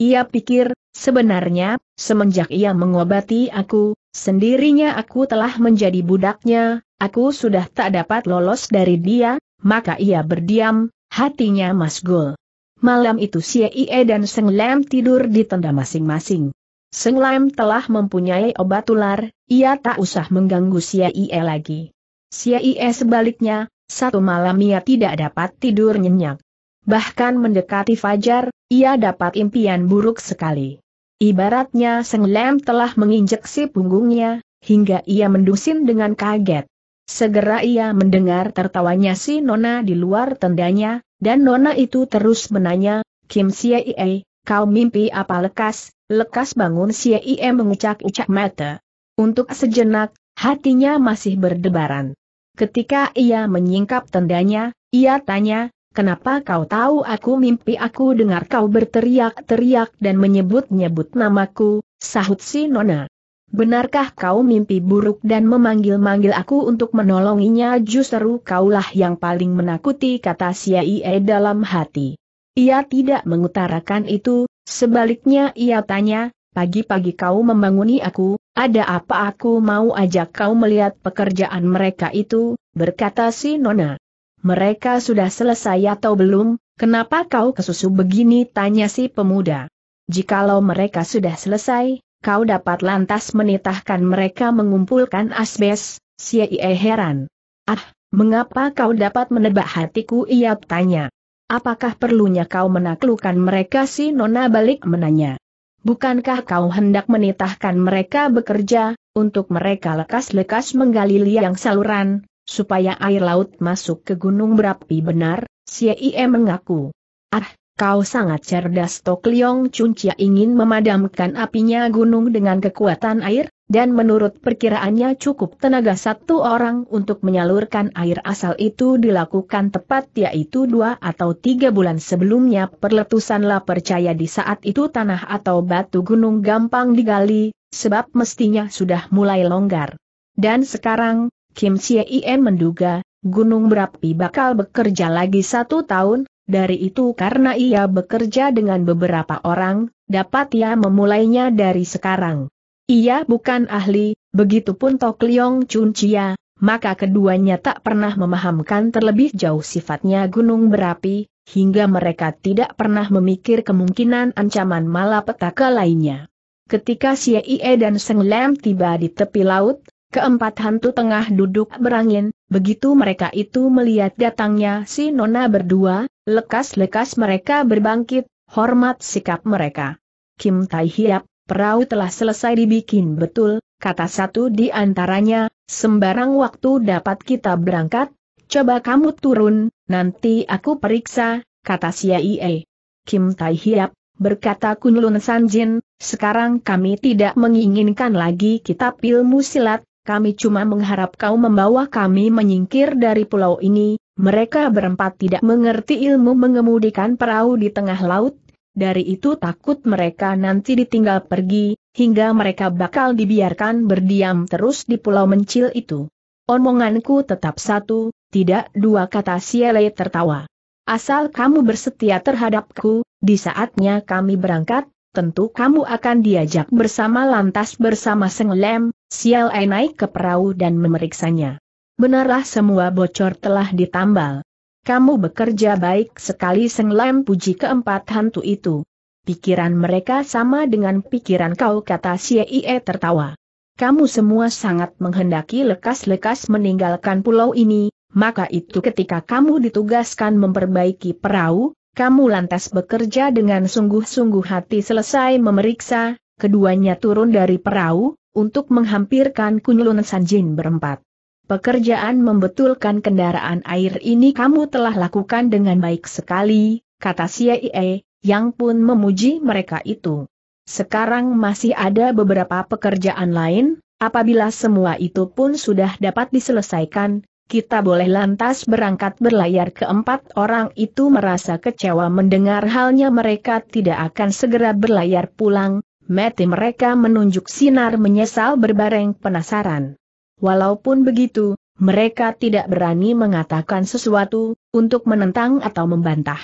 Ia pikir, Sebenarnya, semenjak ia mengobati aku, sendirinya aku telah menjadi budaknya, aku sudah tak dapat lolos dari dia, maka ia berdiam, hatinya masgul. Malam itu Ie dan Seng Lam tidur di tenda masing-masing. Seng Lam telah mempunyai obat ular, ia tak usah mengganggu Ie lagi. Ie sebaliknya, satu malam ia tidak dapat tidur nyenyak. Bahkan mendekati fajar, ia dapat impian buruk sekali. Ibaratnya Senglem telah menginjeksi punggungnya, hingga ia mendusin dengan kaget. Segera ia mendengar tertawanya si Nona di luar tendanya, dan Nona itu terus menanya, Kim Siei, kau mimpi apa lekas? Lekas bangun Siei mengucak-ucak mata. Untuk sejenak, hatinya masih berdebaran. Ketika ia menyingkap tendanya, ia tanya, Kenapa kau tahu aku mimpi aku dengar kau berteriak-teriak dan menyebut-nyebut namaku, sahut si Nona. Benarkah kau mimpi buruk dan memanggil-manggil aku untuk menolonginya justru kaulah yang paling menakuti kata si Siaie dalam hati. Ia tidak mengutarakan itu, sebaliknya ia tanya, pagi-pagi kau membanguni aku, ada apa aku mau ajak kau melihat pekerjaan mereka itu, berkata si Nona. Mereka sudah selesai atau belum? Kenapa kau kesusu begini? Tanya si pemuda. Jikalau mereka sudah selesai, kau dapat lantas menitahkan mereka mengumpulkan asbes, si Ie heran. Ah, mengapa kau dapat menebak hatiku? Ia tanya. Apakah perlunya kau menaklukkan mereka si Nona balik menanya. Bukankah kau hendak menitahkan mereka bekerja, untuk mereka lekas-lekas menggali liang saluran, supaya air laut masuk ke gunung berapi benar, Xie mengaku. Ah, kau sangat cerdas Tok Liong Cuncia ingin memadamkan apinya gunung dengan kekuatan air, dan menurut perkiraannya cukup tenaga satu orang untuk menyalurkan air asal itu dilakukan tepat yaitu dua atau tiga bulan sebelumnya perletusanlah percaya di saat itu tanah atau batu gunung gampang digali, sebab mestinya sudah mulai longgar. Dan sekarang, Kim Chie Ien menduga, gunung berapi bakal bekerja lagi satu tahun, dari itu karena ia bekerja dengan beberapa orang, dapat ia memulainya dari sekarang. Ia bukan ahli, begitupun Tok Leong Chun Chia, maka keduanya tak pernah memahamkan terlebih jauh sifatnya gunung berapi, hingga mereka tidak pernah memikir kemungkinan ancaman malapetaka lainnya. Ketika Xie Ie dan Seng Lam tiba di tepi laut, Keempat hantu tengah duduk berangin, begitu mereka itu melihat datangnya si Nona berdua, lekas-lekas mereka berbangkit, hormat sikap mereka. Kim Tai Hiap, perahu telah selesai dibikin betul, kata satu di antaranya, sembarang waktu dapat kita berangkat, coba kamu turun, nanti aku periksa, kata Aie. Kim Tai Hiap, berkata Kunlun Sanjin, sekarang kami tidak menginginkan lagi kitab ilmu silat, kami cuma mengharap kau membawa kami menyingkir dari pulau ini, mereka berempat tidak mengerti ilmu mengemudikan perahu di tengah laut, dari itu takut mereka nanti ditinggal pergi, hingga mereka bakal dibiarkan berdiam terus di pulau mencil itu. Omonganku tetap satu, tidak dua kata Siele tertawa. Asal kamu bersetia terhadapku, di saatnya kami berangkat, tentu kamu akan diajak bersama lantas bersama Senglem, Xiao Ai naik ke perahu dan memeriksanya. Benarlah semua bocor telah ditambal. Kamu bekerja baik sekali Seng Lam puji keempat hantu itu. Pikiran mereka sama dengan pikiran kau kata Xie tertawa. Kamu semua sangat menghendaki lekas-lekas meninggalkan pulau ini, maka itu ketika kamu ditugaskan memperbaiki perahu, kamu lantas bekerja dengan sungguh-sungguh hati selesai memeriksa, keduanya turun dari perahu, untuk menghampirkan Kunlun Sanjin berempat. Pekerjaan membetulkan kendaraan air ini kamu telah lakukan dengan baik sekali, kata Siaie, yang pun memuji mereka itu. Sekarang masih ada beberapa pekerjaan lain, apabila semua itu pun sudah dapat diselesaikan, kita boleh lantas berangkat berlayar keempat orang itu merasa kecewa mendengar halnya mereka tidak akan segera berlayar pulang, mati mereka menunjuk sinar menyesal berbareng penasaran. Walaupun begitu, mereka tidak berani mengatakan sesuatu, untuk menentang atau membantah.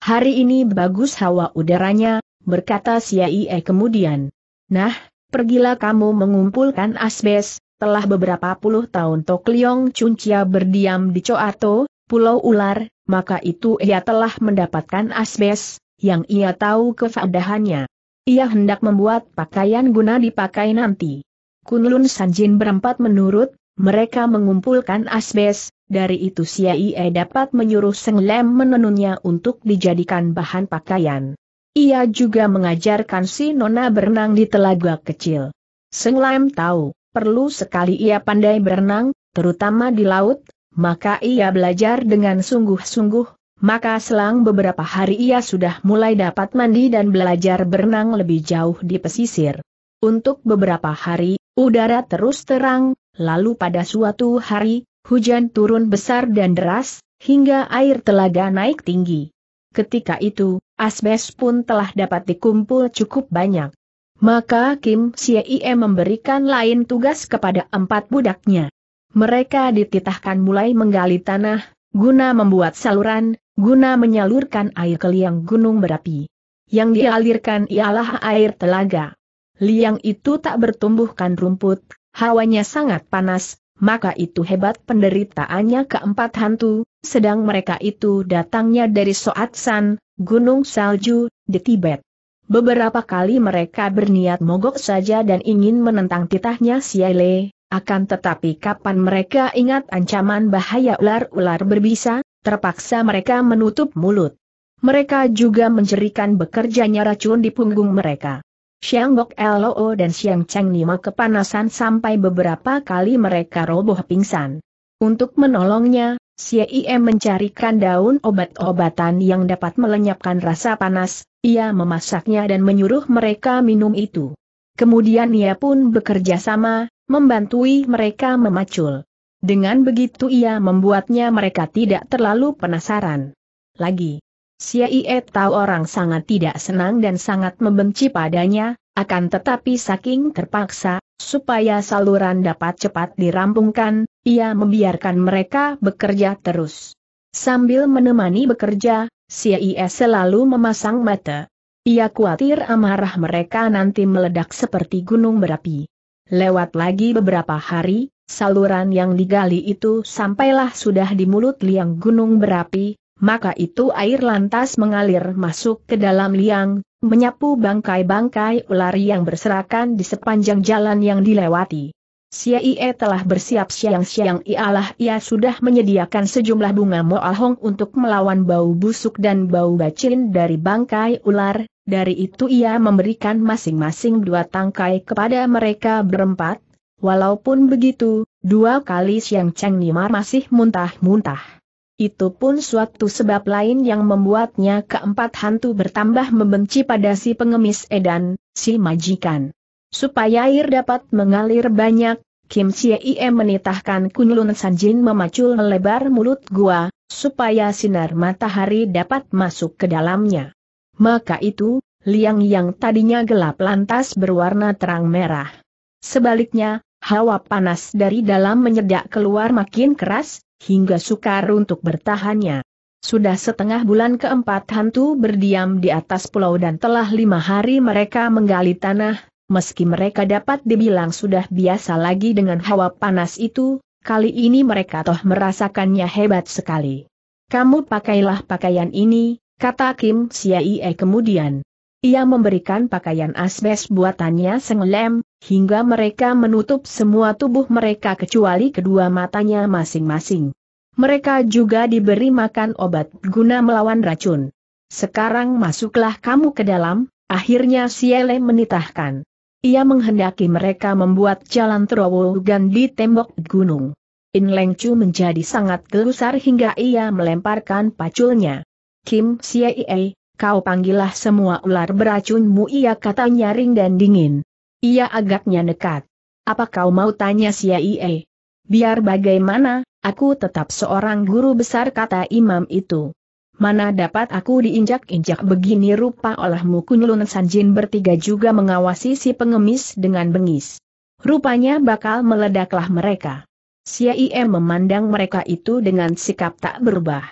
Hari ini bagus hawa udaranya, berkata Siaie kemudian. Nah, pergilah kamu mengumpulkan asbes, telah beberapa puluh tahun Tok Leong Cuncia berdiam di Coato, Pulau Ular, maka itu ia telah mendapatkan asbes, yang ia tahu kefadahannya. Ia hendak membuat pakaian guna dipakai nanti. Kunlun Sanjin berempat menurut, mereka mengumpulkan asbes, dari itu Ie dapat menyuruh Seng Lem menenunnya untuk dijadikan bahan pakaian. Ia juga mengajarkan si Nona berenang di telaga kecil. Seng Lem tahu, perlu sekali ia pandai berenang, terutama di laut, maka ia belajar dengan sungguh-sungguh, maka selang beberapa hari ia sudah mulai dapat mandi dan belajar berenang lebih jauh di pesisir. Untuk beberapa hari, udara terus terang, lalu pada suatu hari, hujan turun besar dan deras, hingga air telaga naik tinggi. Ketika itu, asbes pun telah dapat dikumpul cukup banyak. Maka Kim Sie memberikan lain tugas kepada empat budaknya. Mereka dititahkan mulai menggali tanah, guna membuat saluran, guna menyalurkan air ke liang gunung berapi. Yang dialirkan ialah air telaga. Liang itu tak bertumbuhkan rumput, hawanya sangat panas, maka itu hebat penderitaannya keempat hantu, sedang mereka itu datangnya dari Soat San, Gunung Salju, di Tibet. Beberapa kali mereka berniat mogok saja dan ingin menentang titahnya Siale, akan tetapi kapan mereka ingat ancaman bahaya ular-ular berbisa, terpaksa mereka menutup mulut. Mereka juga menjerikan bekerjanya racun di punggung mereka. Bok Loo dan Xiang Cheng Nima kepanasan sampai beberapa kali mereka roboh pingsan. Untuk menolongnya, CIM mencarikan daun obat-obatan yang dapat melenyapkan rasa panas, ia memasaknya dan menyuruh mereka minum itu. Kemudian ia pun bekerja sama, membantui mereka memacul. Dengan begitu ia membuatnya mereka tidak terlalu penasaran. Lagi, Ie tahu orang sangat tidak senang dan sangat membenci padanya, akan tetapi saking terpaksa, supaya saluran dapat cepat dirampungkan, ia membiarkan mereka bekerja terus. Sambil menemani bekerja, Ie selalu memasang mata. Ia khawatir amarah mereka nanti meledak seperti gunung berapi. Lewat lagi beberapa hari, saluran yang digali itu sampailah sudah di mulut liang gunung berapi, maka itu air lantas mengalir masuk ke dalam liang, menyapu bangkai-bangkai ular yang berserakan di sepanjang jalan yang dilewati. Siaie telah bersiap siang-siang ialah ia sudah menyediakan sejumlah bunga moalhong untuk melawan bau busuk dan bau bacin dari bangkai ular, dari itu ia memberikan masing-masing dua tangkai kepada mereka berempat, walaupun begitu, dua kali Siang Cheng Nimar masih muntah-muntah. Itu pun suatu sebab lain yang membuatnya keempat hantu bertambah membenci pada si pengemis Edan, si majikan. Supaya air dapat mengalir banyak, Kim Chie Im menitahkan Kunlun Sanjin memacul melebar mulut gua, supaya sinar matahari dapat masuk ke dalamnya. Maka itu, liang yang tadinya gelap lantas berwarna terang merah. Sebaliknya, hawa panas dari dalam menyedak keluar makin keras, hingga sukar untuk bertahannya. Sudah setengah bulan keempat hantu berdiam di atas pulau dan telah lima hari mereka menggali tanah, meski mereka dapat dibilang sudah biasa lagi dengan hawa panas itu, kali ini mereka toh merasakannya hebat sekali. Kamu pakailah pakaian ini, kata Kim Siaie kemudian. Ia memberikan pakaian asbes buatannya senglem, hingga mereka menutup semua tubuh mereka kecuali kedua matanya masing-masing. Mereka juga diberi makan obat guna melawan racun. Sekarang masuklah kamu ke dalam, akhirnya Siele menitahkan. Ia menghendaki mereka membuat jalan terowongan di tembok gunung. In Leng Chu menjadi sangat gelusar hingga ia melemparkan paculnya. Kim Siei, kau panggillah semua ular beracunmu ia kata nyaring dan dingin. Ia agaknya nekat. Apa kau mau tanya Siei? Biar bagaimana, aku tetap seorang guru besar kata imam itu. Mana dapat aku diinjak-injak begini rupa olehmu Kunlun Sanjin bertiga juga mengawasi si pengemis dengan bengis. Rupanya bakal meledaklah mereka. Siaiem memandang mereka itu dengan sikap tak berubah.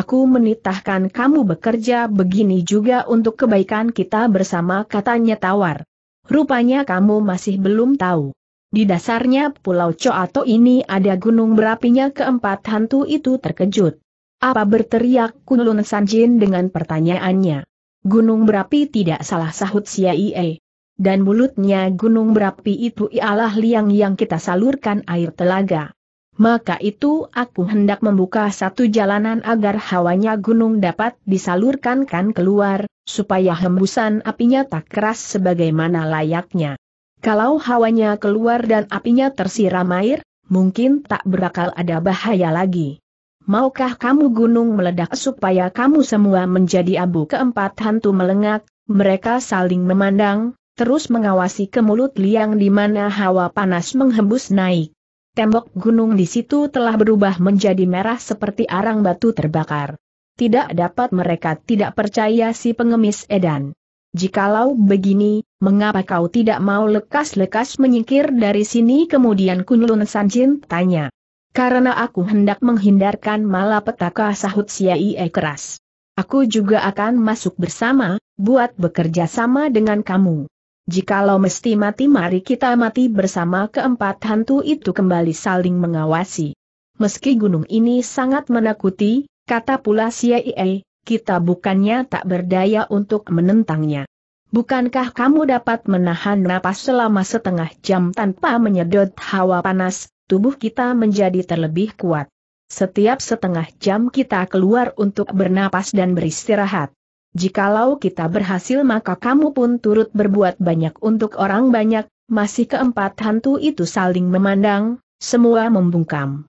Aku menitahkan kamu bekerja begini juga untuk kebaikan kita bersama katanya tawar. Rupanya kamu masih belum tahu. Di dasarnya pulau Coato ini ada gunung berapinya keempat hantu itu terkejut. Apa berteriak Kunlun Sanjin dengan pertanyaannya. Gunung berapi tidak salah sahut Siaie. Dan mulutnya gunung berapi itu ialah liang yang kita salurkan air telaga. Maka itu aku hendak membuka satu jalanan agar hawanya gunung dapat disalurkan kan keluar, supaya hembusan apinya tak keras sebagaimana layaknya. Kalau hawanya keluar dan apinya tersiram air, mungkin tak berakal ada bahaya lagi maukah kamu gunung meledak supaya kamu semua menjadi abu keempat hantu melengak, mereka saling memandang, terus mengawasi ke mulut liang di mana hawa panas menghembus naik. Tembok gunung di situ telah berubah menjadi merah seperti arang batu terbakar. Tidak dapat mereka tidak percaya si pengemis edan. Jikalau begini, mengapa kau tidak mau lekas-lekas menyingkir dari sini kemudian Kunlun Sanjin tanya. Karena aku hendak menghindarkan malapetaka sahut Siaie keras. Aku juga akan masuk bersama, buat bekerja sama dengan kamu. Jikalau mesti mati mari kita mati bersama keempat hantu itu kembali saling mengawasi. Meski gunung ini sangat menakuti, kata pula Siaie, kita bukannya tak berdaya untuk menentangnya. Bukankah kamu dapat menahan napas selama setengah jam tanpa menyedot hawa panas, tubuh kita menjadi terlebih kuat. Setiap setengah jam kita keluar untuk bernapas dan beristirahat. Jikalau kita berhasil maka kamu pun turut berbuat banyak untuk orang banyak, masih keempat hantu itu saling memandang, semua membungkam.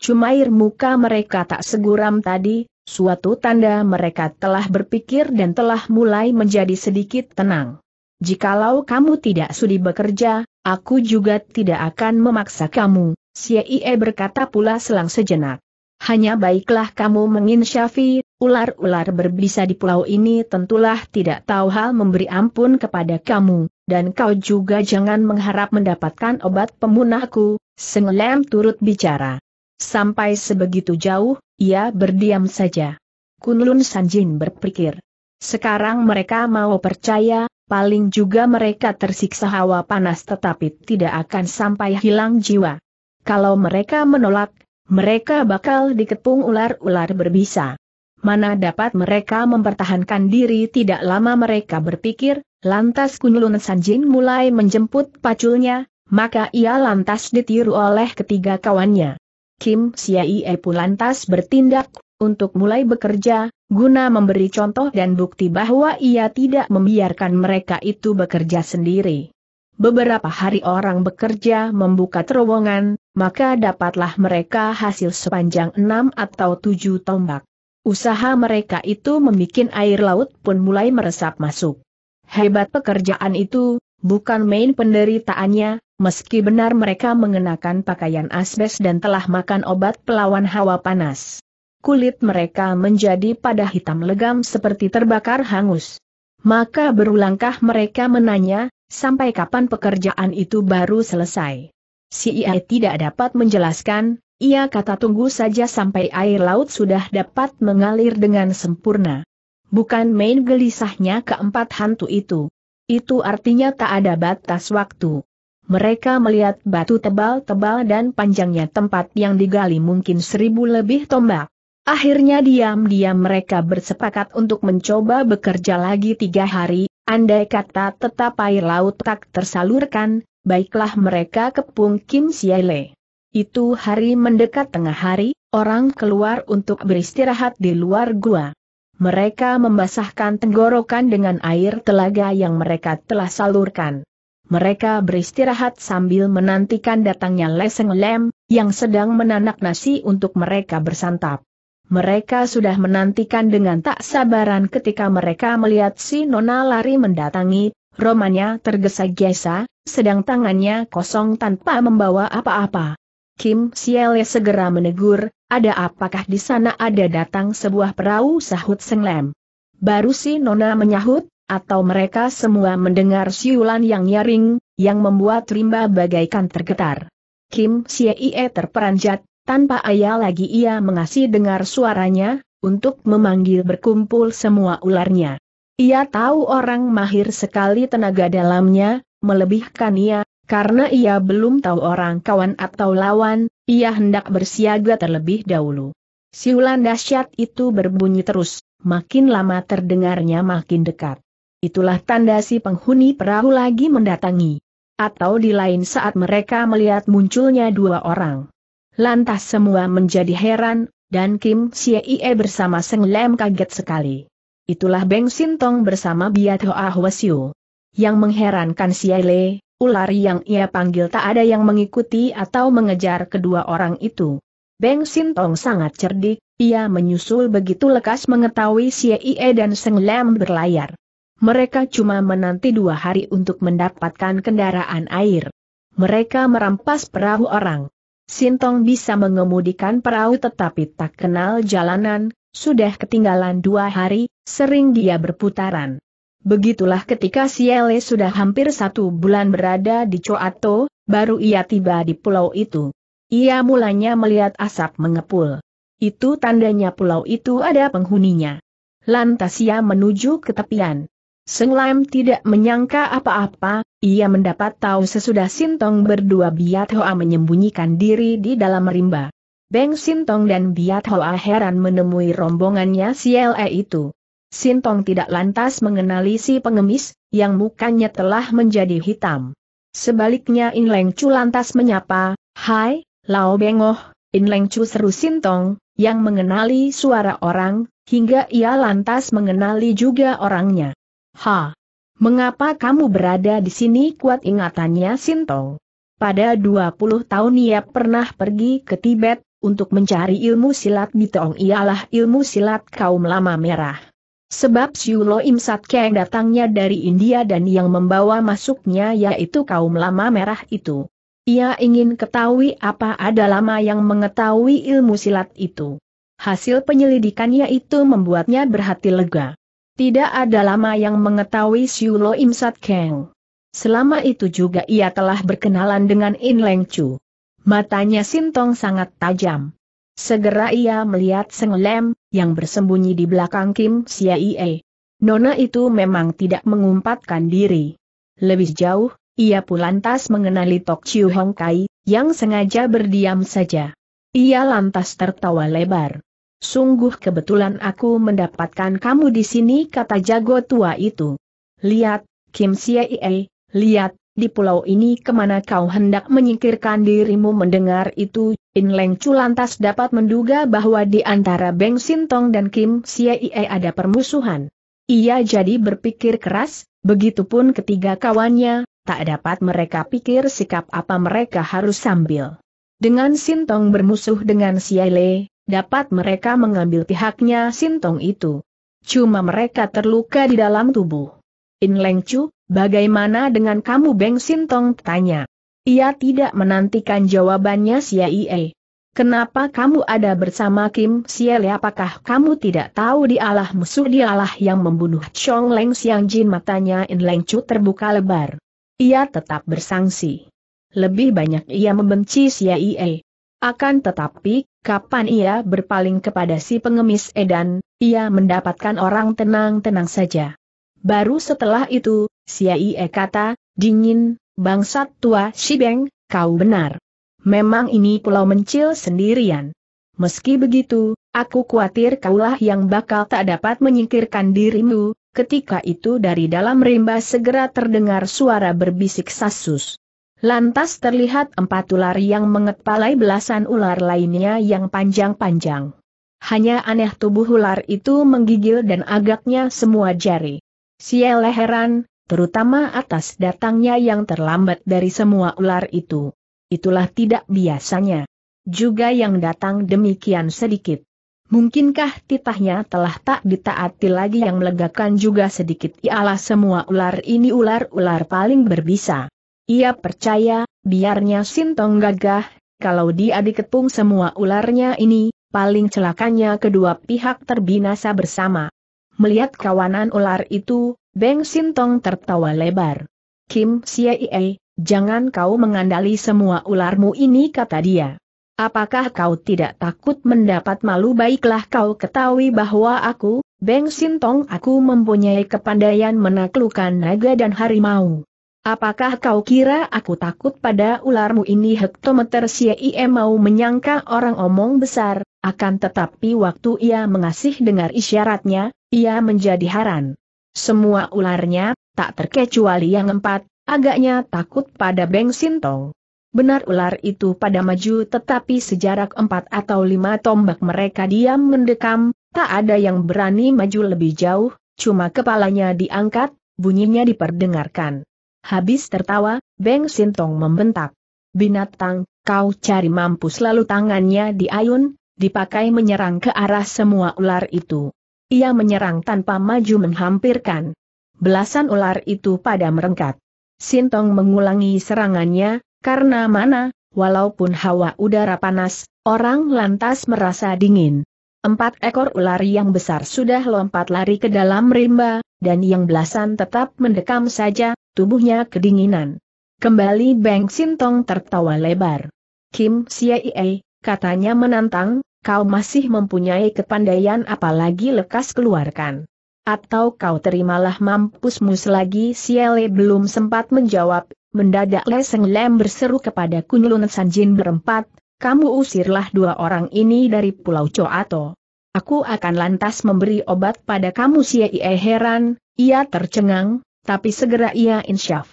Cumair muka mereka tak seguram tadi, suatu tanda mereka telah berpikir dan telah mulai menjadi sedikit tenang. Jikalau kamu tidak sudi bekerja, aku juga tidak akan memaksa kamu, Xie berkata pula selang sejenak. Hanya baiklah kamu menginsyafi, ular-ular berbisa di pulau ini tentulah tidak tahu hal memberi ampun kepada kamu, dan kau juga jangan mengharap mendapatkan obat pemunahku, Senglem turut bicara. Sampai sebegitu jauh, ia berdiam saja. Kunlun Sanjin berpikir. Sekarang mereka mau percaya, paling juga mereka tersiksa hawa panas tetapi tidak akan sampai hilang jiwa. Kalau mereka menolak, mereka bakal dikepung ular-ular berbisa. Mana dapat mereka mempertahankan diri tidak lama mereka berpikir, lantas Kunlun Sanjin mulai menjemput paculnya, maka ia lantas ditiru oleh ketiga kawannya. Kim Siai pun lantas bertindak untuk mulai bekerja, guna memberi contoh dan bukti bahwa ia tidak membiarkan mereka itu bekerja sendiri. Beberapa hari orang bekerja membuka terowongan, maka dapatlah mereka hasil sepanjang enam atau tujuh tombak. Usaha mereka itu membuat air laut pun mulai meresap masuk. Hebat pekerjaan itu, bukan main penderitaannya, meski benar mereka mengenakan pakaian asbes dan telah makan obat pelawan hawa panas kulit mereka menjadi pada hitam legam seperti terbakar hangus. Maka berulangkah mereka menanya, sampai kapan pekerjaan itu baru selesai. Si Ia tidak dapat menjelaskan, ia kata tunggu saja sampai air laut sudah dapat mengalir dengan sempurna. Bukan main gelisahnya keempat hantu itu. Itu artinya tak ada batas waktu. Mereka melihat batu tebal-tebal dan panjangnya tempat yang digali mungkin seribu lebih tombak. Akhirnya diam-diam mereka bersepakat untuk mencoba bekerja lagi tiga hari, andai kata tetap air laut tak tersalurkan, baiklah mereka kepung Kim Siale. Itu hari mendekat tengah hari, orang keluar untuk beristirahat di luar gua. Mereka membasahkan tenggorokan dengan air telaga yang mereka telah salurkan. Mereka beristirahat sambil menantikan datangnya Leseng Lem, yang sedang menanak nasi untuk mereka bersantap. Mereka sudah menantikan dengan tak sabaran ketika mereka melihat si Nona lari mendatangi, romanya tergesa-gesa, sedang tangannya kosong tanpa membawa apa-apa. Kim Siele segera menegur, ada apakah di sana ada datang sebuah perahu sahut Senglem. Baru si Nona menyahut, atau mereka semua mendengar siulan yang nyaring, yang membuat rimba bagaikan tergetar. Kim Siee terperanjat, tanpa ayah lagi ia mengasih dengar suaranya, untuk memanggil berkumpul semua ularnya. Ia tahu orang mahir sekali tenaga dalamnya, melebihkan ia, karena ia belum tahu orang kawan atau lawan, ia hendak bersiaga terlebih dahulu. Siulan dahsyat itu berbunyi terus, makin lama terdengarnya makin dekat. Itulah tanda si penghuni perahu lagi mendatangi. Atau di lain saat mereka melihat munculnya dua orang. Lantas semua menjadi heran, dan Kim Siei bersama Seng Lem kaget sekali. Itulah Beng Sintong bersama Biat Hoa Hwasyu. Yang mengherankan Sia Le, ular yang ia panggil tak ada yang mengikuti atau mengejar kedua orang itu. Beng Sintong sangat cerdik, ia menyusul begitu lekas mengetahui Ie dan Seng Lem berlayar. Mereka cuma menanti dua hari untuk mendapatkan kendaraan air. Mereka merampas perahu orang. Sintong bisa mengemudikan perahu tetapi tak kenal jalanan, sudah ketinggalan dua hari, sering dia berputaran. Begitulah ketika Siele sudah hampir satu bulan berada di Coato, baru ia tiba di pulau itu. Ia mulanya melihat asap mengepul. Itu tandanya pulau itu ada penghuninya. Lantas ia menuju ke tepian. Seng Lam tidak menyangka apa-apa, ia mendapat tahu sesudah Sintong berdua Biat Hoa menyembunyikan diri di dalam rimba. Beng Sintong dan Biat Hoa heran menemui rombongannya L.E. itu. Sintong tidak lantas mengenali si pengemis, yang mukanya telah menjadi hitam. Sebaliknya Inleng Chu lantas menyapa, Hai, Lao Bengoh, In Leng Chu seru Sintong, yang mengenali suara orang, hingga ia lantas mengenali juga orangnya. Ha! Mengapa kamu berada di sini kuat ingatannya Sinto? Pada 20 tahun ia pernah pergi ke Tibet, untuk mencari ilmu silat Bitong ialah ilmu silat kaum lama merah. Sebab Siulo Imsat Keng datangnya dari India dan yang membawa masuknya yaitu kaum lama merah itu. Ia ingin ketahui apa ada lama yang mengetahui ilmu silat itu. Hasil penyelidikannya itu membuatnya berhati lega. Tidak ada lama yang mengetahui Siu Lo Im Sat Keng. Selama itu juga ia telah berkenalan dengan In Leng Chu. Matanya Sintong sangat tajam. Segera ia melihat Seng Lem, yang bersembunyi di belakang Kim Sia Ie. Nona itu memang tidak mengumpatkan diri. Lebih jauh, ia pun lantas mengenali Tok Chiu Hong Kai, yang sengaja berdiam saja. Ia lantas tertawa lebar. Sungguh kebetulan aku mendapatkan kamu di sini kata jago tua itu. Lihat, Kim Siei, lihat, di pulau ini kemana kau hendak menyingkirkan dirimu mendengar itu, In Leng Chu lantas dapat menduga bahwa di antara Beng Sintong dan Kim Siei ada permusuhan. Ia jadi berpikir keras, begitupun ketiga kawannya, tak dapat mereka pikir sikap apa mereka harus sambil. Dengan Sintong bermusuh dengan Siele, dapat mereka mengambil pihaknya sintong itu. Cuma mereka terluka di dalam tubuh. In Leng Chu, bagaimana dengan kamu Beng Sintong tanya. Ia tidak menantikan jawabannya Xia Ie. Kenapa kamu ada bersama Kim Siele apakah kamu tidak tahu dialah musuh dialah yang membunuh Chong Leng Xiang Jin matanya In Leng Chu terbuka lebar. Ia tetap bersangsi. Lebih banyak ia membenci Xia Ie. Akan tetapi, Kapan ia berpaling kepada si pengemis Edan, ia mendapatkan orang tenang-tenang saja. Baru setelah itu, si Aie kata, dingin, bangsat tua Shibeng, kau benar. Memang ini pulau mencil sendirian. Meski begitu, aku khawatir kaulah yang bakal tak dapat menyingkirkan dirimu, ketika itu dari dalam rimba segera terdengar suara berbisik sasus. Lantas terlihat empat ular yang mengepalai belasan ular lainnya yang panjang-panjang. Hanya aneh tubuh ular itu menggigil dan agaknya semua jari. Siele leheran, terutama atas datangnya yang terlambat dari semua ular itu. Itulah tidak biasanya. Juga yang datang demikian sedikit. Mungkinkah titahnya telah tak ditaati lagi yang melegakan juga sedikit ialah semua ular ini ular-ular paling berbisa. Ia percaya, biarnya Sintong gagah, kalau dia dikepung semua ularnya ini, paling celakanya kedua pihak terbinasa bersama. Melihat kawanan ular itu, Beng Sintong tertawa lebar. Kim Siei, jangan kau mengandali semua ularmu ini kata dia. Apakah kau tidak takut mendapat malu baiklah kau ketahui bahwa aku, Beng Sintong aku mempunyai kepandaian menaklukkan naga dan harimau. Apakah kau kira aku takut pada ularmu ini hektometer si IE mau menyangka orang omong besar, akan tetapi waktu ia mengasih dengar isyaratnya, ia menjadi haran. Semua ularnya, tak terkecuali yang empat, agaknya takut pada Beng Sintong. Benar ular itu pada maju tetapi sejarak empat atau lima tombak mereka diam mendekam, tak ada yang berani maju lebih jauh, cuma kepalanya diangkat, bunyinya diperdengarkan. Habis tertawa, Beng Sintong membentak. Binatang, kau cari mampus lalu tangannya diayun, dipakai menyerang ke arah semua ular itu. Ia menyerang tanpa maju menghampirkan. Belasan ular itu pada merengkat. Sintong mengulangi serangannya, karena mana, walaupun hawa udara panas, orang lantas merasa dingin. Empat ekor ular yang besar sudah lompat lari ke dalam rimba, dan yang belasan tetap mendekam saja, tubuhnya kedinginan. Kembali Beng Sintong tertawa lebar. Kim Siaie, katanya menantang, kau masih mempunyai kepandaian apalagi lekas keluarkan. Atau kau terimalah mampusmu selagi Siele belum sempat menjawab, mendadak Leseng Lem berseru kepada Kunlun Sanjin berempat, kamu usirlah dua orang ini dari Pulau Coato aku akan lantas memberi obat pada kamu Xie heran, ia tercengang, tapi segera ia insyaf.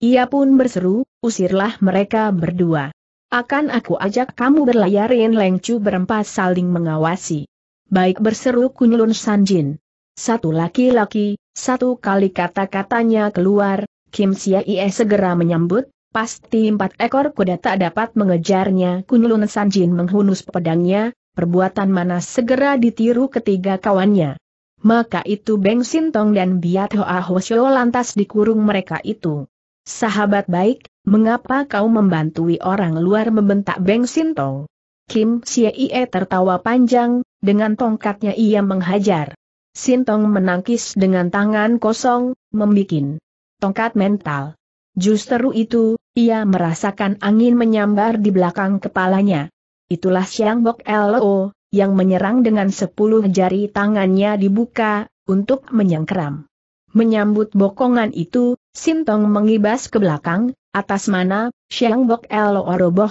Ia pun berseru, usirlah mereka berdua. Akan aku ajak kamu berlayarin lengcu berempat saling mengawasi. Baik berseru Kunlun Sanjin. Satu laki-laki, satu kali kata-katanya keluar, Kim Ie segera menyambut, pasti empat ekor kuda tak dapat mengejarnya Kunlun Sanjin menghunus pedangnya, perbuatan mana segera ditiru ketiga kawannya. Maka itu Beng Sintong dan Biat Hoa Hoshio lantas dikurung mereka itu. Sahabat baik, mengapa kau membantui orang luar membentak Beng Sintong? Kim Siei tertawa panjang, dengan tongkatnya ia menghajar. Sintong menangkis dengan tangan kosong, membikin tongkat mental. Justru itu, ia merasakan angin menyambar di belakang kepalanya. Itulah Xiang Bok Lo, yang menyerang dengan sepuluh jari tangannya dibuka, untuk menyengkeram. Menyambut bokongan itu, Sintong mengibas ke belakang, atas mana, Xiang Bok Lo roboh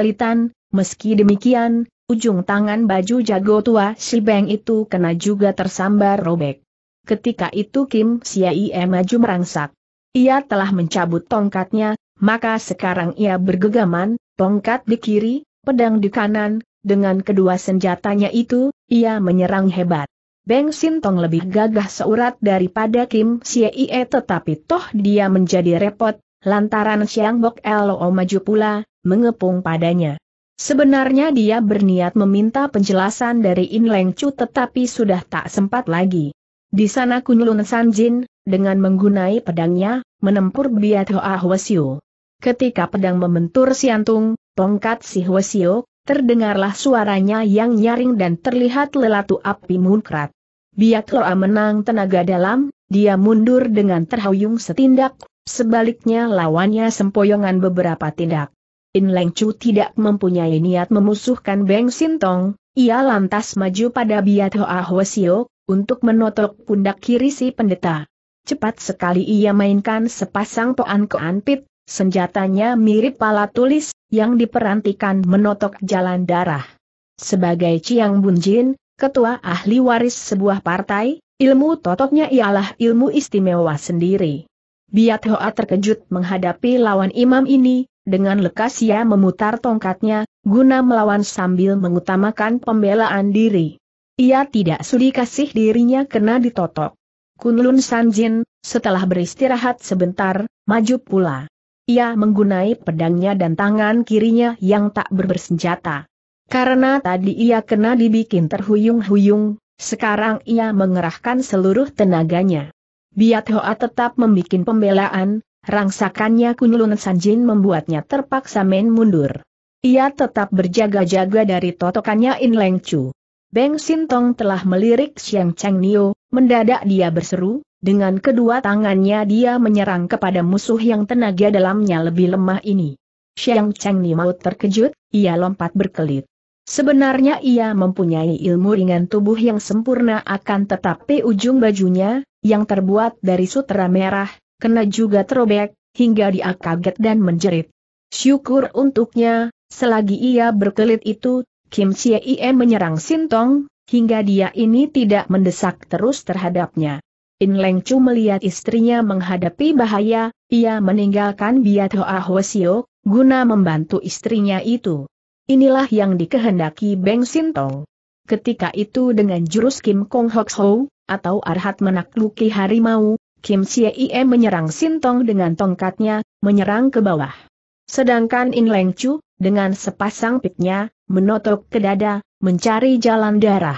litan. meski demikian, ujung tangan baju jago tua si Beng itu kena juga tersambar robek. Ketika itu Kim Siaie maju merangsak. Ia telah mencabut tongkatnya, maka sekarang ia bergegaman, tongkat di kiri, pedang di kanan, dengan kedua senjatanya itu, ia menyerang hebat. Beng Sintong lebih gagah seurat daripada Kim Siee tetapi toh dia menjadi repot, lantaran Siang Bok Lo maju pula, mengepung padanya. Sebenarnya dia berniat meminta penjelasan dari In Leng Chu tetapi sudah tak sempat lagi. Di sana Kunlun Sanjin, dengan menggunai pedangnya, menempur Biat Hoa Hwasyu. Ketika pedang membentur Siantung, Tongkat si Hwasio, terdengarlah suaranya yang nyaring dan terlihat lelatu api munkrat. Biak Loa menang tenaga dalam, dia mundur dengan terhuyung setindak, sebaliknya lawannya sempoyongan beberapa tindak. In Leng Chu tidak mempunyai niat memusuhkan Beng Sintong, ia lantas maju pada Biat Loa Hwasio, untuk menotok pundak kiri si pendeta. Cepat sekali ia mainkan sepasang poan keanpit, Senjatanya mirip pala tulis, yang diperantikan menotok jalan darah. Sebagai Chiang Bunjin, ketua ahli waris sebuah partai, ilmu totoknya ialah ilmu istimewa sendiri. Biat Hoa terkejut menghadapi lawan imam ini, dengan lekas ia memutar tongkatnya, guna melawan sambil mengutamakan pembelaan diri. Ia tidak sudi kasih dirinya kena ditotok. Kunlun Sanjin, setelah beristirahat sebentar, maju pula. Ia menggunai pedangnya dan tangan kirinya yang tak berbersenjata. Karena tadi ia kena dibikin terhuyung-huyung, sekarang ia mengerahkan seluruh tenaganya. Biat Hoa tetap membuat pembelaan, rangsakannya Kunlun Sanjin membuatnya terpaksa main mundur. Ia tetap berjaga-jaga dari totokannya In Leng Chu. Beng Sintong telah melirik Xiang Cheng Nio, mendadak dia berseru, dengan kedua tangannya dia menyerang kepada musuh yang tenaga dalamnya lebih lemah ini. Xiang Cheng mau terkejut, ia lompat berkelit. Sebenarnya ia mempunyai ilmu ringan tubuh yang sempurna akan tetapi ujung bajunya, yang terbuat dari sutra merah, kena juga terobek, hingga dia kaget dan menjerit. Syukur untuknya, selagi ia berkelit itu, Kim Chie Ie menyerang Sintong, hingga dia ini tidak mendesak terus terhadapnya. In Leng Chu melihat istrinya menghadapi bahaya, ia meninggalkan Biat Hoa Hwasio, guna membantu istrinya itu. Inilah yang dikehendaki Beng Sintong. Ketika itu dengan jurus Kim Kong Hok Ho, atau Arhat menakluki harimau, Kim Xie Ie menyerang Sintong dengan tongkatnya, menyerang ke bawah. Sedangkan In Leng Chu, dengan sepasang piknya, menotok ke dada, mencari jalan darah.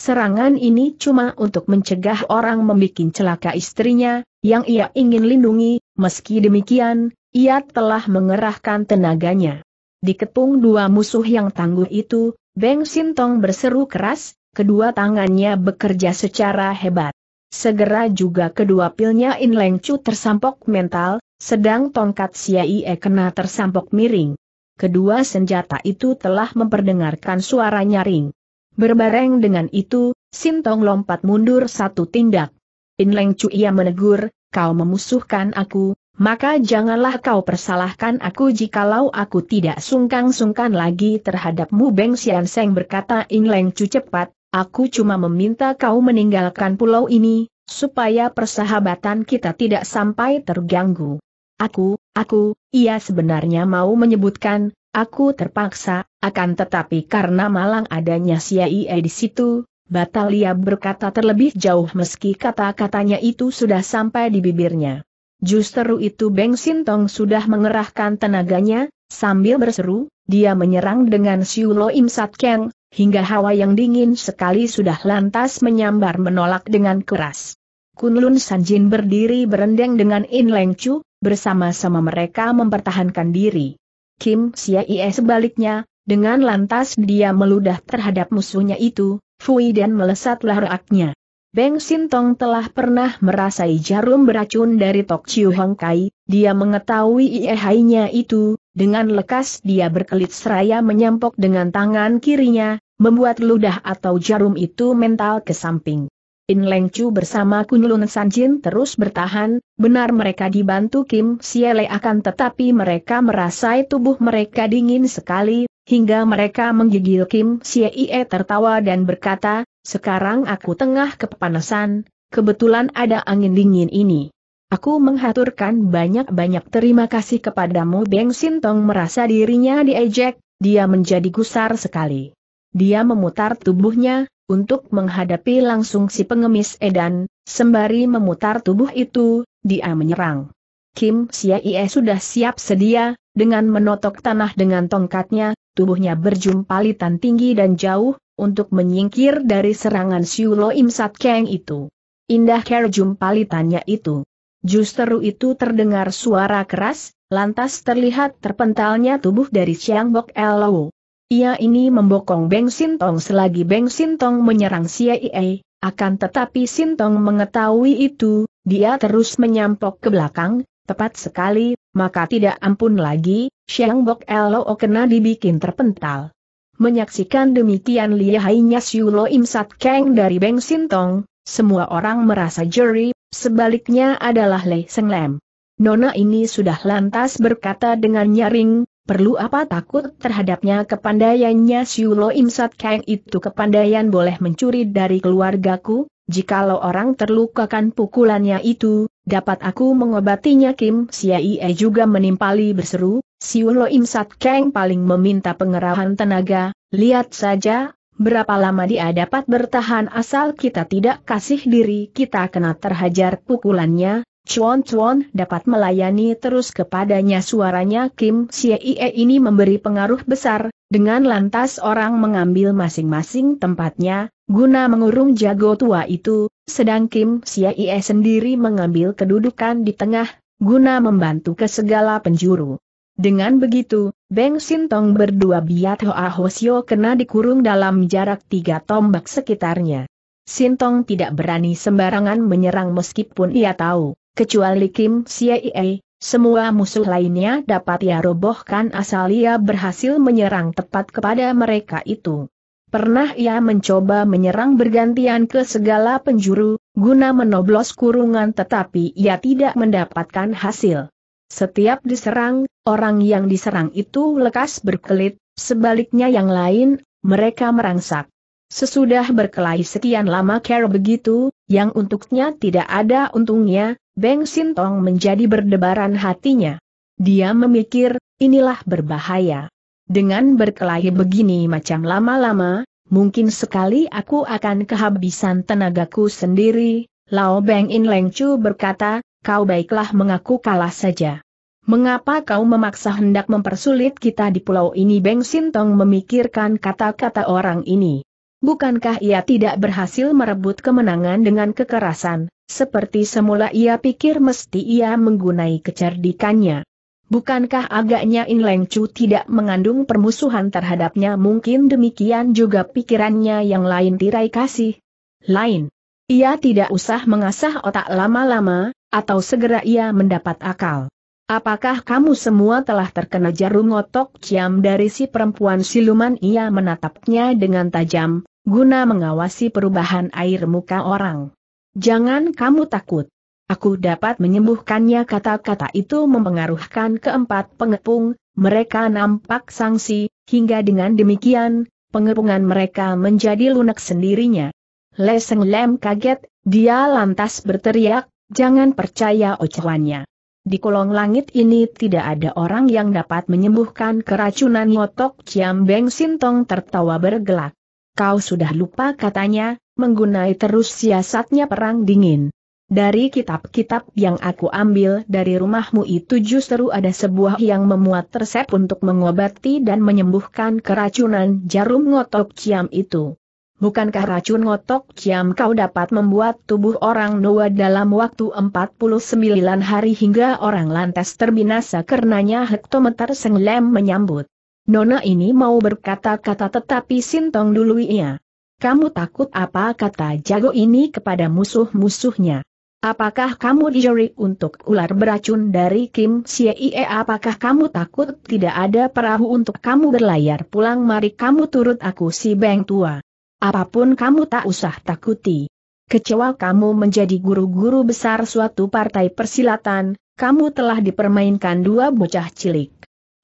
Serangan ini cuma untuk mencegah orang membuat celaka istrinya, yang ia ingin lindungi, meski demikian, ia telah mengerahkan tenaganya. Di kepung dua musuh yang tangguh itu, Beng Sintong berseru keras, kedua tangannya bekerja secara hebat. Segera juga kedua pilnya In Leng Chu tersampok mental, sedang tongkat Siai E kena tersampok miring. Kedua senjata itu telah memperdengarkan suara nyaring. Berbareng dengan itu, Sintong lompat mundur satu tindak. Chu ia menegur, kau memusuhkan aku, maka janganlah kau persalahkan aku jikalau aku tidak sungkan-sungkan lagi terhadapmu Beng Sian Seng berkata Leng Cu cepat, aku cuma meminta kau meninggalkan pulau ini, supaya persahabatan kita tidak sampai terganggu. Aku, aku, ia sebenarnya mau menyebutkan, Aku terpaksa, akan tetapi karena malang adanya CIA di situ, Batalia berkata terlebih jauh meski kata-katanya itu sudah sampai di bibirnya. Justru itu Beng Sintong sudah mengerahkan tenaganya, sambil berseru, dia menyerang dengan Siulo Im Sat Keng, hingga hawa yang dingin sekali sudah lantas menyambar menolak dengan keras. Kunlun Sanjin berdiri berendeng dengan In Leng Chu, bersama-sama mereka mempertahankan diri. Kim Siaie sebaliknya, dengan lantas dia meludah terhadap musuhnya itu, Fui dan melesatlah reaknya. Beng Sintong telah pernah merasai jarum beracun dari Tok Chiu Hong Kai, dia mengetahui iehainya itu, dengan lekas dia berkelit seraya menyampok dengan tangan kirinya, membuat ludah atau jarum itu mental ke samping. Pin Leng Chu bersama Kunlun Sanjin terus bertahan, benar mereka dibantu Kim Siele akan tetapi mereka merasai tubuh mereka dingin sekali, hingga mereka menggigil Kim Siele tertawa dan berkata, sekarang aku tengah kepanasan, kebetulan ada angin dingin ini. Aku menghaturkan banyak-banyak terima kasih kepadamu Beng Sintong merasa dirinya diejek, dia menjadi gusar sekali. Dia memutar tubuhnya, untuk menghadapi langsung si pengemis edan, sembari memutar tubuh itu, dia menyerang. Kim Siaie sudah siap sedia, dengan menotok tanah dengan tongkatnya, tubuhnya berjumpa berjumpalitan tinggi dan jauh, untuk menyingkir dari serangan Siulo Im Sat Kang itu. Indah kerjumpalitannya itu. Justru itu terdengar suara keras, lantas terlihat terpentalnya tubuh dari Chiang Bok Elo. Ia ini membokong Beng Sintong selagi Beng Sintong menyerang CIA, akan tetapi Sintong mengetahui itu, dia terus menyampok ke belakang, tepat sekali, maka tidak ampun lagi, Siang Bok Lo kena dibikin terpental. Menyaksikan demikian lihainya Siulo Im Sat Kang dari Beng Sintong, semua orang merasa jeri, sebaliknya adalah Lei Seng Lem. Nona ini sudah lantas berkata dengan nyaring, perlu apa takut terhadapnya kepandaiannya Siulo Imsat Kang itu kepandaian boleh mencuri dari keluargaku, jikalau orang terlukakan pukulannya itu, dapat aku mengobatinya Kim Siaie juga menimpali berseru, Siulo Imsat Kang paling meminta pengerahan tenaga, lihat saja, berapa lama dia dapat bertahan asal kita tidak kasih diri kita kena terhajar pukulannya, Chuan Chuan dapat melayani terus kepadanya suaranya Kim Xie ini memberi pengaruh besar, dengan lantas orang mengambil masing-masing tempatnya, guna mengurung jago tua itu, sedang Kim Xie sendiri mengambil kedudukan di tengah, guna membantu ke segala penjuru. Dengan begitu, Beng Sintong berdua biat Hoa Hosio kena dikurung dalam jarak tiga tombak sekitarnya. Sintong tidak berani sembarangan menyerang meskipun ia tahu Kecuali Kim Siei, semua musuh lainnya dapat ia robohkan asal ia berhasil menyerang tepat kepada mereka itu. Pernah ia mencoba menyerang bergantian ke segala penjuru, guna menoblos kurungan tetapi ia tidak mendapatkan hasil. Setiap diserang, orang yang diserang itu lekas berkelit, sebaliknya yang lain, mereka merangsak. Sesudah berkelahi sekian lama kera begitu, yang untuknya tidak ada untungnya, Beng Sintong menjadi berdebaran hatinya. Dia memikir, inilah berbahaya. Dengan berkelahi begini macam lama-lama, mungkin sekali aku akan kehabisan tenagaku sendiri, Lao Beng In Leng Chu berkata, kau baiklah mengaku kalah saja. Mengapa kau memaksa hendak mempersulit kita di pulau ini Beng Sintong memikirkan kata-kata orang ini. Bukankah ia tidak berhasil merebut kemenangan dengan kekerasan, seperti semula ia pikir mesti ia menggunai kecerdikannya. Bukankah agaknya In Leng Chu tidak mengandung permusuhan terhadapnya mungkin demikian juga pikirannya yang lain tirai kasih? Lain. Ia tidak usah mengasah otak lama-lama, atau segera ia mendapat akal. Apakah kamu semua telah terkena jarum otok ciam dari si perempuan siluman? Ia menatapnya dengan tajam, guna mengawasi perubahan air muka orang. Jangan kamu takut. Aku dapat menyembuhkannya kata-kata itu mempengaruhkan keempat pengepung, mereka nampak sangsi, hingga dengan demikian, pengepungan mereka menjadi lunak sendirinya. Leseng Lem kaget, dia lantas berteriak, jangan percaya ocehannya. Di kolong langit ini tidak ada orang yang dapat menyembuhkan keracunan ngotok Ciam Beng Sintong tertawa bergelak. Kau sudah lupa katanya, menggunai terus siasatnya perang dingin. Dari kitab-kitab yang aku ambil dari rumahmu itu justru ada sebuah yang memuat resep untuk mengobati dan menyembuhkan keracunan jarum ngotok ciam itu. Bukankah racun ngotok ciam kau dapat membuat tubuh orang Noah dalam waktu 49 hari hingga orang lantas terbinasa karenanya hektometer senglem menyambut. Nona ini mau berkata-kata tetapi sintong dulu ia. Kamu takut apa kata jago ini kepada musuh-musuhnya? Apakah kamu dijeri untuk ular beracun dari Kim Siei? Apakah kamu takut tidak ada perahu untuk kamu berlayar pulang? Mari kamu turut aku si Beng Tua. Apapun kamu tak usah takuti. Kecewa kamu menjadi guru-guru besar suatu partai persilatan, kamu telah dipermainkan dua bocah cilik.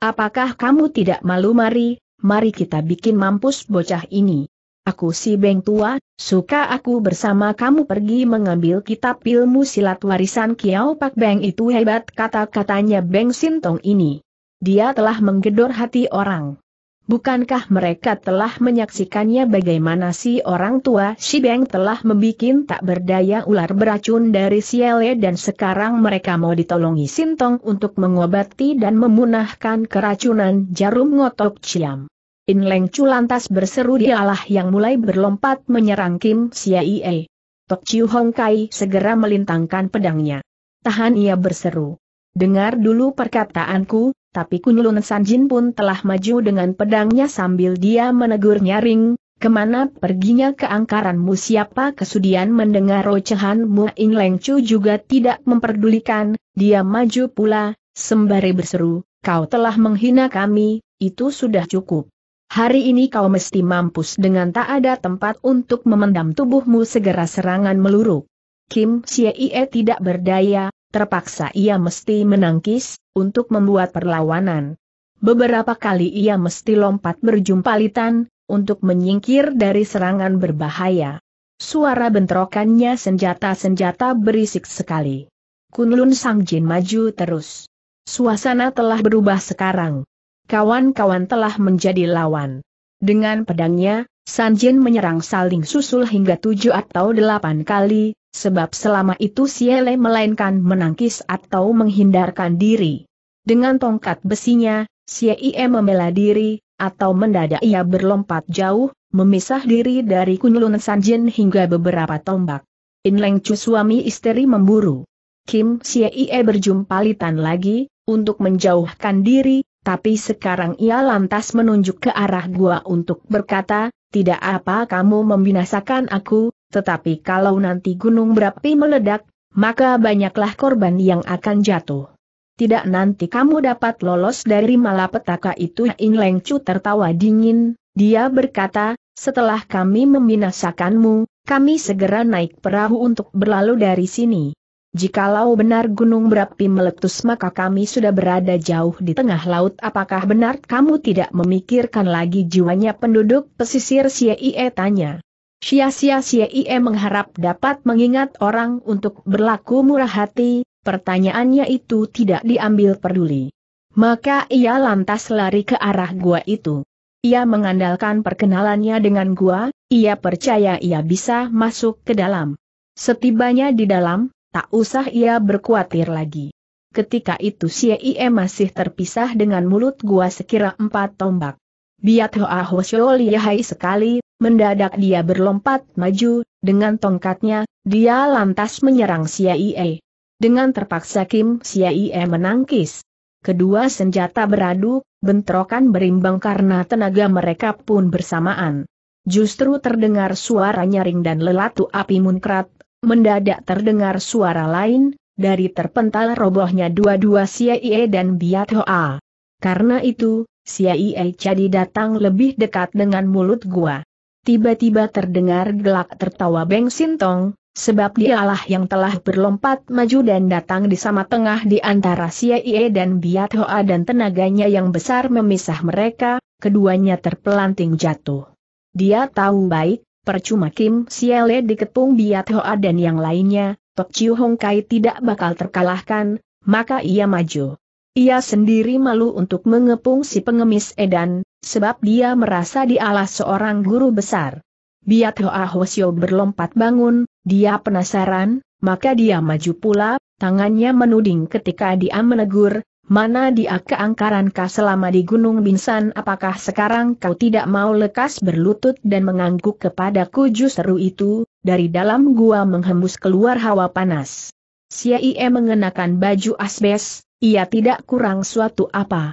Apakah kamu tidak malu mari, mari kita bikin mampus bocah ini. Aku si Beng Tua, suka aku bersama kamu pergi mengambil kitab ilmu silat warisan Kiao Pak Beng itu hebat kata-katanya Beng Sintong ini. Dia telah menggedor hati orang. Bukankah mereka telah menyaksikannya bagaimana si orang tua si Beng telah membuat tak berdaya ular beracun dari Siele dan sekarang mereka mau ditolongi Sintong untuk mengobati dan memunahkan keracunan jarum ngotok Ciam. In Leng Chu lantas berseru dialah yang mulai berlompat menyerang Kim Siaie. Tok Chiu Hong Kai segera melintangkan pedangnya. Tahan ia berseru. Dengar dulu perkataanku, tapi Kunlun Sanjin pun telah maju dengan pedangnya sambil dia menegur nyaring, kemana perginya keangkaranmu siapa kesudian mendengar rocehanmu In Leng Chu juga tidak memperdulikan, dia maju pula, sembari berseru, kau telah menghina kami, itu sudah cukup. Hari ini kau mesti mampus dengan tak ada tempat untuk memendam tubuhmu segera serangan meluru. Kim Xie tidak berdaya, terpaksa ia mesti menangkis, untuk membuat perlawanan. Beberapa kali ia mesti lompat berjumpa litan untuk menyingkir dari serangan berbahaya. Suara bentrokannya senjata-senjata berisik sekali. Kunlun Sangjin maju terus. Suasana telah berubah sekarang kawan-kawan telah menjadi lawan. Dengan pedangnya, Sanjin menyerang saling susul hingga tujuh atau delapan kali, sebab selama itu Siele melainkan menangkis atau menghindarkan diri. Dengan tongkat besinya, Siele membela diri, atau mendadak ia berlompat jauh, memisah diri dari Kunlun Sanjin hingga beberapa tombak. Inleng Chu suami istri memburu. Kim Siee berjumpa litan lagi, untuk menjauhkan diri, tapi sekarang ia lantas menunjuk ke arah gua untuk berkata, tidak apa kamu membinasakan aku, tetapi kalau nanti gunung berapi meledak, maka banyaklah korban yang akan jatuh. Tidak nanti kamu dapat lolos dari malapetaka itu In Leng tertawa dingin, dia berkata, setelah kami membinasakanmu, kami segera naik perahu untuk berlalu dari sini. Jikalau benar gunung berapi meletus maka kami sudah berada jauh di tengah laut apakah benar kamu tidak memikirkan lagi jiwanya penduduk pesisir Siaie tanya. Sia-sia Siaie mengharap dapat mengingat orang untuk berlaku murah hati, pertanyaannya itu tidak diambil peduli. Maka ia lantas lari ke arah gua itu. Ia mengandalkan perkenalannya dengan gua, ia percaya ia bisa masuk ke dalam. Setibanya di dalam, tak usah ia berkuatir lagi. Ketika itu Ie masih terpisah dengan mulut gua sekira empat tombak. Biat Hoa Hosyo lihai sekali, mendadak dia berlompat maju, dengan tongkatnya, dia lantas menyerang Ie. Dengan terpaksa Kim Ie menangkis. Kedua senjata beradu, bentrokan berimbang karena tenaga mereka pun bersamaan. Justru terdengar suara nyaring dan lelatu api munkrat, Mendadak terdengar suara lain, dari terpental robohnya dua-dua Siaie dan Biat Hoa. Karena itu, Siaie jadi datang lebih dekat dengan mulut gua. Tiba-tiba terdengar gelak tertawa Beng Sintong, sebab dialah yang telah berlompat maju dan datang di sama tengah di antara Siaie dan Biat Hoa dan tenaganya yang besar memisah mereka, keduanya terpelanting jatuh. Dia tahu baik, Percuma Kim Siele dikepung Biat Hoa dan yang lainnya, Tok Chiu Hong Kai tidak bakal terkalahkan, maka ia maju. Ia sendiri malu untuk mengepung si pengemis Edan, sebab dia merasa dialah seorang guru besar. Biat Hoa Hosio berlompat bangun, dia penasaran, maka dia maju pula, tangannya menuding ketika dia menegur, Mana dia keangkaran kah selama di Gunung Binsan apakah sekarang kau tidak mau lekas berlutut dan mengangguk kepadaku justru itu, dari dalam gua menghembus keluar hawa panas. Siaie mengenakan baju asbes, ia tidak kurang suatu apa.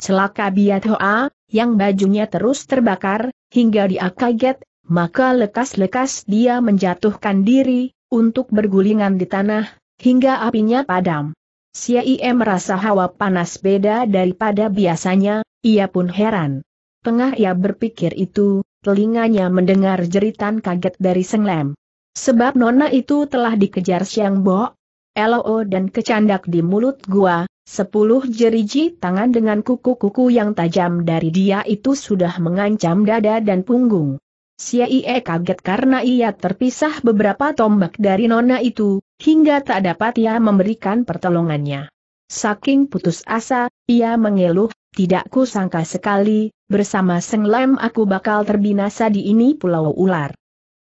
Celaka Biat Hoa, yang bajunya terus terbakar, hingga dia kaget, maka lekas-lekas dia menjatuhkan diri, untuk bergulingan di tanah, hingga apinya padam. Siaie merasa hawa panas beda daripada biasanya, ia pun heran. Tengah ia berpikir itu, telinganya mendengar jeritan kaget dari Senglem. Sebab nona itu telah dikejar Siang Bo, Elo dan kecandak di mulut gua, Sepuluh jeriji tangan dengan kuku-kuku yang tajam dari dia itu sudah mengancam dada dan punggung. Siaie kaget karena ia terpisah beberapa tombak dari nona itu, hingga tak dapat ia memberikan pertolongannya. Saking putus asa, ia mengeluh, tidak kusangka sekali, bersama Seng Lem aku bakal terbinasa di ini pulau ular.